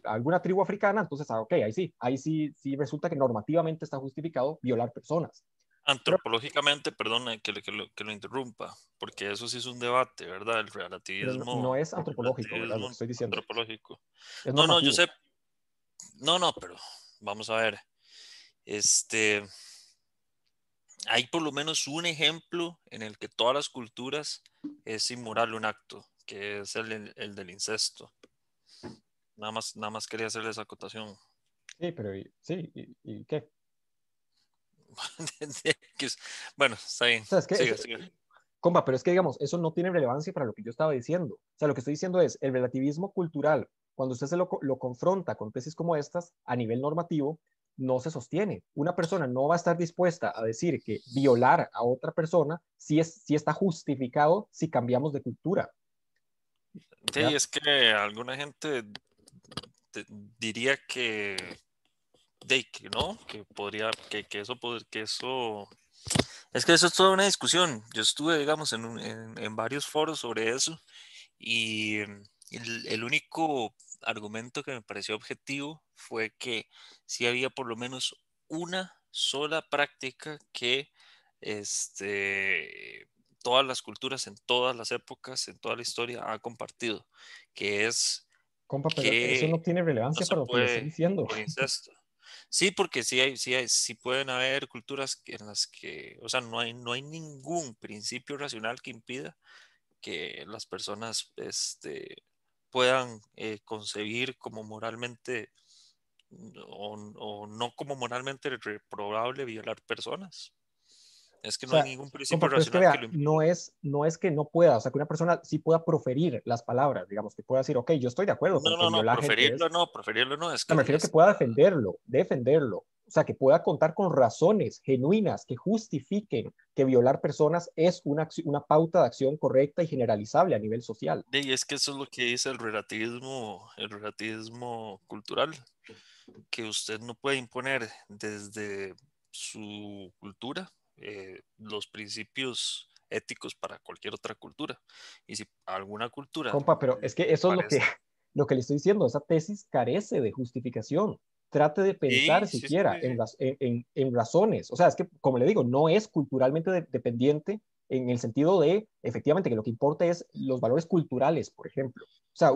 alguna tribu africana, entonces, ah, ok, ahí sí, ahí sí, sí resulta que normativamente está justificado violar personas. Antropológicamente, perdón que, lo, interrumpa, porque eso sí es un debate, ¿verdad? El relativismo. No, es antropológico, ¿verdad? Antropológico. no, no, yo sé. No, no, pero vamos a ver. Este. Hay por lo menos un ejemplo en el que todas las culturas es inmoral un acto, que es el, del incesto. Nada más, nada más quería hacerle esa acotación. Sí, pero sí, ¿y, y qué? bueno, está bien. O Compa, pero es que digamos, eso no tiene relevancia para lo que yo estaba diciendo. O sea, lo que estoy diciendo es, el relativismo cultural, cuando usted se lo, lo confronta con tesis como estas a nivel normativo, no se sostiene. Una persona no va a estar dispuesta a decir que violar a otra persona si, es, si está justificado si cambiamos de cultura. Sí, es que alguna gente diría que de no, que podría, que, que eso, que eso, es que eso es toda una discusión. Yo estuve, digamos, en, en, varios foros sobre eso y el, único argumento que me pareció objetivo fue que si había por lo menos una sola práctica que este, todas las culturas en todas las épocas, en toda la historia, ha compartido, que es... Compa, eso no tiene relevancia para lo que estoy diciendo. Sí, porque sí, pueden haber culturas en las que, o sea, no hay, no hay ningún principio racional que impida que las personas este, puedan eh, concebir como moralmente o, o no como moralmente reprobable violar personas. Es que no hay ningún principio racional que, no, es, no es que no pueda, o sea, que una persona sí pueda proferir las palabras, digamos, que pueda decir, ok, yo estoy de acuerdo. No, no, no, proferirlo no, proferirlo no. Es que refiero que pueda defenderlo, defenderlo. O sea, que pueda contar con razones genuinas que justifiquen que violar personas es una, una pauta de acción correcta y generalizable a nivel social. Y es que eso es lo que dice el relativismo, el relativismo cultural, que usted no puede imponer desde su cultura eh, los principios éticos para cualquier otra cultura. Y si alguna cultura... Compa, pero es que eso es lo que, lo que le estoy diciendo, esa tesis carece de justificación. Trate de pensar siquiera En, en, razones. O sea, es que, como le digo, no es culturalmente dependiente en el sentido de, efectivamente, que lo que importa es los valores culturales, por ejemplo.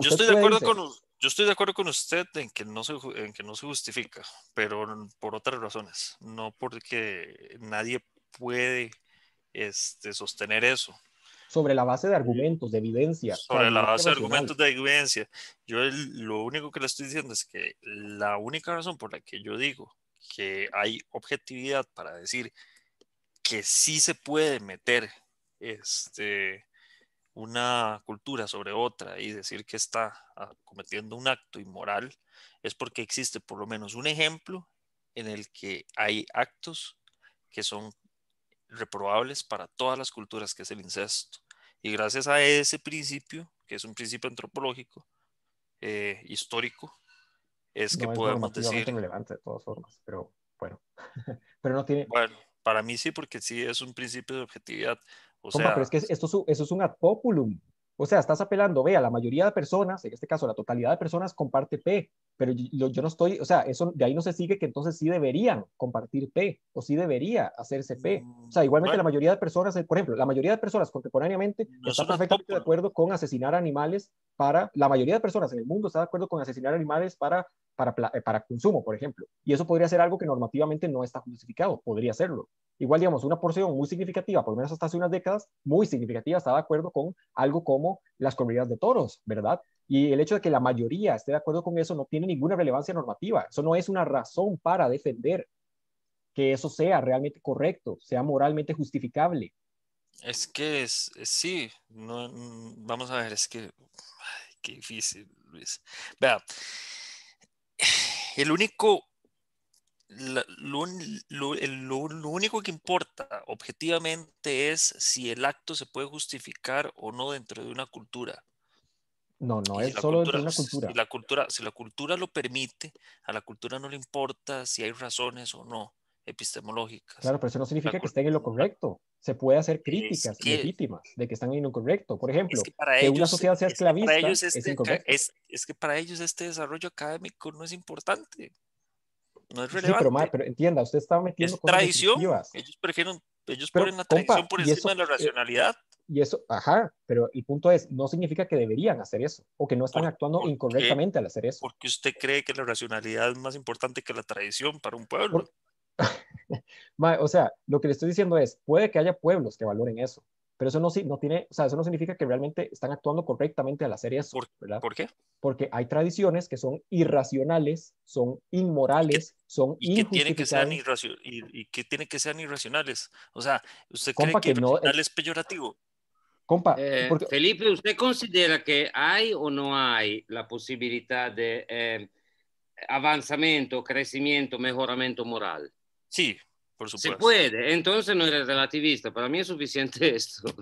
yo, estoy de acuerdo con, yo estoy de acuerdo con usted en que, no se, en que no se justifica, pero por otras razones, no porque nadie puede este, sostener eso. Sobre la base de argumentos, de evidencia. Sobre la base de argumentos, de evidencia. Yo lo único que le estoy diciendo es que la única razón por la que yo digo que hay objetividad para decir que sí se puede meter este, una cultura sobre otra y decir que está ah, cometiendo un acto inmoral es porque existe por lo menos un ejemplo en el que hay actos que son reprobables para todas las culturas, que es el incesto. Y gracias a ese principio, que es un principio antropológico, eh, histórico, es que podemos decir... de todas formas, pero bueno, pero no tiene... Bueno, para mí sí, porque sí es un principio de objetividad. O sea, pero es que esto, es, eso es un ad populum. O sea, estás apelando, vea, la mayoría de personas, en este caso la totalidad de personas comparte P pero yo, no estoy, o sea, eso de ahí no se sigue que entonces sí deberían compartir P o sí debería hacerse P. O sea, igualmente la mayoría de personas, eh, por ejemplo, la mayoría de personas contemporáneamente está perfectamente de acuerdo con asesinar animales para, la mayoría de personas en el mundo está de acuerdo con asesinar animales para, eh, para, consumo, por ejemplo. Y eso podría ser algo que normativamente no está justificado, podría serlo. Igual, digamos, una porción muy significativa, por lo menos hasta hace unas décadas, muy significativa, está de acuerdo con algo como las corridas de toros, ¿verdad? Y el hecho de que la mayoría esté de acuerdo con eso no tiene ninguna relevancia normativa. Eso no es una razón para defender que eso sea realmente correcto, sea moralmente justificable. Es que sí, mm, vamos a ver, es que, qué difícil, Luis. Vea, el único, lo único que importa objetivamente es si el acto se puede justificar o no dentro de una cultura. No, no es solo de una cultura. Si la cultura. Si la cultura lo permite, a la cultura no le importa si hay razones o no epistemológicas. Claro, pero eso no significa que estén en lo correcto. Se puede hacer críticas legítimas de que están en lo correcto. Por ejemplo, que, una sociedad sea esclavista es este incorrecto. Es, que para ellos este desarrollo académico no es importante. No es relevante. Sí, pero, entienda, usted está metiendo es cosas tradición. Ellos prefieren, ellos ponen la tradición por encima de la eh, racionalidad. Y eso, ajá, pero el punto es, no significa que deberían hacer eso o que no están actuando incorrectamente a al hacer eso. Porque usted cree que la racionalidad es más importante que la tradición para un pueblo. o sea, lo que le estoy diciendo es, puede que haya pueblos que valoren eso, pero eso no, no tiene, o sea, eso no significa que realmente están actuando correctamente a hacer eso, ¿Por, qué? Porque hay tradiciones que son irracionales, son inmorales, son ¿y que sean y, qué tiene que ser irracionales? O sea, ¿usted cree que, eh, es peyorativo? Compa, eh, Felipe, ¿usted considera que hay o no hay la posibilidad de eh, avanzamiento, crecimiento, mejoramiento moral? Sí, por supuesto. Se puede, entonces no eres relativista, para mí es suficiente esto.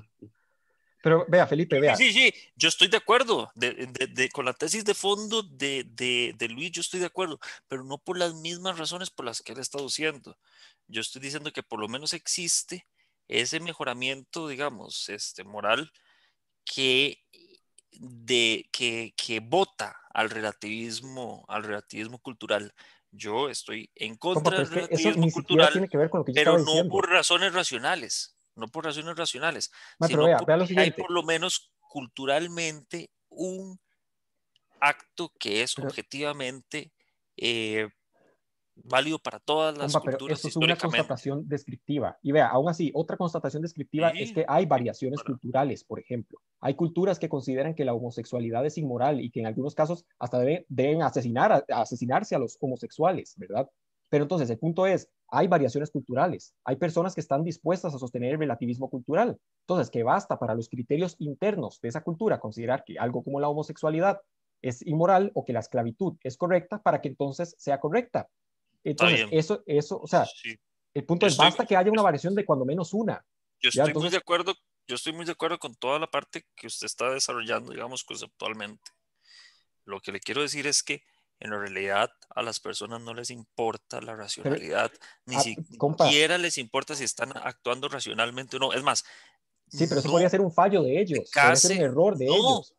Pero vea, Felipe, vea. Sí, sí, yo estoy de acuerdo de, con la tesis de fondo de, Luis, yo estoy de acuerdo, pero no por las mismas razones por las que él estado diciendo. Yo estoy diciendo que por lo menos existe ese mejoramiento, digamos, este, moral que, de, que, que vota al relativismo, al relativismo cultural. Yo estoy en contra del relativismo cultural, que pero no por razones racionales, no por razones racionales, sino hay por lo menos culturalmente un acto que es objetivamente eh, válido para todas las culturas. esto es una constatación descriptiva. Y vea, aún así, otra constatación descriptiva es que hay variaciones culturales, por ejemplo. Hay culturas que consideran que la homosexualidad es inmoral y que en algunos casos hasta deben, asesinar, a, asesinarse a los homosexuales, ¿verdad? Pero entonces, el punto es, hay variaciones culturales, hay personas que están dispuestas a sostener el relativismo cultural. Entonces, que basta para los criterios internos de esa cultura considerar que algo como la homosexualidad es inmoral o que la esclavitud es correcta para que entonces sea correcta. Entonces, eso, eso, o sea, el punto es, basta que haya una variación de cuando menos una. Yo estoy muy de acuerdo, yo estoy muy de acuerdo con toda la parte que usted está desarrollando, digamos, conceptualmente. Lo que le quiero decir es que en la realidad a las personas no les importa la racionalidad, ni ah, siquiera les importa si están actuando racionalmente o no. Es más, Sí, pero eso podría ser un fallo de ellos, ser un error de no, ellos.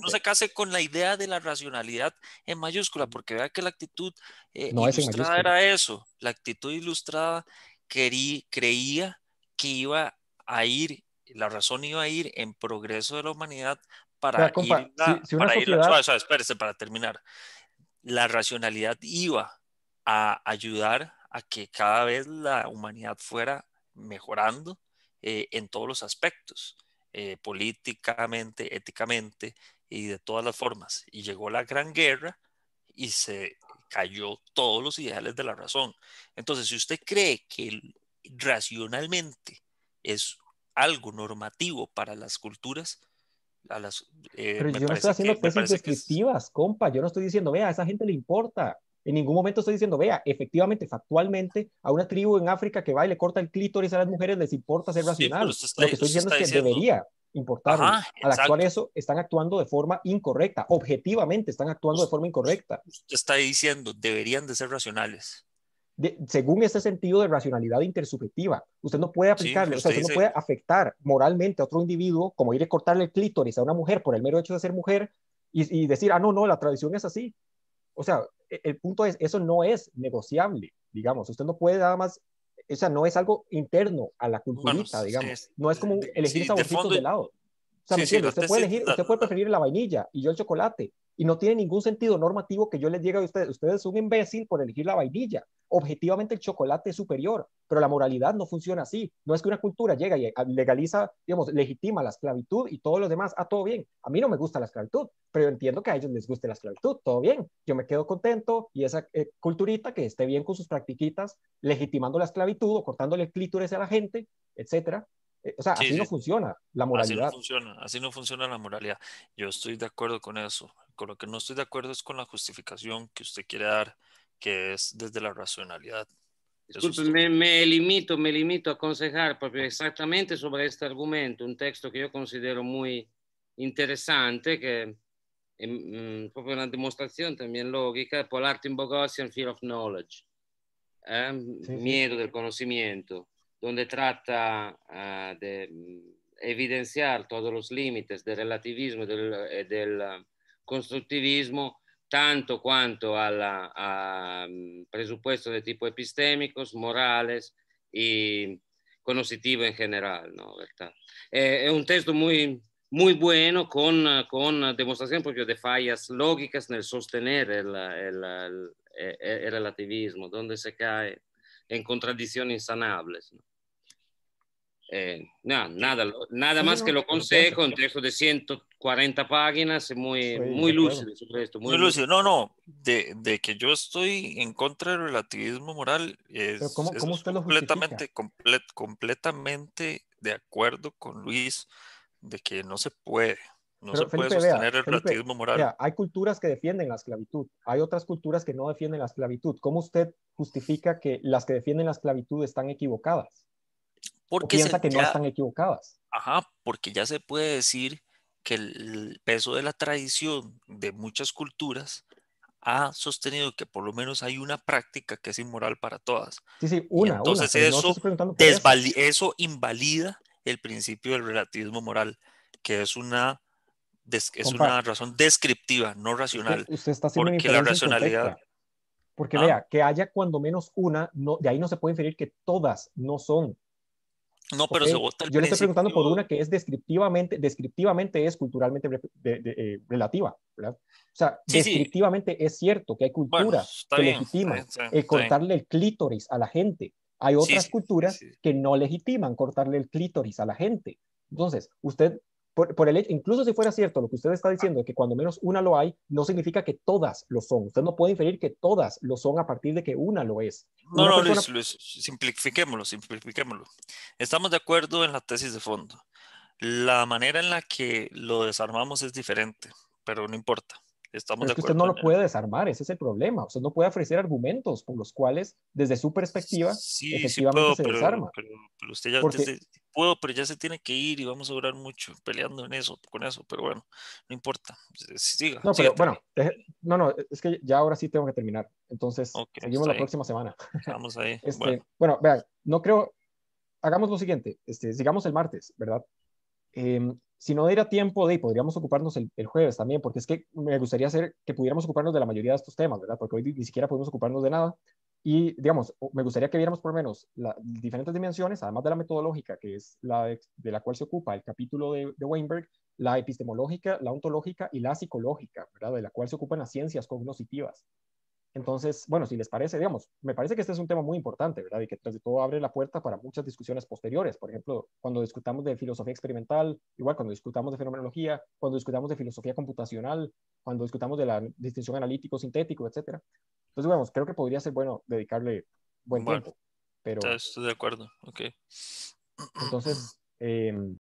no se case con la idea de la racionalidad en mayúscula, mm. porque vea que la actitud eh, ilustrada era eso, la actitud ilustrada creía que iba a ir, la razón iba a ir en progreso de la humanidad para, ir, espérese, para terminar, la racionalidad iba a ayudar a que cada vez la humanidad fuera mejorando eh, en todos los aspectos, eh, políticamente, éticamente y de todas las formas. Y llegó la Gran Guerra y se cayó todos los ideales de la razón. Entonces, si usted cree que racionalmente es algo normativo para las culturas, a las... Eh, Pero yo no estoy haciendo cosas tesis descriptivas, compa, yo no estoy diciendo, vea, a esa gente le importa. En ningún momento estoy diciendo, vea, efectivamente, factualmente, a una tribu en África que va y le corta el clítoris a las mujeres les importa ser racional. Lo que estoy diciendo es que debería importar. Al actuar eso, están actuando de forma incorrecta. Objetivamente, están actuando de forma incorrecta. Usted está diciendo, deberían de ser racionales. según ese sentido de racionalidad intersubjetiva. Usted no puede aplicarle, o sea, usted no puede afectar moralmente a otro individuo, como ir a cortarle el clítoris a una mujer por el mero hecho de ser mujer y, y, decir, ah, no, no, la tradición es así. O sea, e, el punto es, eso no es negociable, digamos, usted no puede nada más, o sea, no es algo interno a la cultura digamos, no es como elegir sí, de, helado. O sea, usted, puede elegir, usted puede preferir la vainilla y yo el chocolate, y no tiene ningún sentido normativo que yo les diga a ustedes, ustedes son un imbécil por elegir la vainilla. Objetivamente el chocolate es superior, pero la moralidad no funciona así. No es que una cultura llega y eh, legaliza, digamos, legitima la esclavitud y todos los demás, ah, todo bien. A mí no me gusta la esclavitud, pero yo entiendo que a ellos les guste la esclavitud, todo bien. Yo me quedo contento y esa eh, culturita que esté bien con sus practiquitas, legitimando la esclavitud o cortándole clítores a la gente, etcétera, eh, o sea, así no funciona la moralidad. Así no funciona, así no funciona la moralidad. Yo estoy de acuerdo con eso. Con lo que no estoy de acuerdo es con la justificación que usted quiere dar, que es desde la racionalidad. me, limito, me limito a aconsejar porque exactamente sobre este argumento, un texto que yo considero muy interesante, que es mm, una demostración también lógica, Paul Artin Fear of Knowledge, ¿eh? miedo del conocimiento donde trata ah, de mm, evidenciar todos los límites del relativismo y del, eh, ah, constructivismo, tanto cuanto al a mm, presupuesto de tipo epistémicos, morales y conocitivo en general. ¿no? Eh, es un texto muy, muy bueno con, ah, con demostración propio de fallas lógicas en el sostener el relativismo, donde se cae en contradicciones sanables. ¿no? Eh, nada, nada más que lo consejo, un texto de 140 páginas, muy, muy lúcido sobre esto. Muy, no, no, de, de, que yo estoy en contra del relativismo moral, es, completamente, completamente de acuerdo con Luis de que no se puede. No se puede sostener el relativismo moral. hay culturas que defienden la esclavitud, hay otras culturas que no defienden la esclavitud. ¿Cómo usted justifica que las que defienden la esclavitud están equivocadas? Porque piensa que no están equivocadas. Ajá, porque ya se puede decir que el peso de la tradición de muchas culturas ha sostenido que por lo menos hay una práctica que es inmoral para todas. Sí, sí, una. entonces eso invalida el principio del relativismo moral, que es una es una razón descriptiva, no racional. Usted, porque la racionalidad. Porque ¿Ah? vea, que haya cuando menos una, no, de ahí no se puede inferir que todas no son. No, pero se vota el Yo le estoy preguntando por una que es descriptivamente, descriptivamente es culturalmente eh, relativa, ¿verdad? O sea, descriptivamente es cierto que hay culturas que legitiman el cortarle el clítoris a la gente. Hay otras culturas que no legitiman cortarle el clítoris a la gente. Entonces, usted por, el hecho, incluso si fuera cierto lo que usted está ah. diciendo, que cuando menos una lo hay, no significa que todas lo son. Usted no puede inferir que todas lo son a partir de que una lo es. No, no, Luis, simplifiquémoslo, simplifiquémoslo. Estamos de acuerdo en la tesis de fondo. La manera en la que lo desarmamos es diferente, pero no importa es que usted no lo puede desarmar, ese es el problema. Usted sea, no puede ofrecer argumentos por los cuales, desde su perspectiva, efectivamente puedo, se pero, desarma. Pero, usted ya puedo, pero ya se tiene que ir y vamos a durar mucho peleando en eso, con eso. Pero bueno, no importa. Siga. No, pero bueno, eh, no, no, es que ya ahora sí tengo que terminar. Entonces, seguimos la próxima semana. Vamos ahí. Este, bueno. bueno, vean, no creo. Hagamos lo siguiente, este, sigamos el martes, ¿verdad? Eh, si no diera tiempo, de, podríamos ocuparnos el, jueves también, porque es que me gustaría hacer que pudiéramos ocuparnos de la mayoría de estos temas, ¿verdad? Porque hoy ni siquiera podemos ocuparnos de nada. Y, digamos, me gustaría que viéramos por lo menos las diferentes dimensiones, además de la metodológica, que es la de, la cual se ocupa el capítulo de, Weinberg, la epistemológica, la ontológica y la psicológica, ¿verdad? De la cual se ocupan las ciencias cognitivas. Entonces, bueno, si les parece, digamos, me parece que este es un tema muy importante, ¿verdad? Y que tras de todo abre la puerta para muchas discusiones posteriores. Por ejemplo, cuando discutamos de filosofía experimental, igual cuando discutamos de fenomenología, cuando discutamos de filosofía computacional, cuando discutamos de la distinción analítico-sintético, etcétera. Entonces, vamos, creo que podría ser bueno dedicarle buen tiempo. Pero... Estoy de acuerdo, ok. Entonces, em,